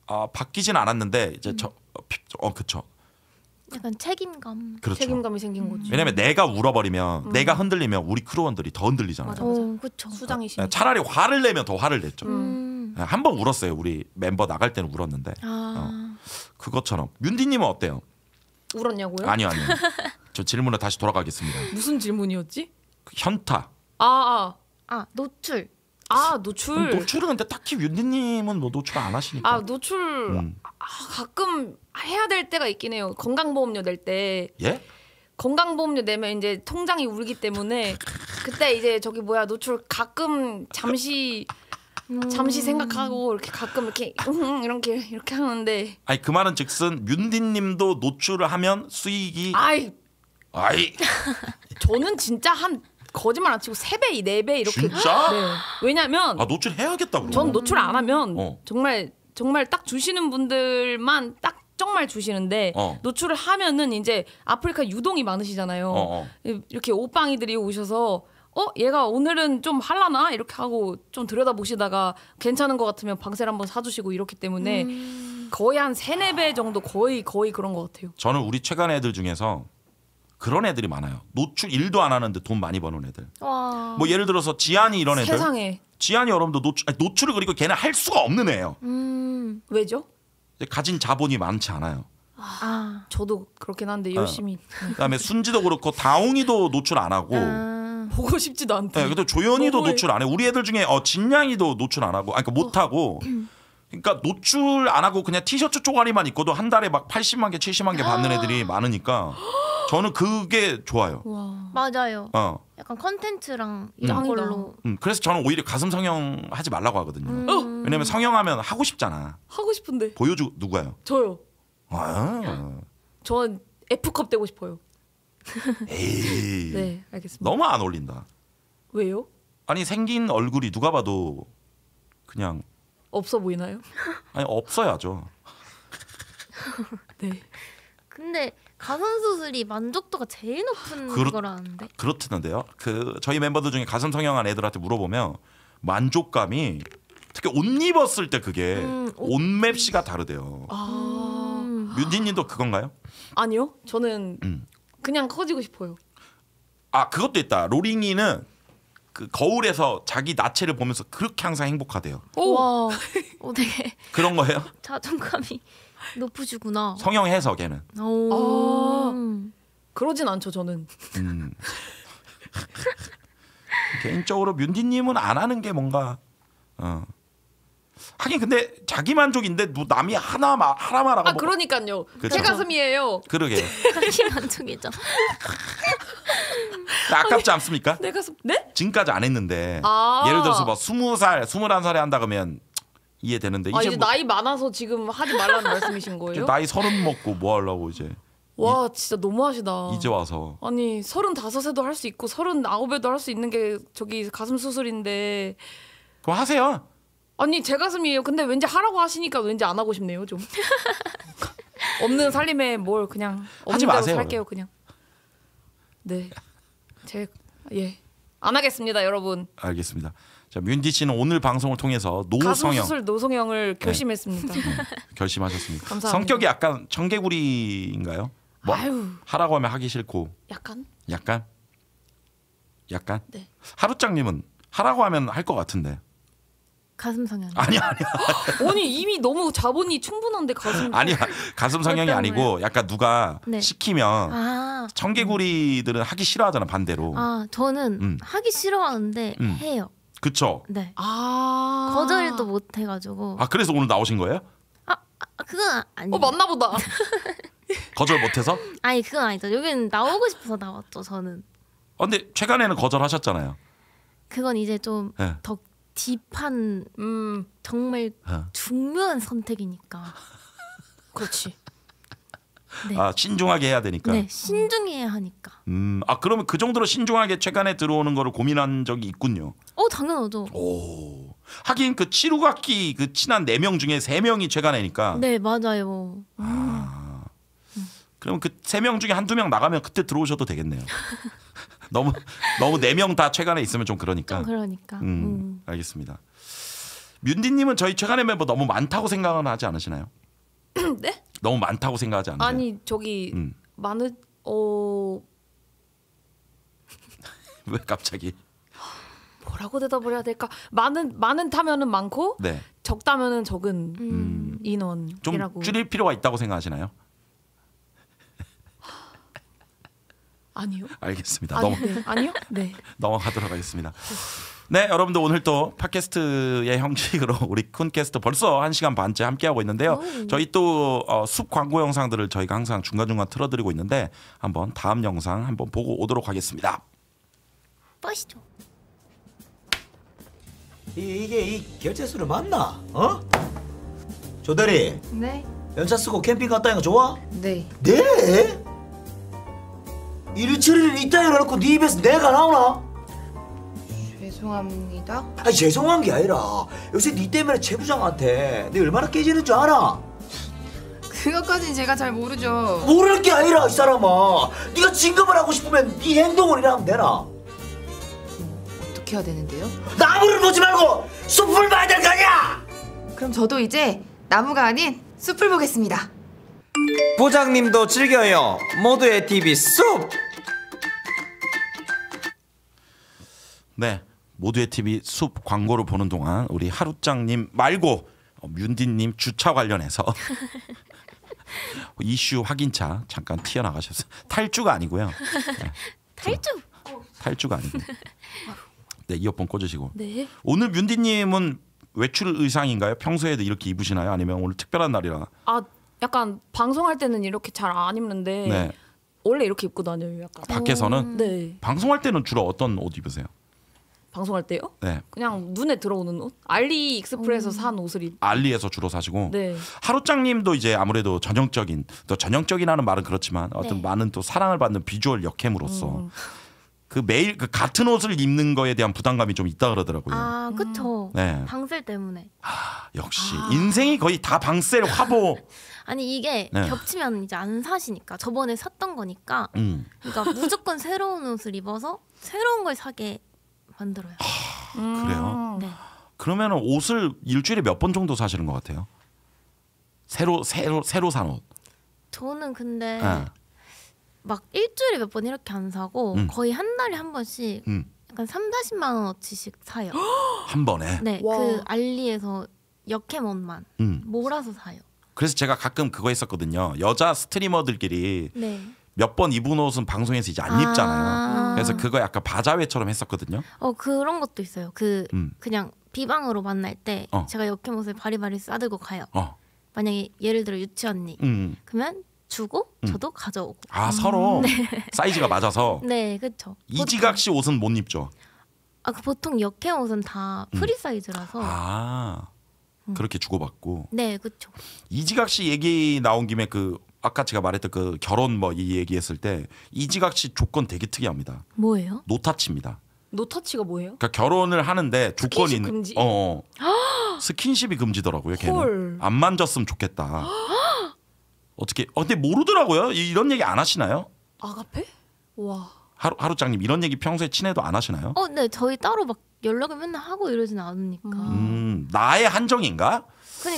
아 바뀌진 않았는데 이제 음. 저, 어, 어 그쵸. 약간 책임감. 그렇죠. 책임감이 생긴 거지. 왜냐면 내가 울어버리면 음. 내가 흔들리면 우리 크루원들이 더 흔들리잖아요. 맞아, 맞아. 어, 그렇죠. 수장이시. 네, 차라리 화를 내면 더 화를 냈죠. 음. 네, 한번 울었어요. 우리 멤버 나갈 때는 울었는데. 아. 어. 그것처럼 윤디님은 어때요? 울었냐고요? 아니요 아니요. <laughs> 저 질문에 다시 돌아가겠습니다. 무슨 질문이었지? 현타. 아, 아, 아 노출. 아 노출. 노출은 근데 딱히 윤디님은 뭐 노출 안 하시니까. 아 노출 음. 아, 가끔 해야 될 때가 있긴 해요. 건강보험료 낼 때. 예? 건강보험료 내면 이제 통장이 울기 때문에 그때 이제 저기 뭐야 노출 가끔 잠시 음. 잠시 생각하고 이렇게 가끔 이렇게 음, 이렇게 이렇게 하는데. 아니 그 말은 즉슨 윤디님도 노출을 하면 수익이. 아이. 아이. <laughs> 저는 진짜 한 거짓말 안 치고 세 배, 네배 이렇게. 진짜? 네. 왜냐면 아 노출해야겠다 그전 노출 안 하면 어. 정말 정말 딱 주시는 분들만 딱 정말 주시는데 어. 노출을 하면은 이제 아프리카 유동이 많으시잖아요. 어어. 어. 이렇게 옷방이들이 오셔서 어 얘가 오늘은 좀 할라나 이렇게 하고 좀 들여다보시다가 괜찮은 것 같으면 방세를 한번 사주시고 이렇기 때문에 음... 거의 한 세 네 배 정도 거의 거의 그런 것 같아요. 저는 우리 최근 애들 중에서 그런 애들이 많아요. 노출 일도 안 하는데 돈 많이 버는 애들. 와. 뭐 예를 들어서 지안이 이런 애들. 세상에. 지안이 여러분도 노출 아니, 노출을 그리고 걔는 할 수가 없는 애예요. 음, 왜죠? 가진 자본이 많지 않아요. 아, 저도 그렇긴 한데 아. 열심히. 네. 그다음에 순지도 그렇고 다홍이도 노출 안 하고. 아, 보고 싶지도 않다. 네, 그래도 조연이도 너무해. 노출 안 해. 우리 애들 중에 어 진양이도 노출 안 하고, 아그니까못 그 하고. 그러니까 노출 안 하고 그냥 티셔츠 쪼가리만 입고도 한 달에 막 80만 개, 70만 개 받는 아. 애들이 많으니까. <gasps> 저는 그게 좋아요. 와. 맞아요. 어. 약간 컨텐츠랑 음. 이런 짱 걸로 음, 그래서 저는 오히려 가슴 성형 하지 말라고 하거든요. 음. 어? 왜냐면 성형하면 하고 싶잖아. 하고 싶은데 보여주 누가요? 저요. 아, 전 F컵 되고 싶어요. 에이. <laughs> 네, 알겠습니다. 너무 안 어울린다. 왜요? 아니 생긴 얼굴이 누가 봐도 그냥 없어 보이나요? 아니 없어야죠. 네. 근데 가슴 수술이 만족도가 제일 높은 그렇, 거라는데 그렇다데요그 저희 멤버들 중에 가슴 성형한 애들한테 물어보면 만족감이 특히 옷 입었을 때 그게 음, 옷 맵시가 다르대요. 아. 음. 윤진님도 그건가요? 아니요, 저는 음. 그냥 커지고 싶어요. 아 그것도 있다. 로링이는 그 거울에서 자기 나체를 보면서 그렇게 항상 행복하대요. 오, 오 <laughs> 어, 되게 그런 거예요? 자존감이. 높으시구나. 성형 해서 걔는. 오. 아, 그러진 않죠 저는. 음. 개인적으로 뮤디님은 안 하는 게 뭔가 어. 하긴 근데 자기 만족인데 뭐 남이 하나 마, 하나 말하고 아 뭐. 그러니까요 그쵸? 제 가슴이에요 그러게 자기 만족이죠 아깝지 않습니까? 내 가슴 네? 지금까지 안 했는데 아 예를 들어서 뭐 스무 살 스물한 살에 한다 그러면 이해되는데 아, 이제, 이제 뭐 나이 많아서 지금 하지 말라는 말씀이신 거예요? 나이 서른 먹고 뭐 하려고 이제 와 이, 진짜 너무하시다 이제 와서 아니 서른 다섯에도 할 수 있고 서른 아홉에도 할 수 있는 게 저기 가슴 수술인데 그럼 하세요 아니 제 가슴이에요 근데 왠지 하라고 하시니까 왠지 안 하고 싶네요 좀 <laughs> 없는 살림에 뭘 그냥 하지 마세요 살게요 그냥 네제예안 하겠습니다 여러분 알겠습니다 자, 뮤디 씨는 오늘 방송을 통해서 노성형 수술 노성형을 네. 결심했습니다. 네. 결심하셨습니까? 감사합니다. 성격이 약간 청개구리인가요? 뭐 아유. 하라고 하면 하기 싫고 약간 약간 약간 네. 하루짱님은 하라고 하면 할 것 같은데 가슴 성형 <laughs> 아니 아니야 <laughs> 아니 이미 너무 자본이 충분한데 가슴 아니야 가슴 성형이 아니고 약간 누가 네. 시키면 아. 청개구리들은 하기 싫어하잖아 반대로 아 저는 음. 하기 싫어하는데 음. 해요 그쵸? 네. 아. 거절도 못 해가지고. 아 그래서 오늘 나오신 거예요? 아, 아 그건 아니어 맞나 보다. <laughs> 거절 못해서? 아니 그건 아니죠. 여기는 나오고 싶어서 나왔죠 저는. 아, 근데 최근에는 거절하셨잖아요. 그건 이제 좀더 예. 네. 딥한 음, 정말 네. 중요한 선택이니까. 그렇지. 네. 아, 신중하게 해야 되니까. 네, 신중해야 하니까. 음, 아 그러면 그 정도로 신중하게 최간에 들어오는 거를 고민한 적이 있군요. 어, 당연하죠. 오, 하긴 그 치루각기 그 친한 네 명 중에 세 명이 최간에니까 네, 맞아요. 아. 음. 아, 그럼 그세 명 중에 한두 명 나가면 그때 들어오셔도 되겠네요. <laughs> 너무 너무 네명다최간에 있으면 좀 그러니까. 좀 그러니까. 음, 음. 알겠습니다. 윤디님은 저희 최간의 멤버 너무 많다고 생각은 하지 않으시나요? <clears throat> 네? 너무 많다고 생각하지 않나요? 아니 저기 음. 많은 어. <laughs> 왜 갑자기? 뭐라고 대답을 해야 될까? 많은 많은 타면은 많고 네. 적다면은 적은 음. 인원이라고 좀 줄일 필요가 있다고 생각하시나요? 아니요. 알겠습니다. 아니, 넘... 네. 아니요? 네. <laughs> 넘어가도록 하겠습니다. 네. 네, 여러분들 오늘 또 팟캐스트의 형식으로 <laughs> 우리 쿤캐스트 벌써 1시간 반째 함께하고 있는데요. 저희 또 어, 숲 광고 영상들을 저희가 항상 중간중간 틀어드리고 있는데 한번 다음 영상 한번 보고 오도록 하겠습니다. 보시죠. 이, 게이 결제수를 맞나? 어? 조대리. 네. 연차 쓰고 캠핑 갔다 니거 좋아? 네. 네? 일처리를 이따위 해놓고 네 입에서 내가 나오나? 죄송합니다. 아 죄송한 게 아니라 요새 니 때문에 최 부장한테 내 얼마나 깨지는 줄 알아? 그것까진 제가 잘 모르죠. 모를 게 아니라 이 사람아. 네가 진급을 하고 싶으면 네 행동을 이라면 되나? 어떻게 해야 되는데요? 나무를 보지 말고 숲을 봐야 될거 아니야! 그럼 저도 이제 나무가 아닌 숲을 보겠습니다. 부장님도 즐겨요. 모두의 TV 숲. 네, 모두의 TV 숲 광고를 보는 동안 우리 하루짱님 말고 윤디님 어, 주차 관련해서 <laughs> 이슈 확인차 잠깐 튀어나가셨어요. 탈주가 아니고요. 네. 탈주. 탈주가 아니고. 네 이어폰 꽂으시고. 네. 오늘 윤디님은 외출 의상인가요? 평소에도 이렇게 입으시나요? 아니면 오늘 특별한 날이라? 아 약간 방송할 때는 이렇게 잘 안 입는데 네. 원래 이렇게 입고 다녀요. 약간. 밖에서는. 네. 방송할 때는 주로 어떤 옷 입으세요? 방송할 때요? 네. 그냥 눈에 들어오는 옷? 알리 익스프레스에서 음. 산 옷을 입. 알리에서 주로 사시고 네. 하루짱님도 이제 아무래도 전형적인 또전형적이라는 말은 그렇지만 어떤 네. 많은 또 사랑을 받는 비주얼 역행으로서 음. 그 매일 그 같은 옷을 입는 거에 대한 부담감이 좀 있다 그러더라고요. 아, 음. 그쵸. 네. 방셀 때문에. 아, 역시 아. 인생이 거의 다 방셀 화보. <laughs> 아니 이게 네. 겹치면 이제 안 사시니까 저번에 샀던 거니까. 음. 그러니까 무조건 새로운 옷을 입어서 새로운 걸 사게 만들어요. 하, 아, 그래요? 음. 네. 그러면 옷을 일주일에 몇 번 정도 사시는 것 같아요? 새로 새로 새로 산 옷. 저는 근데 네. 막 일주일에 몇 번 이렇게 안 사고 음. 거의 한 달에 한 번씩 음. 약간 3, 40만 원어치씩 사요. <gasps> 한 번에? 네. 그 와. 그 알리에서 역캠 옷만 음. 몰아서 사요. 그래서 제가 가끔 그거 했었거든요. 여자 스트리머들끼리 네. 몇번 입은 옷은 방송에서 이제 안 입잖아요. 아. 그래서 그거 약간 바자회처럼 했었거든요. 어 그런 것도 있어요. 그 음. 그냥 비방으로 만날 때 어. 제가 역캠옷을 바리바리 싸들고 가요. 어. 만약에 예를 들어 유치 언니 음. 음. 그러면 주고 음. 저도 가져오고. 아 서로 음. 네. 사이즈가 맞아서. <laughs> 네 그렇죠. 이지각 씨 옷은 못 입죠. 아 그 보통 역캠 옷은 다 프리 사이즈라서. 아. 그렇게 주고받고. 네, 그렇죠. 이지각 씨 얘기 나온 김에 그 아까 제가 말했던 그 결혼 뭐 이 얘기했을 때 이지각시 조건 되게 특이합니다. 뭐예요? 노타치입니다. 노타치가 뭐예요? 그러니까 결혼을 하는데 조건이 금지? 어, 어. 스킨십이 금지더라고요. 걔는 헐. 안 만졌으면 좋겠다. <gasps> 어떻게? 어, 근데 모르더라고요. 이런 얘기 안 하시나요? 아가페? 와. 하루 하루장님 이런 얘기 평소에 친해도 안 하시나요? 어, 네 저희 따로 막 연락을 맨날 하고 이러진 않으니까. 음, 나의 한정인가? 그니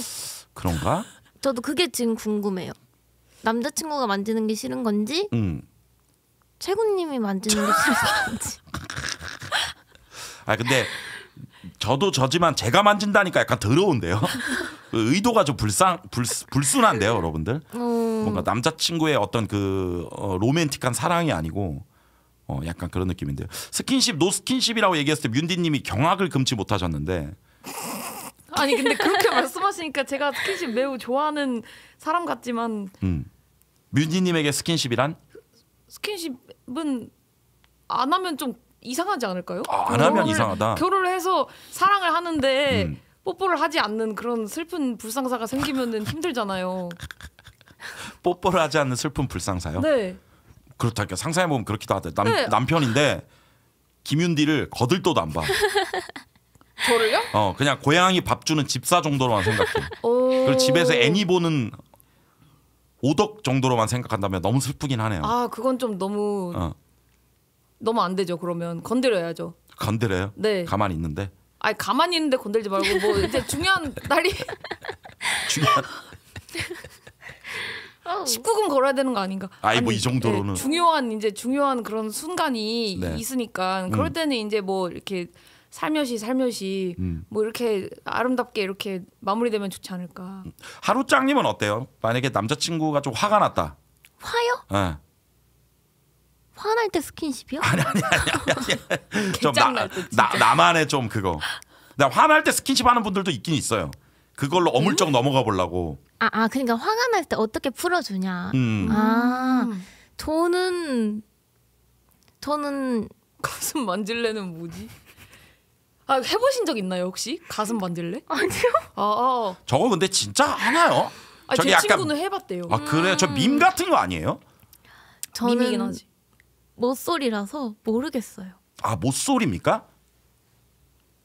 그런가? 저도 그게 지금 궁금해요. 남자친구가 만지는 게 싫은 건지 음. 최군님이 만지는 게 싫은 <laughs> 건지 아 근데 저도 저지만 제가 만진다니까 약간 더러운데요 <laughs> 그 의도가 좀 불상 불, 불순한데요 여러분들 음. 뭔가 남자친구의 어떤 그 어, 로맨틱한 사랑이 아니고 어, 약간 그런 느낌인데요 스킨십 노 스킨십이라고 얘기했을 때 윤디님이 경악을 금치 못하셨는데 아니 근데 그렇게 <laughs> 말씀하시니까 제가 스킨십 매우 좋아하는 사람 같지만 음. 뮤지님에게 스킨십이란? 스킨십은 안 하면 좀 이상하지 않을까요? 아, 안 하면 이상하다. 결혼을 해서 사랑을 하는데 음. 뽀뽀를 하지 않는 그런 슬픈 불상사가 생기면은 힘들잖아요. <laughs> 뽀뽀를 하지 않는 슬픈 불상사요? 네. 그렇다니까 상상해 보면 그렇기도 하대. 남 네. 남편인데 김윤디를 거들떠도 안 봐. 저를요? 어 그냥 고양이 밥 주는 집사 정도로만 생각해. 그리고 집에서 애니 보는 오덕 정도로만 생각한다면 너무 슬프긴 하네요. 아 그건 좀 너무 어. 너무 안 되죠. 그러면 건드려야죠. 건드려요? 네. 가만히 있는데. 아 가만히 있는데 건들지 말고 뭐 이제 중요한 날이 <laughs> 중요한 19금 <laughs> 걸어야 되는 거 아닌가? 뭐 아니 뭐 이 정도로는 네, 중요한 이제 중요한 그런 순간이 네. 있으니까 그럴 음. 때는 음. 이제 뭐 이렇게 살며시 살며시 음. 뭐 이렇게 아름답게 이렇게 마무리되면 좋지 않을까. 하루짱님은 어때요? 만약에 남자친구가 좀 화가 났다. 화요? 네. 화날 때 스킨십이요? 아니 아니 아니 <laughs> 좀나 나만의 좀 그거. 나 화날 때 스킨십 하는 분들도 있긴 있어요. 그걸로 어물쩍 음? 넘어가 보려고. 아, 아 그러니까 화가 날 때 어떻게 풀어주냐. 음. 아, 저는 음. 저는 <laughs> 가슴 만질래는 뭐지? 아, 해보신 적 있나요 혹시? 가슴 만질래? 아니요. 아, 아. 저거 근데 진짜 하나요? 아, 저기 약간- 친구는 해봤대요. 아 그래요? 저밈 음. 같은 거 아니에요? 미미긴 저는 하지. 모쏠이라서 모르겠어요. 아 모쏠입니까?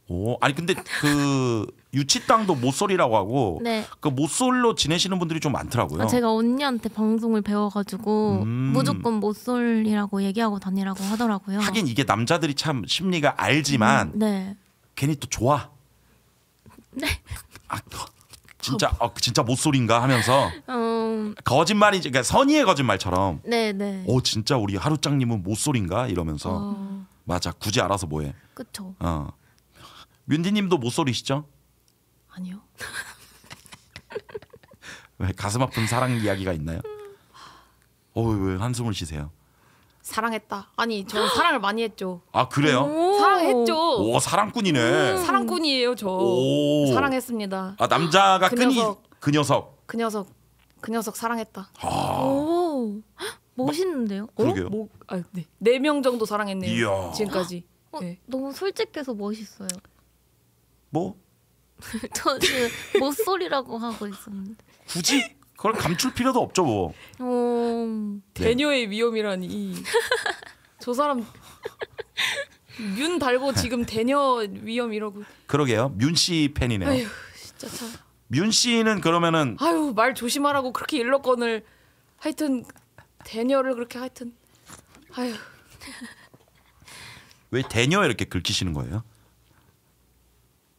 오 아니 근데 그 <laughs> 유치땅도 모쏠이라고 하고 네. 그 모쏠로 지내시는 분들이 좀 많더라고요. 아, 제가 언니한테 방송을 배워가지고 음. 무조건 모쏠이라고 얘기하고 다니라고 하더라고요. 하긴 이게 남자들이 참 심리가 알지만 음, 네. 괜히 또 좋아. 네. 아, 진짜 어, 진짜 못소린가 하면서 어... 거짓말이 그러니까 선의의 거짓말처럼 네네 오 네. 어, 진짜 우리 하루짱님은 못소린가 이러면서 어... 맞아 굳이 알아서 뭐해 그쵸 어 윤디님도 못소리시죠 아니요 <laughs> 왜 가슴 아픈 사랑 이야기가 있나요 어왜 한숨을 쉬세요 사랑했다. 아니, 전 사랑을 많이 했죠. 아 그래요? 음, 사랑했죠. 오 사랑꾼이네. 음, 사랑꾼이에요, 저. 오. 사랑했습니다. 아 남자가 그 끈이 녀석. 그 녀석. 그 녀석, 그 녀석 사랑했다. 아오 멋있는데요? 어? 그러게요. 뭐, 아, 네. 네 명 정도 사랑했네요. 이야. 지금까지. 어, 네. 너무 솔직해서 멋있어요. 뭐저 <laughs> 지금 못소리라고 <laughs> 하고 있었는데. 굳이 그걸 감출 필요도 없죠 뭐. 어, 대녀의 위험이라니. 저 사람 윤 달고 지금 대녀 위험 이러고. 그러게요. 윤 씨 팬이네요. 아유, 진짜 참. 윤 씨는 그러면은 아유, 말 조심하라고 그렇게 일러건을 하여튼 대녀를 그렇게 하여튼 아유. 왜 대녀 이렇게 긁히시는 거예요?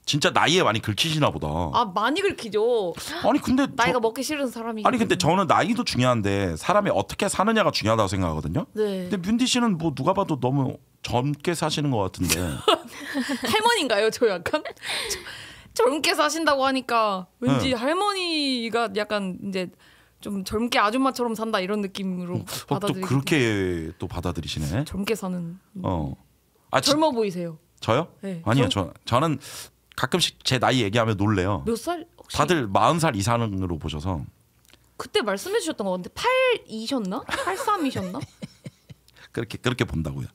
진짜 나이에 많이 긁히시나 보다. 아 많이 긁히죠. 아니 근데 <gasps> 나이가 저, 먹기 싫은 사람이. 아니 근데 저는 나이도 중요한데 사람이 어떻게 사느냐가 중요하다고 생각하거든요. 네. 근데 뮤디 씨는 뭐 누가 봐도 너무 젊게 사시는 것 같은데. <laughs> 할머니인가요, 저 약간? 저, <laughs> 젊게 사신다고 하니까 왠지 네. 할머니가 약간 이제 좀 젊게 아줌마처럼 산다 이런 느낌으로 음, 어, 받아들또 그렇게 또 받아들이시네. 젊게 사는. 어. 아, 젊어 지, 보이세요. 저요? 네. 아니요, 저, 저는 가끔씩 제 나이 얘기하면 놀래요. 몇 살? 혹시? 다들 40살 이상으로 보셔서. 그때 말씀해 주셨던 거 같은데 82셨나? 83이셨나? <laughs> 그렇게 그렇게 본다고요.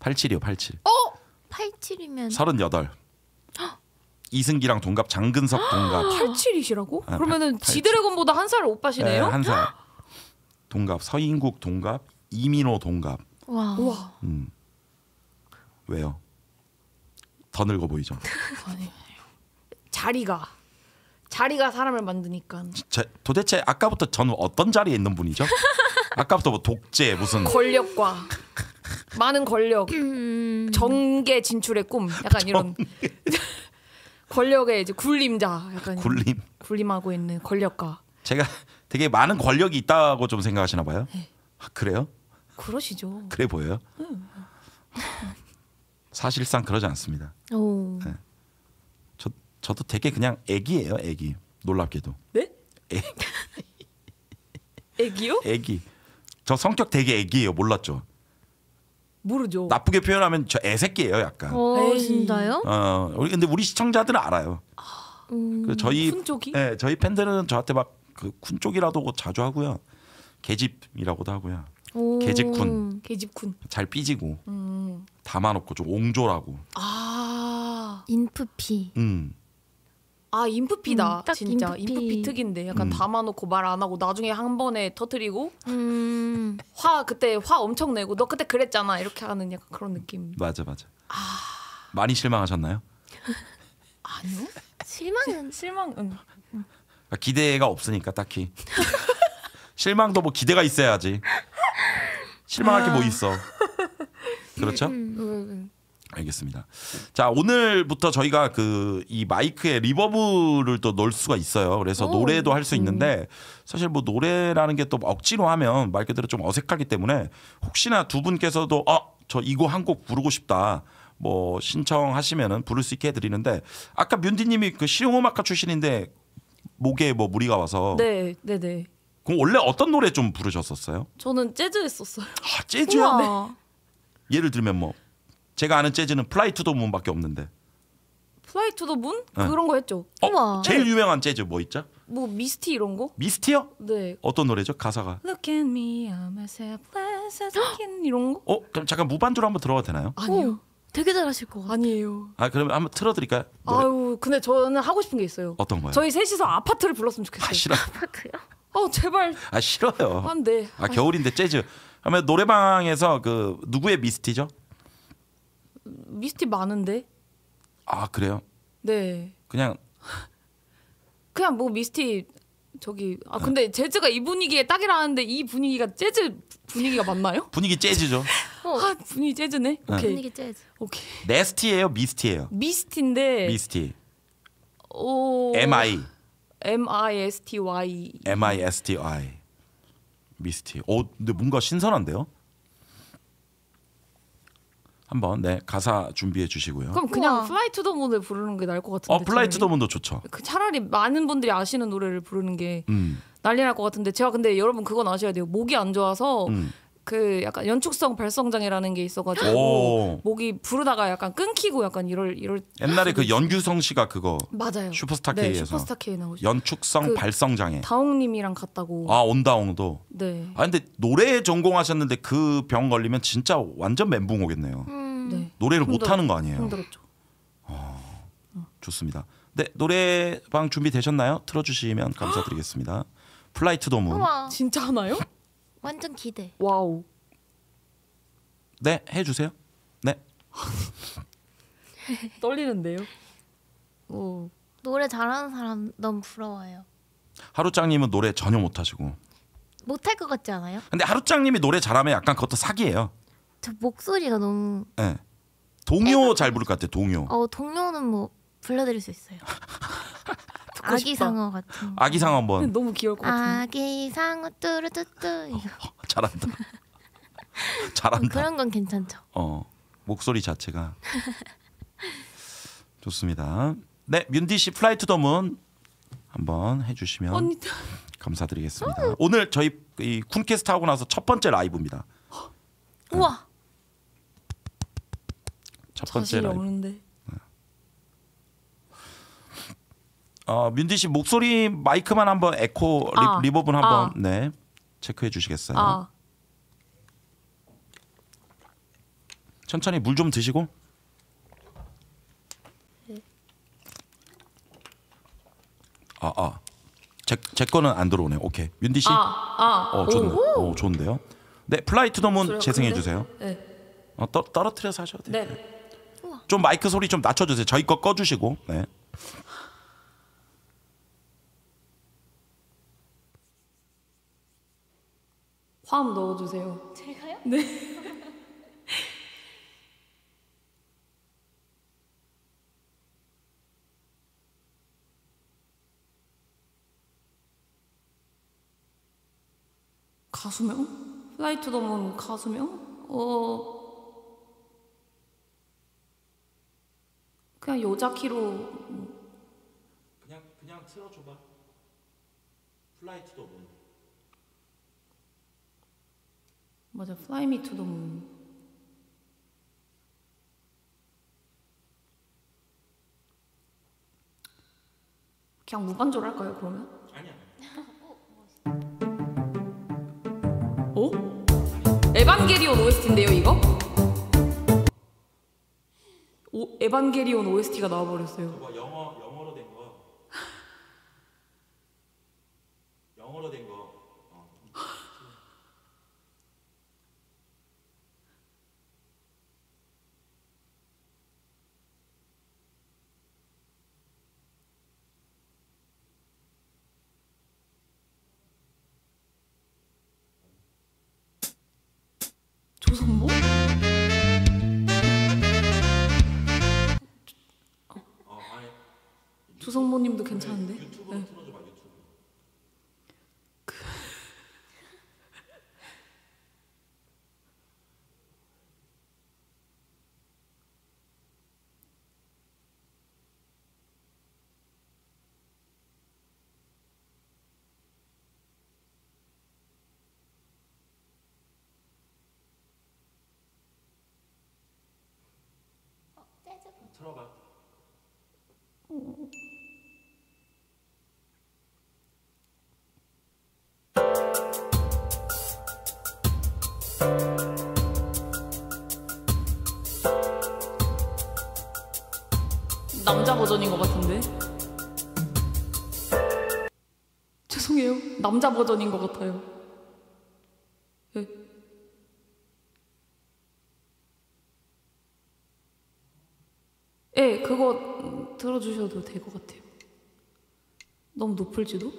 87이요, 87. 어? 87이면 38. <gasps> 이승기랑 동갑 장근석 <gasps> 동갑. 87이시라고? 아, 그러면은 지드래곤보다 한 살 오빠시네요? 네, 한 살. <gasps> 동갑 서인국 동갑 이민호 동갑. 와. 음. 왜요? 더 늙어 보이죠. 자리가 자리가 사람을 만드니까. 제, 도대체 아까부터 저는 어떤 자리에 있는 분이죠? <laughs> 아까부터 뭐 독재 무슨 권력과 많은 권력, 정계 음. 진출의 꿈, 약간 이런 <laughs> 권력의 이제 굴림자, 약간 굴림 굴림하고 있는 권력과. 제가 되게 많은 권력이 있다고 좀 생각하시나 봐요. 네. 아, 그래요? 그러시죠. 그래 보여요? 응. 사실상 그러지 않습니다. 오. 네. 저 저도 되게 그냥 애기예요, 애기. 놀랍게도. 네? 애 애기요? 애기. 저 성격 되게 애기예요. 몰랐죠? 모르죠. 나쁘게 표현하면 저 애새끼예요, 약간. 어, 진짜요? 어, 우리 근데 우리 시청자들은 알아요. 음, 그 저희 쿤쪽이? 네, 저희 팬들은 저한테 막그 쿤쪽이라도 자주 하고요. 개집이라고도 하고요. 오, 개집쿤. 개집쿤. 잘 삐지고. 음. 담아놓고 좀 옹졸하고. 아 인프피. 음. 아 인프피다 음, 진짜 인프피. 인프피 특인데 약간 음. 담아놓고 말안 하고 나중에 한 번에 터트리고 음. 화 그때 화 엄청 내고 너 그때 그랬잖아 이렇게 하는 약간 그런 느낌 맞아 맞아 아... 많이 실망하셨나요? <laughs> 아니요 실망은 실망은 그러니까 기대가 없으니까 딱히 <laughs> 실망도 뭐 기대가 있어야지 실망할 게 뭐 있어 <laughs> 그렇죠? 음, 음, 음, 알겠습니다. 자 오늘부터 저희가 그 이 마이크에 리버브를 또 넣을 수가 있어요. 그래서 오. 노래도 할 수 있는데 사실 뭐 노래라는 게 또 억지로 하면 말 그대로 좀 어색하기 때문에 혹시나 두 분께서도 어저 이거 한 곡 부르고 싶다. 뭐 신청하시면은 부를 수 있게 해드리는데 아까 뮤디님이 그 실용음악가 출신인데 목에 뭐 무리가 와서 네, 네, 네. 그럼 원래 어떤 노래 좀 부르셨었어요? 저는 재즈 했었어요. 아 재즈요? 예를 들면 뭐 제가 아는 재즈는 플라이 투더 문밖에 없는데 플라이 투더 문? 그런 거 했죠. 어, 우와. 제일 유명한 재즈 뭐 있죠? 뭐 미스티 이런 거? 미스티요? 네. 어떤 노래죠? 가사가. Look at me, I'm myself, as I can 이런 거? 어, 그럼 잠깐 무반주로 한번 들어봐도 되나요? 아니요. 되게 잘하실 것아니에요 아, 그러면 한번 틀어 드릴까요? 아유, 근데 저는 하고 싶은 게 있어요. 어떤 거요? 저희 셋이서 아파트를 불렀으면 좋겠어요. 아, 싫어. 아파트요? 어, 제발. 아, 싫어요. 안 돼. 아, 겨울인데 재즈 그러면 노래방에서 그 누구의 미스티죠? 미스티 많은데. 아 그래요? 네. 그냥 <laughs> 그냥 뭐 미스티 저기 아 근데 재즈가 이 분위기에 딱이라는데 이 분위기가 재즈 분위기가 맞나요? <laughs> 분위기 재즈죠. 어, 아 분위기 재즈네. 네. 오케이. 분위기 재즈. 오케이. 네스티예요, 미스티예요. 미스티인데. 미스티. 오. M I. M I S T Y. E. M I S T Y. 미스티. 어 근데 뭔가 신선한데요? 한번 네 가사 준비해 주시고요. 그럼 그냥 플라이 투더 문을 부르는 게 나을 것 같은데. 어 플라이 투더 문도 좋죠. 그 차라리 많은 분들이 아시는 노래를 부르는 게 음. 난리 날 것 같은데 제가 근데 여러분 그건 아셔야 돼요. 목이 안 좋아서 음. 그 약간 연축성 발성장애라는 게 있어가지고 오. 목이 부르다가 약간 끊기고 약간 이럴 이럴 옛날에 그 연규성 씨가 그거 맞아요 슈퍼스타 네, K에서 슈퍼스타 K 나오죠 연축성 그 발성장애 다홍님이랑 같다고 아 온다홍도 네아 근데 노래 전공하셨는데 그 병 걸리면 진짜 완전 멘붕 오겠네요 음. 네. 노래를 못 하는 거 아니에요 힘들었죠 아, 어, 좋습니다 네 노래방 준비 되셨나요 틀어주시면 감사드리겠습니다 플라이트 도무 진짜 하나요? 완전 기대. 와우. 네, 해주세요. 네. <laughs> 떨리는데요. 오 노래 잘하는 사람 너무 부러워요. 하루짱님은 노래 전혀 못하시고. 못할 것 같지 않아요? 근데 하루짱님이 노래 잘하면 약간 그것도 사기예요. 저 목소리가 너무. 네. 동요 잘 부를 것 같아. 동요. 어 동요는 뭐 불러드릴 수 있어요. <laughs> 듣고 아기 싶다. 상어 같은. 아기 상어 한번. 너무 귀여울 것 같은데. 아기 상어 뚜루뚜뚜. 어, 잘한다. <laughs> 잘한다. 그런 건 괜찮죠. 어 목소리 자체가 좋습니다. 네 윤디 씨 플라이 투 더 문 한번 해주시면 언니. 감사드리겠습니다. 오. 오늘 저희 이 쿤캐스트 하고 나서 첫 번째 라이브입니다. 우와. 네. 첫 번째 라이브. 오는데. 어, 민디 씨 목소리 마이크만 한번 에코 리, 아. 리버브 한번 아. 네 체크해 주시겠어요? 아. 천천히 물 좀 드시고. 아 아. 제 제 거는 안 들어오네요. 오케이. 윤디 씨. 아, 아. 어, 좋네. 어, 좋은데요. 네, 플라이트 놈은 재생해 주세요. 네. 어, 떨, 떨어뜨려서 하셔도 돼요. 네. 좀 마이크 소리 좀 낮춰 주세요. 저희 거꺼 주시고. 네. 화음 넣어주세요. 제가요? 네. <laughs> 가수명? 플라이 투 더문 가수명? 어... 그냥 여자 키로 그냥 그냥 틀어줘봐. 플라이 투 더문. 맞아, Fly Me to the Moon. 그냥 무반주로 할까요, 그러면? 아니야. 오? 어? 에반게리온 OST인데요, 이거? 오, 에반게리온 OST가 나와버렸어요. 조성모님도 괜찮은데. 네. 네. 틀어줘 버전인 것 같은데 죄송해요 남자 버전인 것 같아요 네. 예, 그거 들어주셔도 될 것 같아요. 너무 높을지도?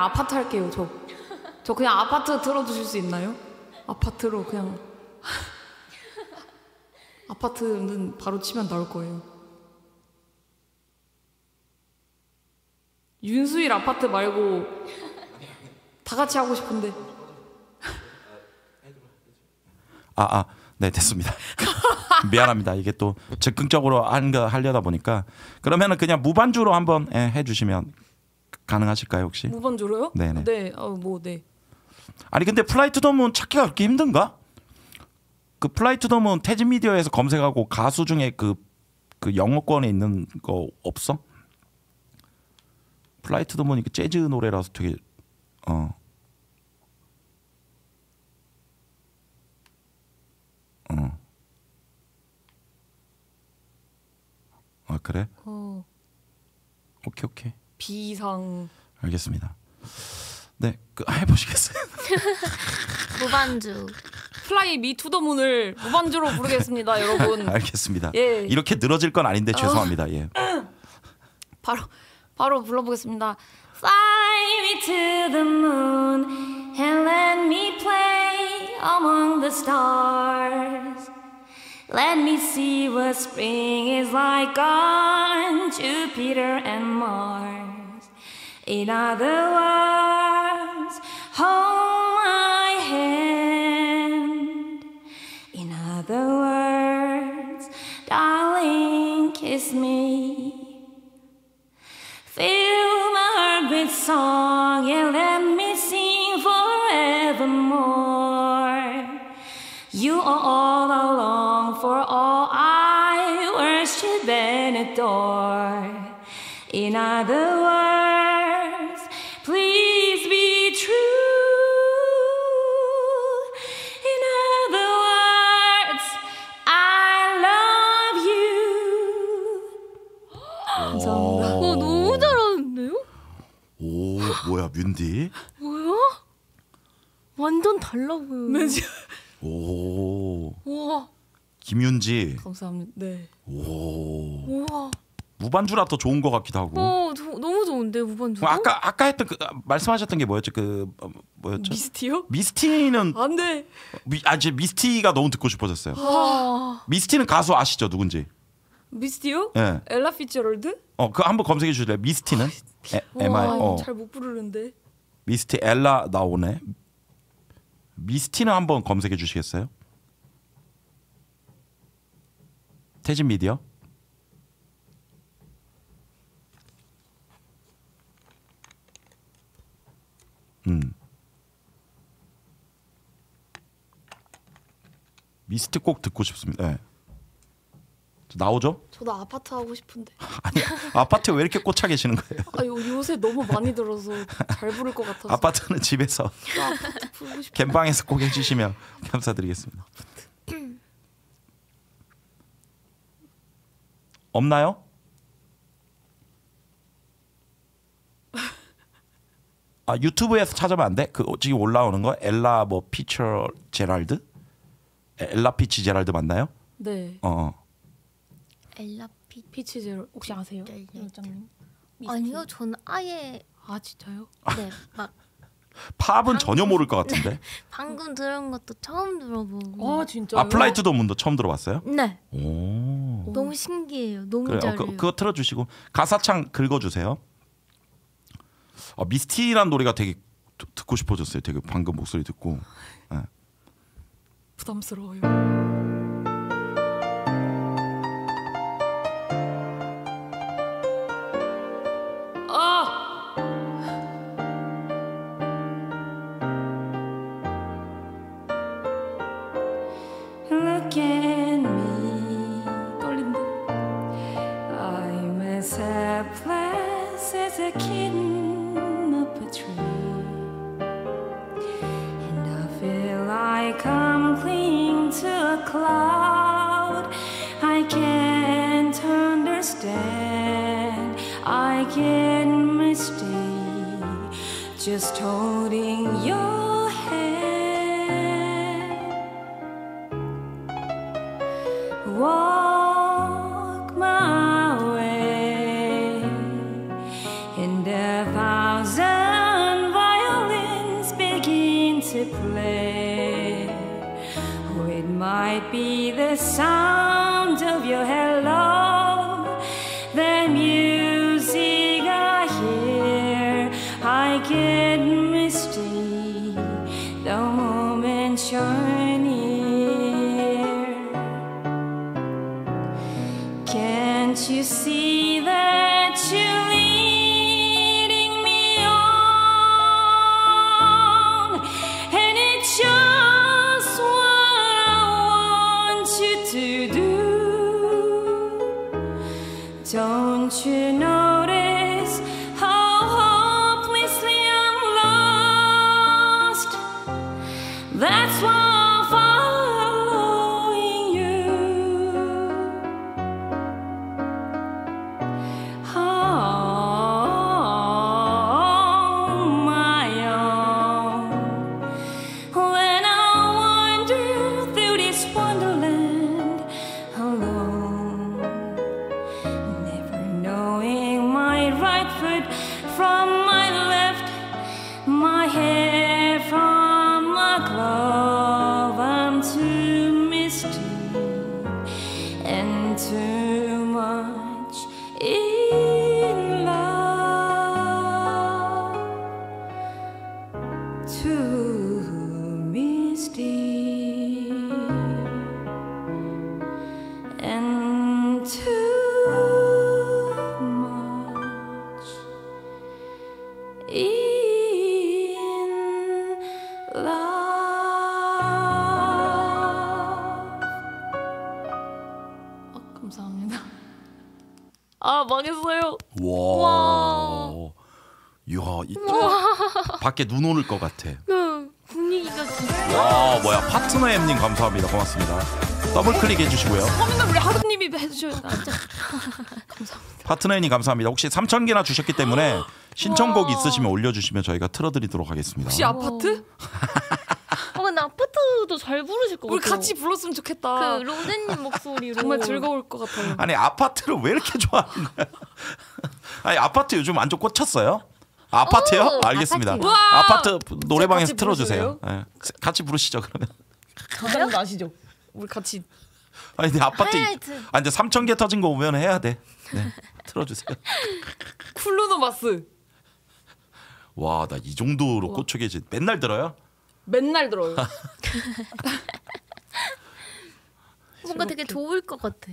그냥 아파트 할게요, 저. 저 그냥 아파트 들어주실수 있나요? 아파트로 그냥. <laughs> 아파트는 바로 치면 나올 거예요. 윤수일 아파트 말고 다 같이 하고 싶은데. 아, 아, 네, 됐습니다. 미안합니다. 이게 또 적극적으로 한거 하려다 보니까 그러면 그냥 무반주로 한번 예, 해 주시면 가능하실까요 혹시? 무반주로요? 네네. 네. 어, 뭐 네. 아니 근데 플라이 투 더문 찾기가 그렇게 힘든가? 그 플라이 투 더문 태진 미디어에서 검색하고 가수 중에 그, 그 영어권에 있는 거 없어? 플라이 투 더문이 그 재즈 노래라서 되게 어. 어. 아 그래? 어. 오케이 오케이. 비상. 알겠습니다. 네, 그, 해보시겠어요? 무반주. 플라이 미투더문을 무반주로 부르겠습니다, 여러분. 알겠습니다. 예. 이렇게 늘어질 건 아닌데 죄송합니다. 예. 바로 바로 불러보겠습니다. Fly me to the moon and let me play among the stars. Let me see what spring is like on Jupiter and Mars. In other words, hold my hand. In other words, darling, kiss me. Fill my heart with song and let me sing forevermore. You are all along for all I worship and adore. In other 윤디 뭐야? 완전 달라 보여. 왠지. 오. 와. 김윤지. 감사합니다. 네. 오. 와. 무반주라 더 좋은 것 같기도 하고. 어, 저, 너무 좋은데 무반주. 아까 아까 했던 그 아, 말씀하셨던 게 뭐였죠? 그 어, 뭐였죠? 미스티요? 미스티는 안 돼. 미, 아 이제 미스티가 너무 듣고 싶어졌어요. 아. 미스티는 가수 아시죠? 누군지? 미스티요? 네. 엘라 피츠럴드? 어, 그 한번 검색해 주실래요? 미스티는? 아, MI 어. 잘못 부르는데. 미스티 엘라 나오네. 미스티는 한번 검색해 주시겠어요? 태진 미디어. 음. 미스트 꼭 듣고 싶습니다. 네. 나오죠? 저도 아파트 하고 싶은데. <laughs> 아니 아파트 왜 이렇게 꽂혀 계시는 거예요? 아 요, 새 너무 많이 들어서 잘 부를 것 같아서. 아파트는 집에서. 아, 아파트 갬방에서 꼭 해주시면 감사드리겠습니다. 없나요? 아 유튜브에서 찾으면 안 돼? 그 지금 올라오는 거 엘라 뭐 피처 제랄드? 엘라 피치 제랄드 맞나요? 네. 어. 어. 엘라 피피치즈로 혹시 아세요? 원장님? 네, 네, 네. 아니요, 저는 아예 아 진짜요? 네, 막 팝은 방금, 전혀 모를 것 같은데. 방금 들은 것도 처음 들어보고. 아 진짜. 아플라이트 도문도 처음 들어봤어요? 네. 오. 너무 신기해요. 너무 그래, 잘해요. 어, 그, 그거 틀어주시고 가사창 긁어주세요. 아, 미스티란 노래가 되게 듣고 싶어졌어요. 되게 방금 목소리 듣고. 네. 부담스러워요. 밖에 눈 오를 것 같아. 응, 네, 분위기가 진짜. 와, 뭐야. 파트너 엠님 감사합니다. 고맙습니다. 더블 클릭해 주시고요. 서민아 우리 하루님이 해주셔야 돼. 아, <laughs> 감사합니다. 파트너 엠님 감사합니다. 혹시 3천 개나 주셨기 때문에 아. 신청곡 있으시면 올려주시면 저희가 틀어드리도록 하겠습니다. 혹시 아파트? 어, 어 근데 아파트도 잘 부르실 것 같아요. 같이 불렀으면 좋겠다. 그 롱제님 목소리로 정말 즐거울 것 같아요. 아니 아파트를 왜 이렇게 좋아하는 거야? 아니 아파트 요즘 안 좋고 꽂혔어요? 아파트요? 어, 알겠습니다. 아파트 노래방에서 틀어주세요. 네. 같이 부르시죠 그러면. 가사는 시죠 우리 같이. 아니 내 아파트. 하이라이트. 아 근데 3천 개 터진 거 오면 해야 돼. 네. 틀어주세요. 쿨루노마스. 와나 이 정도로 우와. 꽂지 맨날 들어요? 맨날 들어요. <laughs> 뭔가 되게 좋을 것 같아.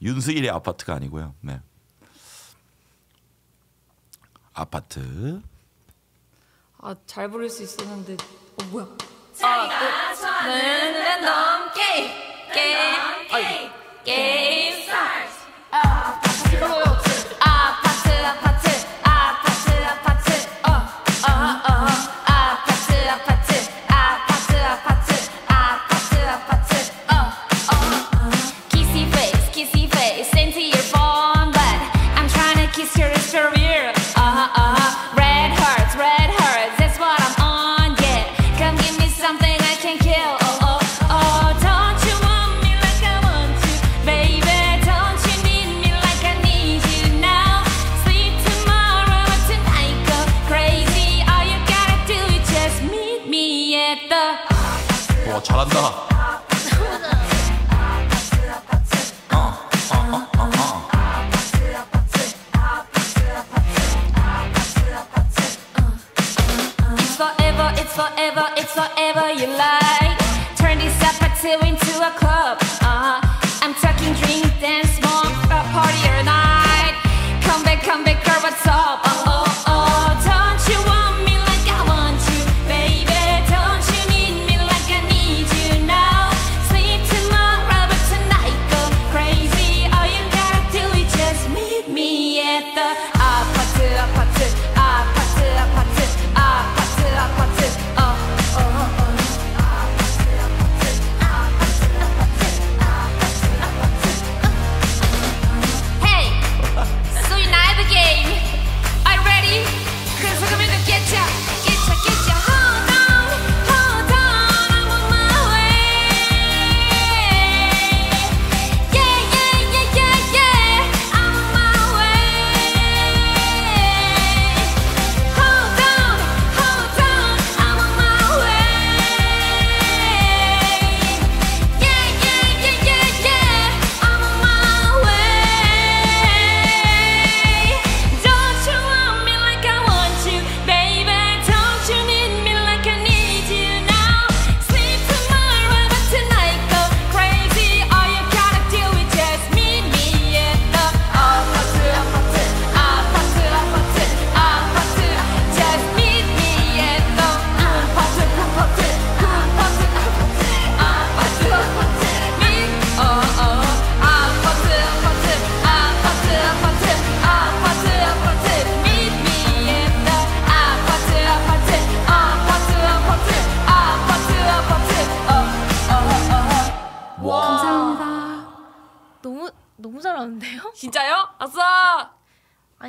윤수일의 아파트가 아니고요. 네. 아파트. 아, 잘 부를 수 있었는데. 어, 뭐야? 아, 저는 랜덤 게임. 게임. 게임. 게임 스타트. 아, 불러요. it's forever, it's forever you like. Turn this aperitif into a club. Uh huh. I'm talking drink, dance, more party or night. Come back, come back, girl, what's up? Uh -huh.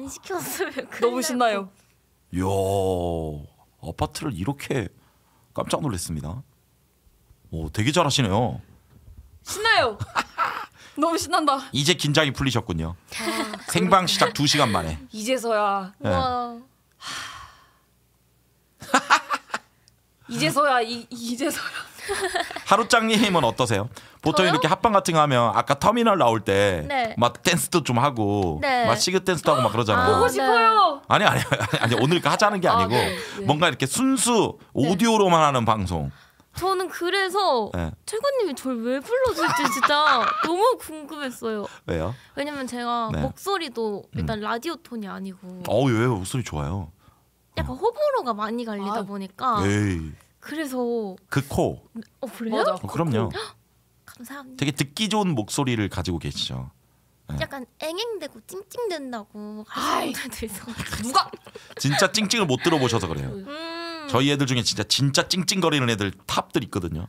안 시켰으면 너무 신나요. 야 아파트를 이렇게 깜짝 놀랐습니다. 오 되게 잘하시네요. 신나요. <laughs> 너무 신난다. 이제 긴장이 풀리셨군요. 아, 생방 시작 2 시간 만에. <laughs> 이제서야. 네. <laughs> 이제서야 이, 이제서야. 하루짱님은 어떠세요? 보통 저요? 이렇게 합방 같은 거 하면 아까 터미널 나올 때 네. 막 댄스도 좀 하고 네. 막 시그 댄스도 하고 막 그러잖아. 아, 아, 보고 싶어요. 네. 아니 아니 아니 오늘 하자는 게 아, 아니고 아, 뭔가 이렇게 순수 오디오로만 하는 방송. 저는 그래서 최고님이 저를 왜 불러줄지 진짜 너무 궁금했어요. 왜요? 왜냐면 제가 네. 목소리도 음. 일단 음. 라디오 톤이 아니고. 어, 왜 목소리 좋아요? 약간 어. 호불호가 많이 갈리다 아. 보니까. 에이. 그래서 그 코. 어 그래요? 맞아, 어, 그럼요. 그 코. 감사합니다. 되게 듣기 좋은 목소리를 가지고 계시죠. 네. 약간 앵앵대고 찡찡된다고 하시들도 <laughs> 누가 진짜 찡찡을 못 들어보셔서 그래요. 음. 저희 애들 중에 진짜 진짜 찡찡거리는 애들 탑들 있거든요.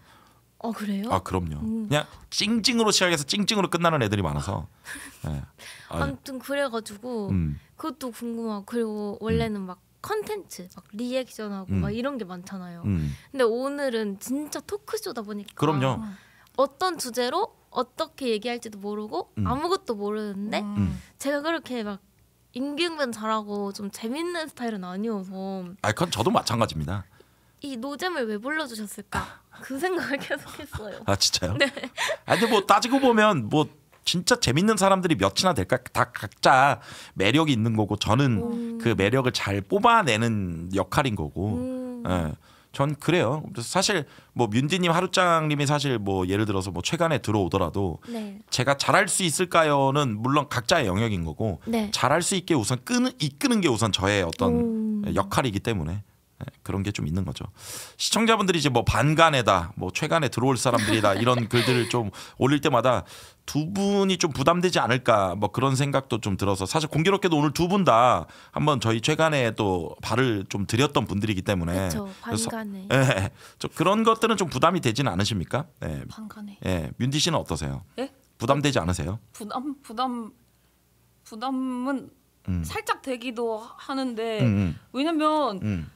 어 그래요? 아 그럼요. 음. 그냥 찡찡으로 시작해서 찡찡으로 끝나는 애들이 많아서. <laughs> 네. 아, 예. 아무튼 그래가지고 음. 그것도 궁금하고 그리고 원래는 음. 막 컨텐츠 막 리액션하고 음. 막 이런 게 많잖아요. 음. 근데 오늘은 진짜 토크쇼다 보니까. 그럼요. 아. 어떤 주제로 어떻게 얘기할지도 모르고 음. 아무것도 모르는데 음. 음. 제가 그렇게 막인기응변 잘하고 좀 재밌는 스타일은 아니어서 아 그건 저도 마찬가지입니다. 이 노잼을 왜 불러주셨을까 그 생각을 계속했어요. 아 진짜요? 네. 아근뭐 따지고 보면 뭐 진짜 재밌는 사람들이 몇이나 될까 다 각자 매력이 있는 거고 저는 음. 그 매력을 잘 뽑아내는 역할인 거고. 음. 예. 전 그래요. 사실 뭐 윤디님 하루짱님이 사실 뭐 예를 들어서 뭐 최근에 들어오더라도 네. 제가 잘할 수 있을까요는 물론 각자의 영역인 거고 네. 잘할 수 있게 우선 끄는 이끄는 게 우선 저의 어떤 오. 역할이기 때문에 그런 게 좀 있는 거죠. 시청자분들이 이제 뭐 반간에다 뭐 최간에 들어올 사람들이다 이런 <laughs> 글들을 좀 올릴 때마다 두 분이 좀 부담되지 않을까 뭐 그런 생각도 좀 들어서 사실 공교롭게도 오늘 두 분 다 한번 저희 최간에 또 발을 좀 들였던 분들이기 때문에 그쵸, 반간에 예, 저 그런 것들은 좀 부담이 되지 않으십니까? 예, 반간에 예, 윤디 씨는 어떠세요? 예? 부담되지 않으세요? 부담 부담 부담은 음. 살짝 되기도 하는데 음, 음. 왜냐면 음.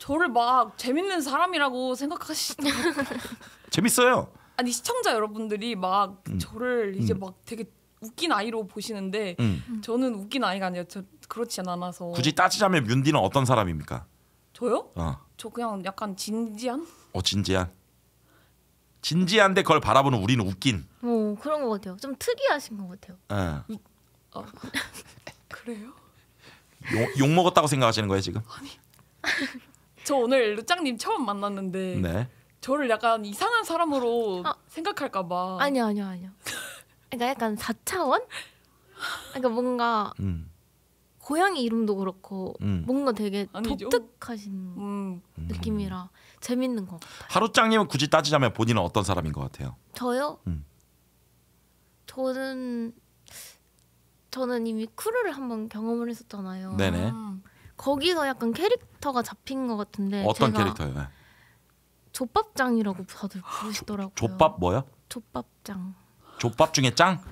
저를 막 재밌는 사람이라고 생각하시죠. <laughs> 재밌어요. 아니 시청자 여러분들이 막 음. 저를 이제 음. 막 되게 웃긴 아이로 보시는데 음. 저는 웃긴 아이가 아니라 저 그렇지 않아서 굳이 따지자면 윤디는 어떤 사람입니까? 저요? 어. 저 그냥 약간 진지한? 어 진지한. 진지한데 그걸 바라보는 우리는 웃긴. 오 그런 것 같아요. 좀 특이하신 것 같아요. 예. 어. <laughs> 그래요? 욕, 욕 먹었다고 생각하시는 거예요 지금? 아니. <laughs> 저 오늘 루짱님 처음 만났는데 네. 저를 약간 이상한 사람으로 아. 어. 생각할까봐. 아니요, 아니요, 아니요. 그러니까 약간 4차원? 그러니까 뭔가 음. 고양이 이름도 그렇고 음. 뭔가 되게 아니죠? 독특하신 음. 느낌이라 음. 재밌는 것 같아요. 하루짱님은 굳이 따지자면 본인은 어떤 사람인 것 같아요? 저요? 음. 저는 저는 이미 크루를 한번 경험을 했었잖아요. 네네. 음. 거기서 약간 캐릭터가 잡힌 것 같은데 어떤 캐릭터예요? 네. 밥장이라고 다들 부르시더라고요. 족밥 뭐야? 족밥장. 족밥 중에 짱?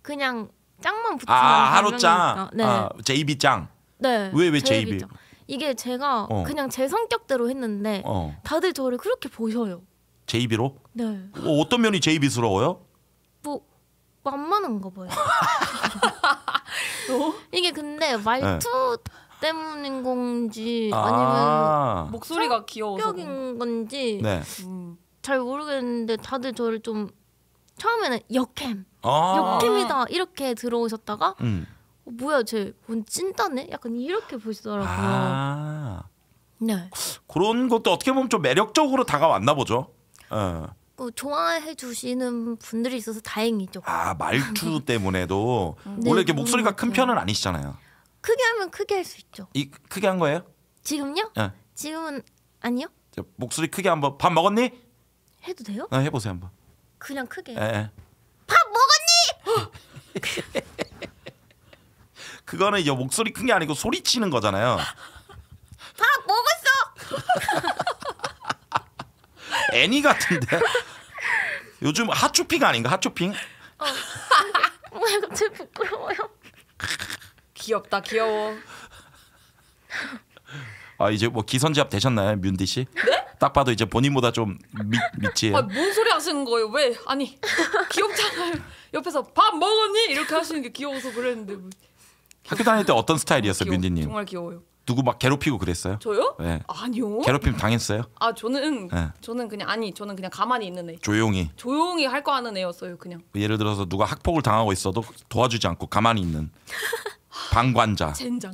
그냥 짱만 붙이면 아 하루짱. 네. 아, JB 짱. 네. 왜 왜 JB? 이게 제가 어. 그냥 제 성격대로 했는데 어. 다들 저를 그렇게 보셔요. JB로? 네. 어, 떤 면이 JB스러워요? 뭐 만만한가 봐요. <laughs> 이게 근데 말투 네. 때문인 건지 아~ 니면 목소리가 귀여워서 성격인 건지 네. 음. 잘 모르겠는데 다들 저를 좀 처음에는 역캠 아~ 역캠이다 이렇게 들어오셨다가 음. 어, 뭐야 쟤뭔 찐따네 약간 이렇게 보시더라고요. 아~ 네. 그런 것도 어떻게 보면 좀 매력적으로 다가왔나 보죠. 어. 예. 뭐 좋아해 주시는 분들이 있어서 다행이죠. 아 말투 <laughs> 네. 때문에도 네, 원래 이렇게 네, 목소리가 큰 편은 아니시잖아요. 크게 하면 크게 할 수 있죠. 이 크게 한 거예요? 지금요? 네. 지금은 아니요. 목소리 크게 한번 밥 먹었니? 해도 돼요? 네, 해보세요 한번. 그냥 크게. 예. 예. 밥 먹었니? <laughs> 그거는 이제 목소리 큰 게 아니고 소리 치는 거잖아요. 밥 먹었어. <laughs> 애니 같은데. 요즘 핫쇼핑 아닌가? 핫쇼핑? 어. <laughs> 뭐 갑자기 부끄러워요. 귀엽다 귀여워. 아 이제 뭐 기선제압 되셨나요 뮨디 씨? 네? 딱 봐도 이제 본인보다 좀 미, 미치 아뭔 소리 하시는 거예요? 왜 아니 귀엽잖아요. 옆에서 밥 먹었니 이렇게 하시는 게 귀여워서 그랬는데. 뭐. 학교 다닐 때 어떤 스타일이었어요 뮨디님? 정말 귀여워요. 누구 막 괴롭히고 그랬어요? 저요? 네. 아니요. 괴롭힘 당했어요? 아 저는 네. 저는 그냥 아니 저는 그냥 가만히 있는 애. 조용히. 조용히 할 거 하는 애였어요 그냥. 예를 들어서 누가 학폭을 당하고 있어도 도와주지 않고 가만히 있는. 방관자. 젠장.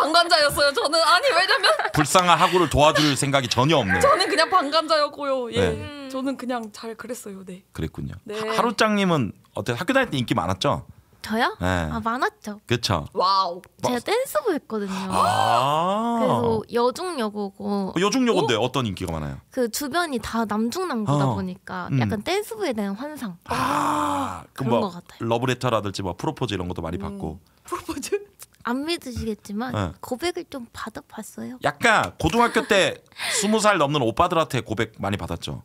방관자였어요. 저는 아니 왜냐면 불쌍한 하구를 도와줄 생각이 전혀 없네요. 저는 그냥 방관자였고요. 예. 네. 음. 저는 그냥 잘 그랬어요. 네. 그랬군요. 네. 하, 루짱님은 어때? 학교 다닐 때 인기 많았죠? 저요? 네. 아 많았죠. 그렇죠. 와우. 제가 댄스부 했거든요. 아 그래서 여중 여고고. 어, 여중 여고인데 어떤 인기가 많아요? 그 주변이 다 남중남고다 어. 보니까 음. 약간 댄스부에 대한 환상. 아, 그런 뭐, 것 같아요. 러브레터라든지 뭐 프로포즈 이런 것도 많이 음. 받고. 프로포즈? 안 믿으시겠지만 네. 고백을 좀 받아봤어요. 약간 고등학교 때 스무 살 넘는 오빠들한테 고백 많이 받았죠.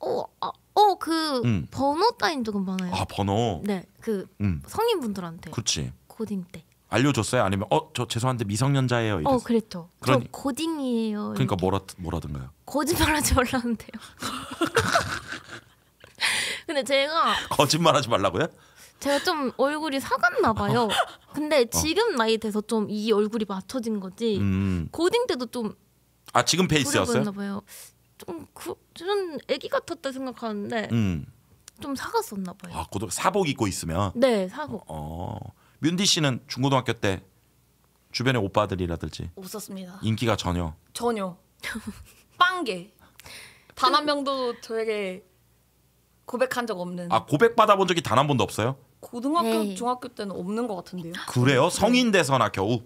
어, 아, 어, 그 음. 번호 따인 적은 많아요. 아 번호. 네, 그 음. 성인분들한테. 그렇지. 고딩 때. 알려줬어요? 아니면 어저 죄송한데 미성년자예요. 이랬어. 어 그랬죠. 그러 고딩이에요. 그러니까 이렇게. 뭐라 뭐라든가요? 거짓말하지 말라는데요. <laughs> 근데 제가 거짓말하지 말라고요? 제가 좀 얼굴이 사갔나 봐요. 근데 어. 지금 나이 돼서 좀 이 얼굴이 맞춰진 거지. 음. 고딩 때도 좀 아 지금 페이스였어요? 봐요. 좀 그, 저는 아기 같았다 생각하는데 음. 좀 사갔었나 봐요. 아 고등 사복 입고 있으면. 네 사복. 어, 어. 뮤디 씨는 중고등학교 때주변에 오빠들이라든지 없었습니다. 인기가 전혀 전혀 <laughs> 빵개 단한 그 명도 저에게 고백한 적 없는. 아 고백 받아본 적이 단 한 번도 없어요? 고등학교 에이. 네. 중학교 때는 없는 것 같은데요. 그래요? 성인 돼서나 겨우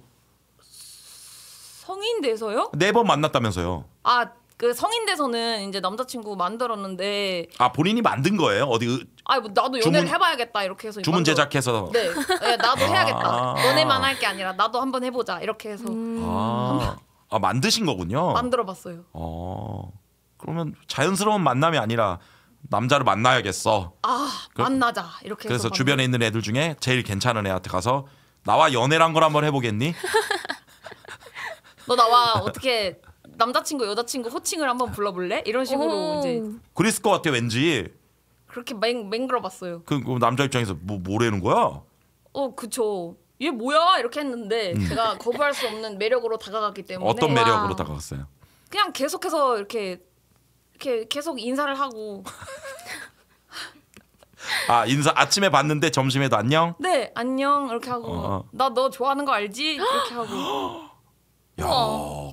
성인 돼서요? 네 번 만났다면서요. 아그 성인 돼서는 이제 남자친구 만들었는데 아 본인이 만든 거예요? 어디 아뭐 나도 연애를 주문- 해봐야겠다 이렇게 해서 주문 만들 제작해서 네, 네, 나도 아. 해야겠다. 너네만 할 게 아니라 나도 한번 해보자 이렇게 해서 음. 아, 아 만드신 거군요. 만들어봤어요. 어 그러면 자연스러운 만남이 아니라 남자를 만나야겠어. 아 그, 만나자 이렇게. 그래서 만나. 주변에 있는 애들 중에 제일 괜찮은 애한테 가서 나와 연애란 걸 한번 해보겠니? <laughs> 너 나와 어떻게 남자친구 여자친구 호칭을 한번 불러볼래? 이런 식으로 이제. 그랬을 것 같아 왠지. 그렇게 맹 맹글어봤어요. 그, 그 남자 입장에서 뭐 뭐라는 거야? 어 그쵸. 얘 뭐야 이렇게 했는데 음. 제가 거부할 수 없는 매력으로 다가갔기 때문에 어떤 매력으로 와. 다가갔어요? 그냥 계속해서 이렇게 이렇게 계속 인사를 하고 아 인사 아침에 봤는데 점심에도 안녕? 네 안녕 이렇게 하고 어. 나너 좋아하는 거 알지? 이렇게 하고 <gasps> 야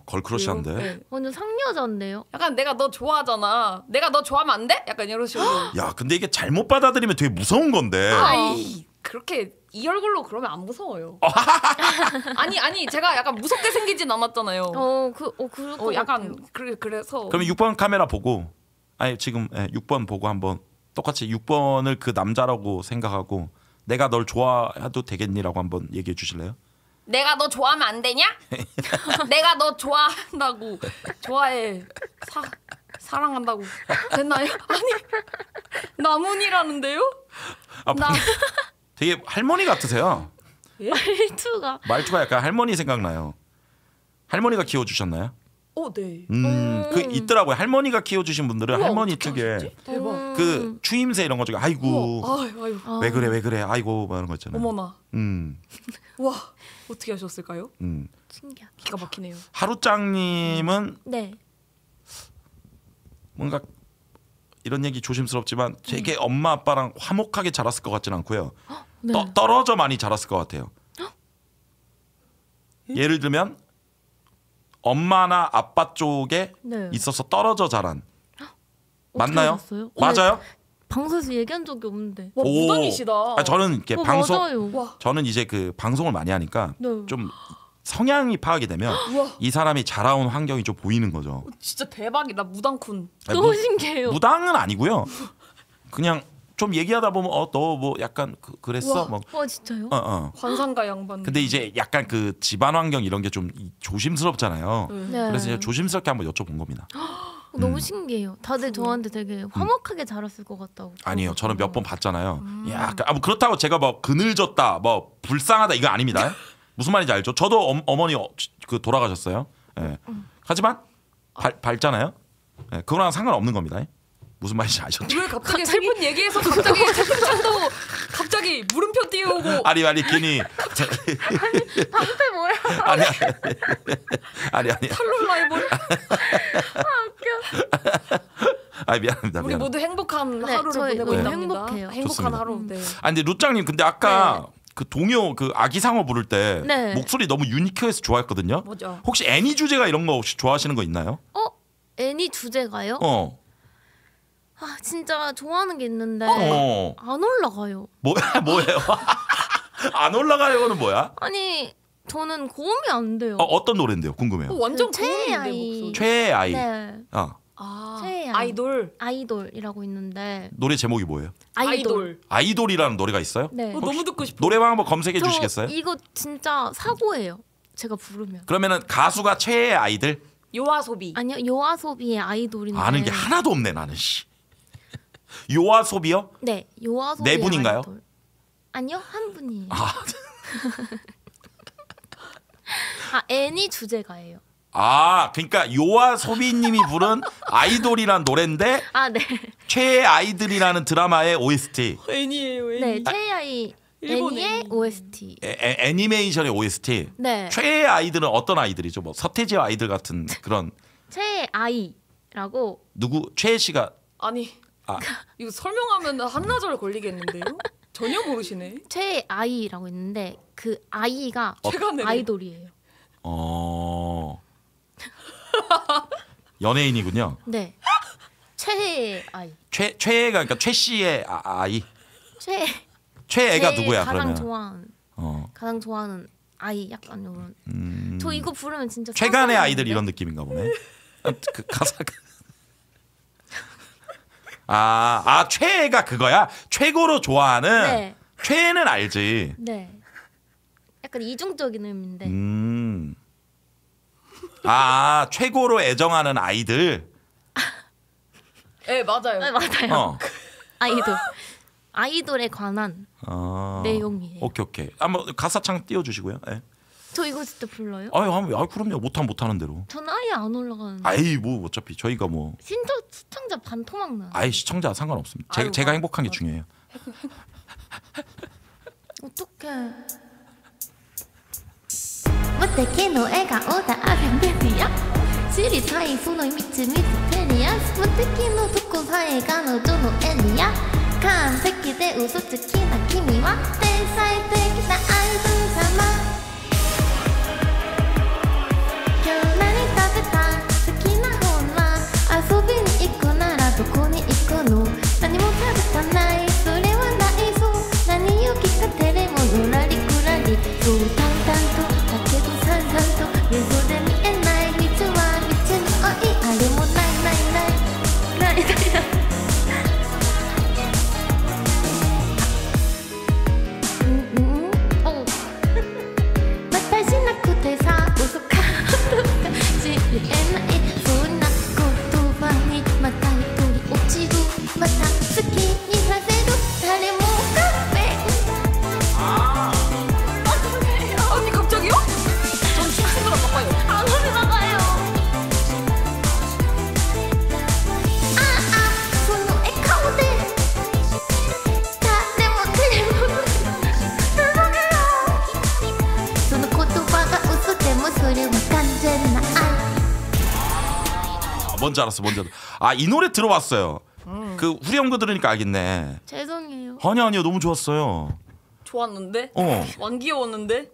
걸크러시한데 네. 완전 상여자인데요? 약간 내가 너 좋아하잖아 내가 너 좋아하면 안 돼? 약간 이런 식으로 <gasps> 야 근데 이게 잘못 받아들이면 되게 무서운 건데 아이 그렇게 이 얼굴로 그러면 안 무서워요. 어. <laughs> 아니 아니 제가 약간 무섭게 생기진 않았잖아요. 어그 어 그, 어, 그럴 어, 약간 그래 그래서 그러면 6번 카메라 보고 아니 지금 예, 6번 보고 한번 똑같이 6번을 그 남자라고 생각하고 내가 널 좋아해도 되겠니라고 한번 얘기해 주실래요? 내가 너 좋아하면 안 되냐? <laughs> 내가 너 좋아한다고 좋아해 사 사랑한다고 됐나요? 아니 나문이라는데요? 아, 나 되게 할머니 같으세요. 예? 말투가 말투가 약간 할머니 생각나요. 할머니가 키워 주셨나요? 오, 어, 네. 음, 그 음. 있더라고요. 할머니가 키워주신 분들은 우와, 할머니 특유의 음. 그 추임새 이런 거중 아이고 아유, 아유. 아. 왜 그래 왜 그래 아이고 막이거 있잖아요. 어머나. 음. 와 어떻게 하셨을까요? 음. 신기하. 기가 막히네요. 하루짱님은 네. 뭔가 이런 얘기 조심스럽지만 음. 되게 음. 엄마 아빠랑 화목하게 자랐을 것 같진 않고요. 네. 떠, 떨어져 많이 자랐을 것 같아요. 예? 예를 들면 엄마나 아빠 쪽에 네. 있어서 떨어져 자란 맞나요? 어, 네. 맞아요? 방송에서 얘기한 적이 없는데. 와, 무당이시다. 저는 이렇게 어, 방송 맞아요. 저는 이제 그 방송을 많이 하니까 네. 좀 성향이 파악이 되면 <gasps> 우와. 이 사람이 자라온 환경이 좀 보이는 거죠. 어, 진짜 대박이다 무당군. 아니, 너무 신기해요. 무당은 아니고요. <laughs> 그냥 좀 얘기하다 보면 어너 뭐 약간 그, 그랬어 막. 어 진짜요? 어, 어. 관상가 양반. 근데 이제 약간 그 집안 환경 이런 게 좀 조심스럽잖아요. 네. 그래서 제 네. 조심스럽게 한번 여쭤본 겁니다. <gasps> 너무 음. 신기해요. 다들 음. 저한테 되게 음. 화목하게 음. 자랐을 것 같다고. 아니요, 저는 몇 번 봤잖아요. 음. 야, 그, 아, 뭐 그렇다고 제가 뭐 그늘졌다, 뭐 불쌍하다 이거 아닙니다. <laughs> 무슨 말인지 알죠? 저도 어, 머니그 돌아가셨어요. 예. 음. 하지만 발, 밝잖아요. 예. 그거랑 상관없는 겁니다. 예. 무슨 말인지 아셨죠? 왜 갑자기, 갑자기 슬 얘기에서 갑자기 찬다고 <laughs> 갑자기 물음표 띄우고 아니 아니 괜히 <laughs> 아니 방패 뭐야 아니 아니 아니 탈론 라이벌 <laughs> 아 웃겨 아 미안합니다 우리 미안합니다. 모두 행복한 네, 하루를 보내고 있답니다 행복해요. 행복한 좋습니다. 하루 네. 아 근데 루짱님 근데 아까 네. 그 동요 그 아기상어 부를 때 네. 목소리 너무 유니크해서 좋아했거든요. 뭐죠? 혹시 애니 주제가 이런 거 혹시 좋아하시는 거 있나요? 어? 애니 주제가요? 어. 아 진짜 좋아하는 게 있는데 어. 안 올라가요. 뭐 <laughs> 뭐예요? 안 올라가요는 뭐야? 아니 저는 고음이 안 돼요. 어, 어떤 노래인데요? 궁금해요. 어, 완전 그 고음인데, 아이. 목소리. 최애 아이. 네. 어. 아, 최애양 아이돌 아이돌이라고 있는데 노래 제목이 뭐예요? 아이돌. 아이돌이라는 노래가 있어요? 네. 어, 너무 듣고 싶어. 노래방 한번 검색해 저 주시겠어요? 이거 진짜 사고예요. 제가 부르면. 그러면은 가수가 최애 아이들? 요아소비. 아니요. 요아소비의 아이돌인데. 아는 게 하나도 없네 나는 씨. 요아소비요? 네. 요아소비. 네 분인가요? 아이돌. 아니요. 한 분이에요. 아. <laughs> 아 애니 주제가예요. 아, 그러니까 요아 소비님이 부른 <laughs> 아이돌이란 노래인데 아, 네. 최애 아이들이라는 드라마의 OST. 애니예요, 애니. 네, 최아이 애니의 OST. 애, 애, 애니메이션의 OST. 네. 최애 아이들은 어떤 아이들이죠? 뭐 서태지 아이들 같은 그런 최애 아이라고 누구 최애 씨가 아니 아, <laughs> 이거 설명하면 한나절 걸리겠는데요? 전혀 모르시네. 최애 아이라고 있는데 그 아이가 최 아이돌이에요. 어. <laughs> 연예인이군요. 네. 최애 아이. 최 최애가 그러니까 최 씨의 아, 이 최. 최애가 제 누구야 가장 그러면? 좋아하는 어. 가장 좋아하는 아이 약간 이런. 음... 저 이거 부르면 진짜. 최간의 아이들 이런 느낌인가 보네. 아, 그 가사가. 아, 아 최애가 그거야. 최고로 좋아하는. 네. 최애는 알지. 네. 약간 이중적인 의미인데. 음. 아, 아 최고로 애정하는 아이들. 네 맞아요. 네, 맞아요. 어. 아이돌 아이돌에 관한 어. 내용이에요. 오케이 오케이. 한번 가사창 띄워주시고요. 네. 저 이거 진짜 불러요? 아유, 아 그럼요. 못하 못하는 대로. 전 아예 안 올라가는. 아이 뭐 어차피 저희가 뭐. 신청 시청자 반토막 나. 아이 시청자 상관없습니다. 아유, 제, 가 아, 행복한 게 맞아. 중요해요. 어떡해. 無敵の笑顔だアフィメア知りたいその道密ミステリアス無敵のとこさえ彼女のエリア完璧で嘘つきな君は天才的なアイドル様今日何食べた好きな女遊びに行くならどこに行くの何も食べたないそれはないそ何を着た？てれもぬらりくらりそう 뭔지 알았어 뭔지 알았어 아이 노래 들어봤어요 음. 그 후렴 리거 들으니까 알겠네 죄송해요 아니 아니요 너무 좋았어요 좋았는데 어 완기였는데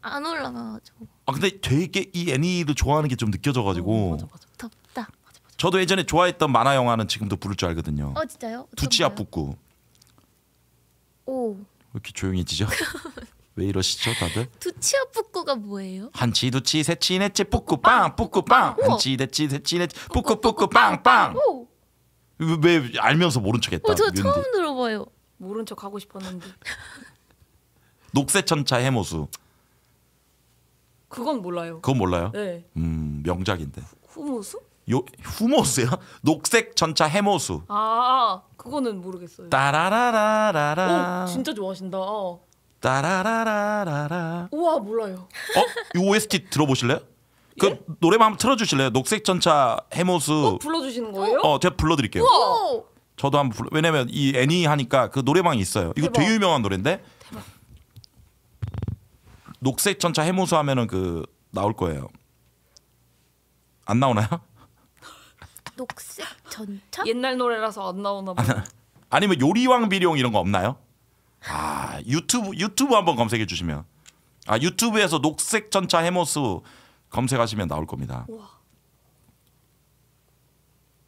안 올라가가지고 아 근데 되게 이 애니를 좋아하는 게 좀 느껴져가지고 어, 맞아, 맞아. 덥다 맞아, 맞아. 저도 예전에 좋아했던 만화 영화는 지금도 부를 줄 알거든요 어 진짜요? 두치야 붓고 오 이렇게 조용해지죠? <laughs> 왜 이러시죠 다들? 두치와 뿌꾸가 뭐예요? 한치 두치 세치 네치 뿌꾸 빵 뿌꾸 빵 한치 대치 네 세치 네치 뿌꾸 뿌꾸 빵 빵 왜 알면서 모른 척했다 어, 저 처음 들어봐요 모른 척 하고 싶었는데 <laughs> 녹색천차 해모수 그건 몰라요 그건 몰라요? 네 음, 명작인데 후모수? 요 후모스요? <laughs> 녹색 전차 해모수. 아, 그거는 모르겠어요. 따라라라라라. 오, 진짜 좋아하신다. 어. 따라라라라라. 우와 몰라요. 어? 이 OST 들어보실래요? 그 예? 노래방 한번 틀어주실래요? 녹색 전차 해모수. 어, 불러주시는 거예요? 어, 제가 불러드릴게요. 우와. 저도 한번 불러. 왜냐면 이 애니 e 하니까 그 노래방이 있어요. 이거 대박. 되게 유명한 노래인데. 대박. 녹색 전차 해모수 하면은 그 나올 거예요. 안 나오나요? <laughs> 녹색 전차? 옛날 노래라서 안 나오나 봐요. 아니면 요리왕 비룡 이런 거 없나요? 아 유튜브 유튜브 한번 검색해 주시면 아 유튜브에서 녹색 전차 해모스 검색하시면 나올 겁니다.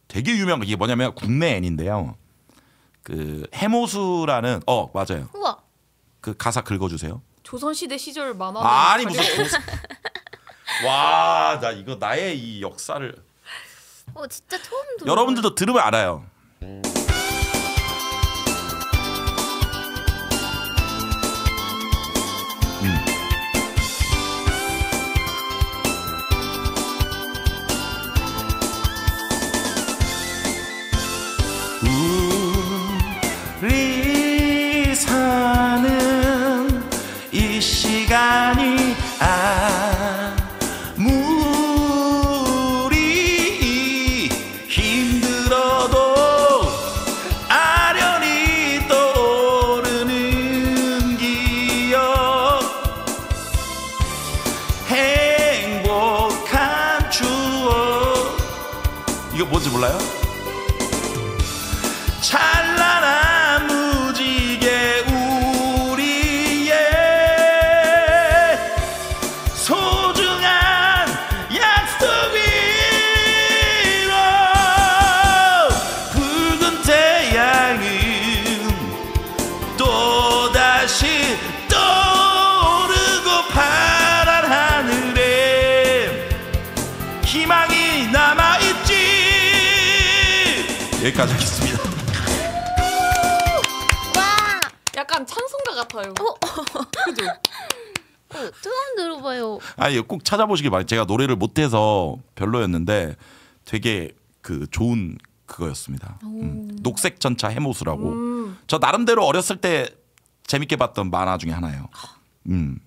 되게 유명 이게 뭐냐면 국내 앤인데요. 그 해모수라는 어 맞아요. 우와. 그 가사 긁어주세요. 조선시대 시절 만화. 아, 아니 무슨 <laughs> 와 나 이거 나의 이 역사를. 어 진짜 처음 들어. 여러분들도 들으면 알아요. にあ 봐요 아니 예, 꼭 찾아보시기 바래요. 제가 노래를 못해서 별로였는데 되게 그 좋은 그거였습니다. 음. 녹색 전차 해모수라고. 음. 저 나름대로 어렸을 때 재밌게 봤던 만화 중에 하나예요. 음.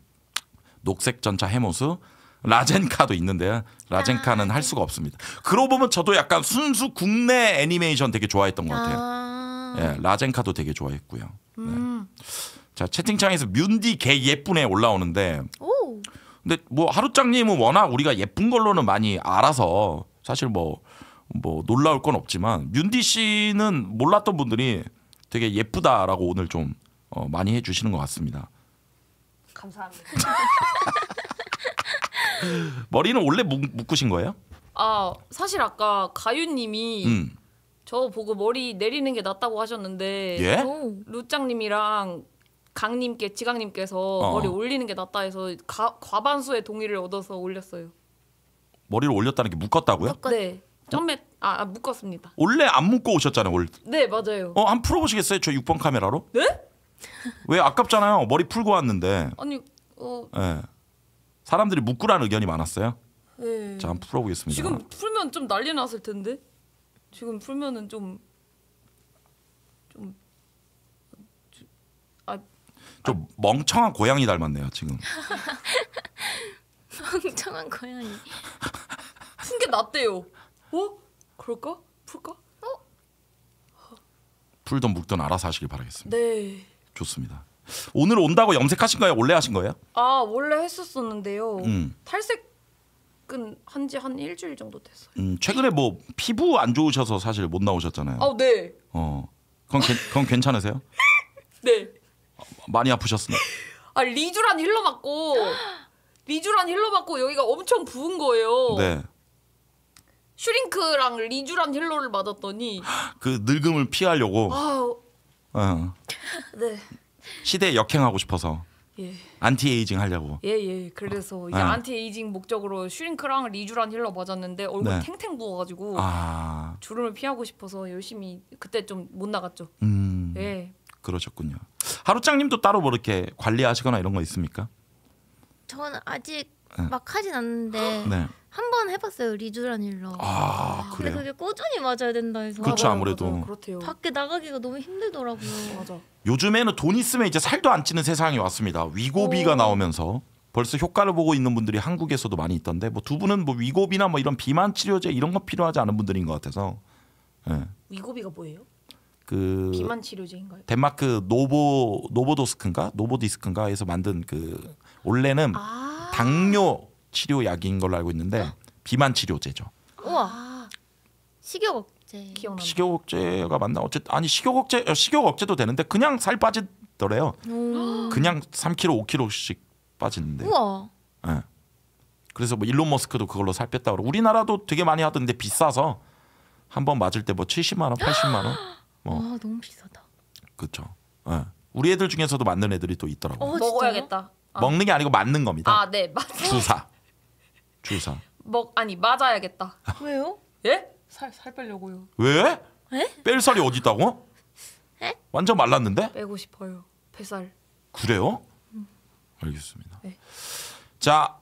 녹색 전차 해모수 라젠카도 있는데 요 라젠카는 아. 할 네. 수가 없습니다. 그러고 보면 저도 약간 순수 국내 애니메이션 되게 좋아했던 것 같아요. 아. 예, 라젠카도 되게 좋아했고요. 네. 음. 네. 자 채팅창에서 뮌디개 예쁘네 올라오는데 오. 근데 뭐 하루짱님은 워낙 우리가 예쁜 걸로는 많이 알아서 사실 뭐뭐 뭐 놀라울 건 없지만 윤디 씨는 몰랐던 분들이 되게 예쁘다라고 오늘 좀 어, 많이 해주시는 것 같습니다. 감사합니다. <laughs> 머리는 원래 묶, 으신 거예요? 아 사실 아까 가윤님이 음. 저 보고 머리 내리는 게 낫다고 하셨는데 예? 루짱님이랑 강님께 지강님께서 어. 머리 올리는 게 낫다 해서 가, 과반수의 동의를 얻어서 올렸어요. 머리를 올렸다는 게 묶었다고요? 네. 점에 아, 아, 묶었습니다. 원래 안 묶고 오셨잖아요, 올. 네, 맞아요. 어, 한 풀어 보시겠어요? 저 6번 카메라로? 네? 왜 아깝잖아요. 머리 풀고 왔는데. 아니, 어. 네. 사람들이 묶으라는 의견이 많았어요. 네. 자, 한 풀어 보겠습니다. 지금 풀면 좀 난리 났을 텐데. 지금 풀면은 좀좀 멍청한 고양이 닮았네요 지금. <laughs> 멍청한 고양이. 푼게 낫대요. 어? 그럴까? 풀까? 어? 풀던 묵던 알아서 하시길 바라겠습니다. 네. 좋습니다. 오늘 온다고 염색하신 거예요? 원래 하신 거예요? 아 원래 했었었는데요. 음. 탈색은 한지 한 일주일 정도 됐어요. 음, 최근에 뭐 피부 안 좋으셔서 사실 못 나오셨잖아요. 아 네. 어 그건, 게, 그건 괜찮으세요? <laughs> 네. 많이 아프셨어아 <laughs> 리주란 힐러 맞고 리주란 힐러 맞고 여기가 엄청 부은 거예요. 네. 슈링크랑 리주란 힐러를 맞았더니 <gasps> 그 늙음을 피하려고. 아. 어. <laughs> 네. 시대에 역행하고 싶어서. 예. 안티에이징 하려고. 예예. 예. 그래서 이제 네. 안티에이징 목적으로 슈링크랑 리주란 힐러 맞았는데 얼굴 네. 탱탱 부어가지고 아. 주름을 피하고 싶어서 열심히 그때 좀 못 나갔죠. 음. 예. 그러셨군요. 하루짱님도 따로 뭐 이렇게 관리하시거나 이런 거 있습니까? 저는 아직 네. 막 하진 않는데 <gasps> 네. 한번 해봤어요 리주란 일로. 아 그래. 근데 그게 꾸준히 맞아야 된다 해서. 그렇죠 아무래도. 그렇대요. 밖에 나가기가 너무 힘들더라고요. 맞아. 요즘에는 돈 있으면 이제 살도 안 찌는 세상이 왔습니다. 위고비가 오. 나오면서 벌써 효과를 보고 있는 분들이 한국에서도 많이 있던데 뭐 두 분은 뭐 위고비나 뭐 이런 비만 치료제 이런 거 필요하지 않은 분들인 것 같아서. 네. 위고비가 뭐예요? 그 비만 치료제인가요? 덴마크 노보 노보도스크인가 노보디스크인가에서 만든 그 원래는 아 당뇨 치료 약인 걸로 알고 있는데 아. 비만 치료제죠. 우와 아. 식욕 억제 기억나. 식욕 억제가 맞나? 어쨌든 아니 식욕 억제 어, 식욕 억제도 되는데 그냥 살 빠지더래요. 그냥 3kg 5kg씩 빠지는데. 우와. 예. 네. 그래서 뭐 일론 머스크도 그걸로 살 뺐다 고 우리나라도 되게 많이 하던데 비싸서 한 번 맞을 때뭐 70만 원, 80만 원. <gasps> 뭐. 아 너무 비싸다. 그렇죠. 예. 우리 애들 중에서도 맞는 애들이 또 있더라고요. 어, 먹어야겠다. 아. 먹는 게 아니고 맞는 겁니다. 아, 네. 맞 주사. 주사. 먹 아니 맞아야겠다. <laughs> 왜요? 예? 살 살 빼려고요. 왜? 에? 예? 뺄 살이 어디 있다고? 에? 예? 완전 말랐는데? 빼고 싶어요. 뱃살. 그래요? 음. 알겠습니다. 네. 자,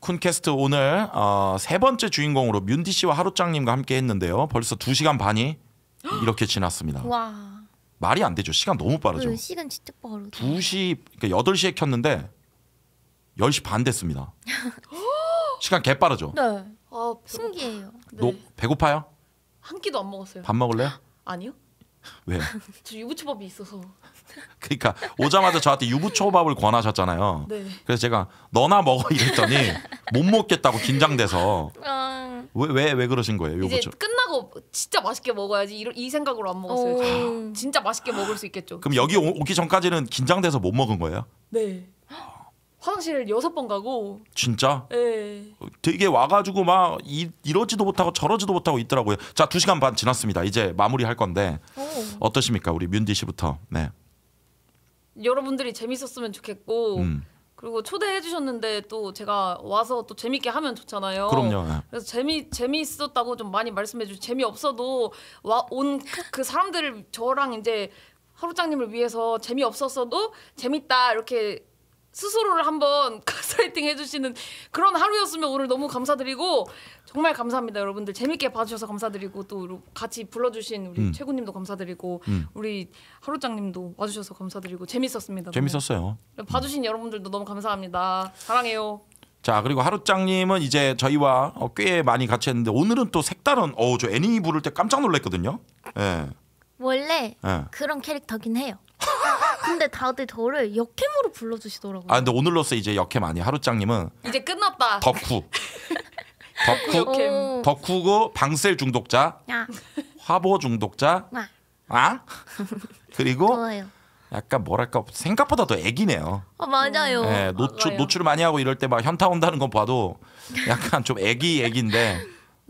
쿤캐스트 오늘 어, 세 번째 주인공으로 뮤디 씨와 하루짱님과 함께 했는데요. 벌써 두시간 반이 이렇게 지났습니다. 와. 말이 안 되죠. 시간 너무 빠르죠. 그 시간 진짜 빠르죠. 2시 그러니까 8시에 켰는데 10시 반 됐습니다. <gasps> 시간 개 빠르죠. 네. 어, 신기해요. 네. 너 네. 배고파요? 한 끼도 안 먹었어요. 밥 먹을래요? <gasps> 아니요. 왜? 저 <laughs> 유부초밥이 있어서. 그러니까 오자마자 저한테 유부초밥을 권하셨잖아요. 네. 그래서 제가 너나 먹어 이랬더니 못 먹겠다고 긴장돼서 왜왜왜 아. 왜, 왜 그러신 거예요? 이제 유부초. 끝나고 진짜 맛있게 먹어야지 이, 이 생각으로 안 먹었어요. 아, 진짜 맛있게 먹을 수 있겠죠. 그럼 여기 오, 오기 전까지는 긴장돼서 못 먹은 거예요? 네. 화장실 여섯 번 가고 진짜? 네. 되게 와가지고 막 이, 이러지도 못하고 저러지도 못하고 있더라고요. 자, 두 시간 반 지났습니다. 이제 마무리할 건데 오. 어떠십니까, 우리 뮤디 씨부터? 네. 여러분들이 재밌었으면 좋겠고 음. 그리고 초대해 주셨는데 또 제가 와서 또 재밌게 하면 좋잖아요. 그럼요. 아. 그래서 재미 재미있었다고 좀 많이 말씀해 주시고 재미없어도 와 온 그 사람들을 저랑 이제 하루장님을 위해서 재미없었어도 재밌다 이렇게 스스로를 한번 가스라이팅 <laughs> 해주시는 그런 하루였으면 오늘 너무 감사드리고 정말 감사합니다 여러분들 재밌게 봐주셔서 감사드리고 또 같이 불러주신 우리 음. 최군님도 감사드리고 음. 우리 하루장님도 와주셔서 감사드리고 재밌었습니다 재밌었어요 너무. 봐주신 음. 여러분들도 너무 감사합니다 사랑해요 자 그리고 하루짱님은 이제 저희와 어, 꽤 많이 같이 했는데 오늘은 또 색다른 어저 애니 부를 때 깜짝 놀랐거든요 예. 원래 예. 그런 캐릭터긴 해요 근데 다들 저를 역캠으로 불러주시더라고요. 아 근데 오늘로써 이제 역캠 아니 하루짱님은 이제 끝났다. 덕후. <laughs> 덕후. 덕후고 방셀 중독자. 야. 화보 중독자. 와. 아. 아? 그리고 좋아요. 약간 뭐랄까 생각보다 더 애기네요. 아 맞아요. 네, 노출 맞아요. 노출 많이 하고 이럴 때 막 현타 온다는 건 봐도 약간 좀 애기 애기인데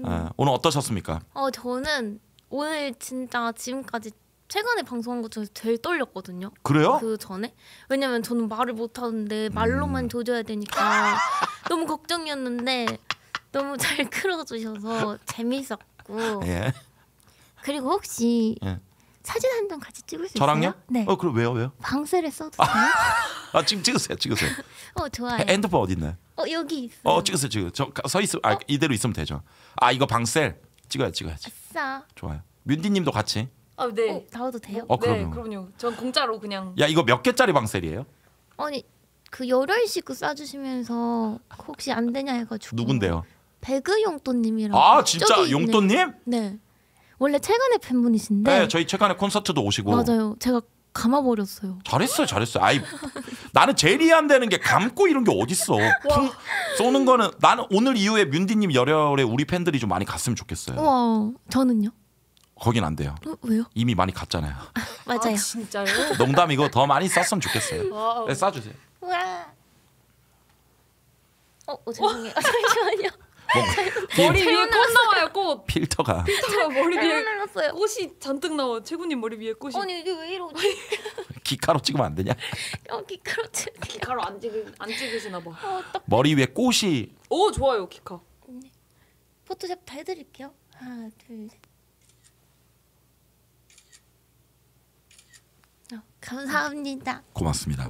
음. 네, 오늘 어떠셨습니까? 어 저는 오늘 진짜 지금까지 최근에 방송한 것 중에서 제일 떨렸거든요. 그래요? 그 전에 왜냐면 저는 말을 못 하는데 말로만 음. 조져야 되니까 <laughs> 너무 걱정이었는데 너무 잘 <laughs> 끌어주셔서 재밌었고 예. 그리고 혹시 예. 사진 한 장 같이 찍을 수 저랑요? 있어요? 네. 어 그럼 왜요 왜요? 방세를 써도 돼요? 아, 아, 지금 찍으세요 찍으세요. <laughs> 어 좋아요. 핸드폰 어디 있나요? 어 여기 있어요. 어 찍으세요 지금 저서 있으 아, 어? 이대로 있으면 되죠. 아 이거 방셀 찍어야 찍어야지. 아싸. 좋아요. 뮤디님도 같이. 아, 네. 어, 나와도 돼요? 어, 네, 그럼요. 전 공짜로 그냥. 야, 이거 몇 개짜리 방셀이에요? 아니, 그 열혈 식구 싸주시면서 혹시 안 되냐 해가지고. 누군데요? 배그 용돈님이라고. 아, 진짜 용돈님? 네. 원래 최근에 팬분이신데. 네, 저희 최근에 콘서트도 오시고. 맞아요. 제가 감아버렸어요. 잘했어요, 잘했어요. 아이, 나는 제일 이해 안 되는 게 감고 이런 게 어딨어. 와. 쏘는 거는 나는 오늘 이후에 m 디님 열혈에 우리 팬들이 좀 많이 갔으면 좋겠어요. 와, 저는요? 거긴 안 돼요. 어, 왜요? 이미 많이 갔잖아요. 아, 맞아요. 아, 진짜요? 농담이고 더 많이 쌌으면 좋겠어요. <laughs> 네, 싸주세요. 우와. 어, 어 죄송해요. 잠시만요. 뭐, 머리 위에 꽃 나와요 꽃 필터가 필터가 머리 위에 눌렀어요. 꽃이 잔뜩 나와 최군님 머리 위에 꽃이 아니 이게 왜 이러지 <laughs> 기카로 찍으면 안 되냐 어 기카로 찍 기카로 안 찍으 안 찍으시나 봐 어, 머리 위에 꽃이 오 좋아요 기카 네. 포토샵 다 해드릴게요 하나 둘셋 감사합니다. 고맙습니다.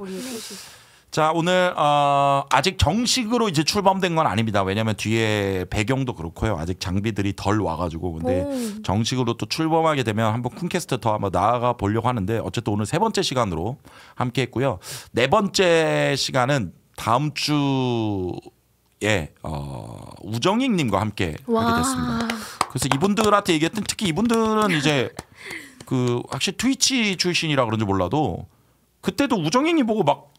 자 오늘 어, 아직 정식으로 이제 출범된 건 아닙니다. 왜냐하면 뒤에 배경도 그렇고요. 아직 장비들이 덜 와가지고 근데 오. 정식으로 또 출범하게 되면 한번 쿵캐스트 더 한번 나아가 보려고 하는데 어쨌든 오늘 세 번째 시간으로 함께했고요. 네 번째 시간은 다음 주에 어, 우정익님과 함께 하게 됐습니다. 그래서 이분들한테 얘기했던 특히 이분들은 이제 그 확실히 트위치 출신이라 그런지 몰라도 그때도 우정행이 보고 막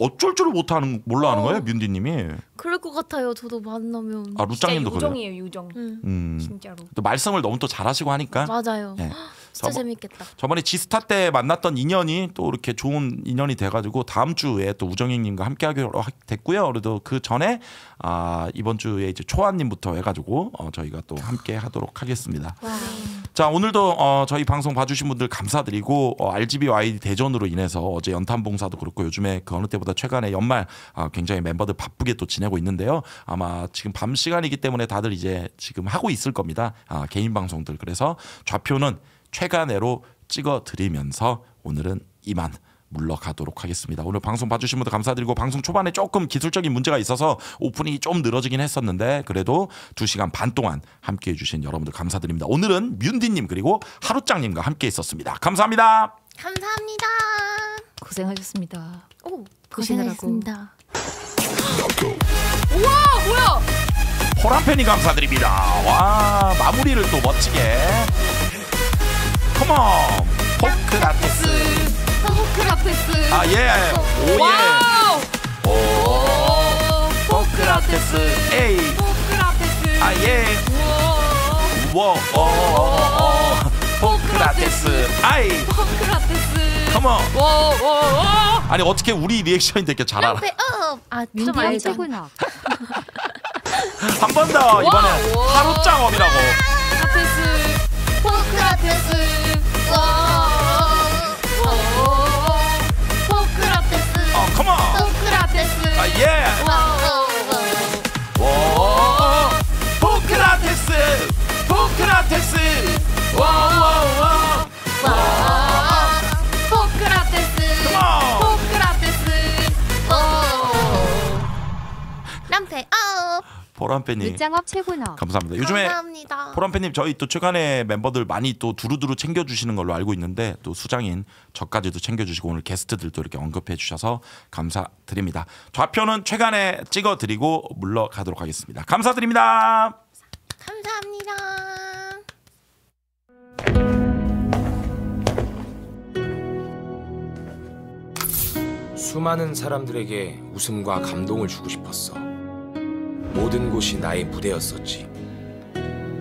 어쩔 줄을 못하는 몰라 하는 어. 거예요 뮌디님이 그럴 것 같아요. 저도 만나면. 아 루짱님도 그래요. 유정이에요 유정. 음. 음. 진짜로. 또 말썽을 너무 또 잘하시고 하니까. 맞아요. 네. <laughs> 진짜 재밌겠다. 저번에 지스타 때 만났던 인연이 또 이렇게 좋은 인연이 돼가지고 다음 주에 또 우정희님과 함께하기로 됐고요. 그래도 그 전에 아, 이번 주에 이제 초아님부터 해가지고 어, 저희가 또 함께하도록 하겠습니다. 와자 오늘도 어, 저희 방송 봐주신 분들 감사드리고 어, RGBY 대전으로 인해서 어제 연탄봉사도 그렇고 요즘에 그 어느 때보다 최근에 연말 아, 굉장히 멤버들 바쁘게 또 지내고 있는데요. 아마 지금 밤 시간이기 때문에 다들 이제 지금 하고 있을 겁니다. 아, 개인 방송들 그래서 좌표는 최간외로 찍어드리면서 오늘은 이만 물러가도록 하겠습니다. 오늘 방송 봐주신 분들 감사드리고 방송 초반에 조금 기술적인 문제가 있어서 오프닝이 좀 늘어지긴 했었는데 그래도 2시간 반 동안 함께해 주신 여러분들 감사드립니다. 오늘은 뮤디님 그리고 하루짱님과 함께 있었습니다. 감사합니다. 감사합니다. 고생하셨습니다. 오, 고생하셨습니다. 우와 뭐야? 호라팬이 감사드립니다. 와 마무리를 또 멋지게. 컴온 포크라테스 포크라테스 아예 오예 오, 예. 포크라테스 에이 포크라테스 아예 워오 포크라테스 아이 포크라테스 컴온 워워 아니 어떻게 우리 리액션인데 이렇게 잘 알아 네, 어, 어. 아, 좀 알죠. <laughs> 한번 더 이번에 하루 짱업이라고. 포크라테스. 포크라테스. Wow, wow, wow. Wow. 보람팬님 늦장업 최고너 감사합니다. 요즘에 감사합니다. 보람팬님 저희 또 최근에 멤버들 많이 또 두루두루 챙겨주시는 걸로 알고 있는데 또 수장인 저까지도 챙겨주시고 오늘 게스트들도 이렇게 언급해 주셔서 감사드립니다. 좌표는 최근에 찍어드리고 물러가도록 하겠습니다. 감사드립니다. 감사합니다. 수많은 사람들에게 웃음과 감동을 주고 싶었어. 모든 곳이 나의 무대였었지.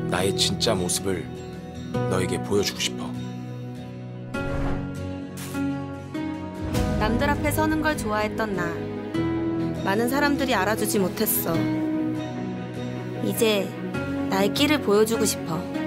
나의 진짜 모습을 너에게 보여주고 싶어. 남들 앞에 서는 걸 좋아했던 나. 많은 사람들이 알아주지 못했어. 이제 나의 끼를 보여주고 싶어.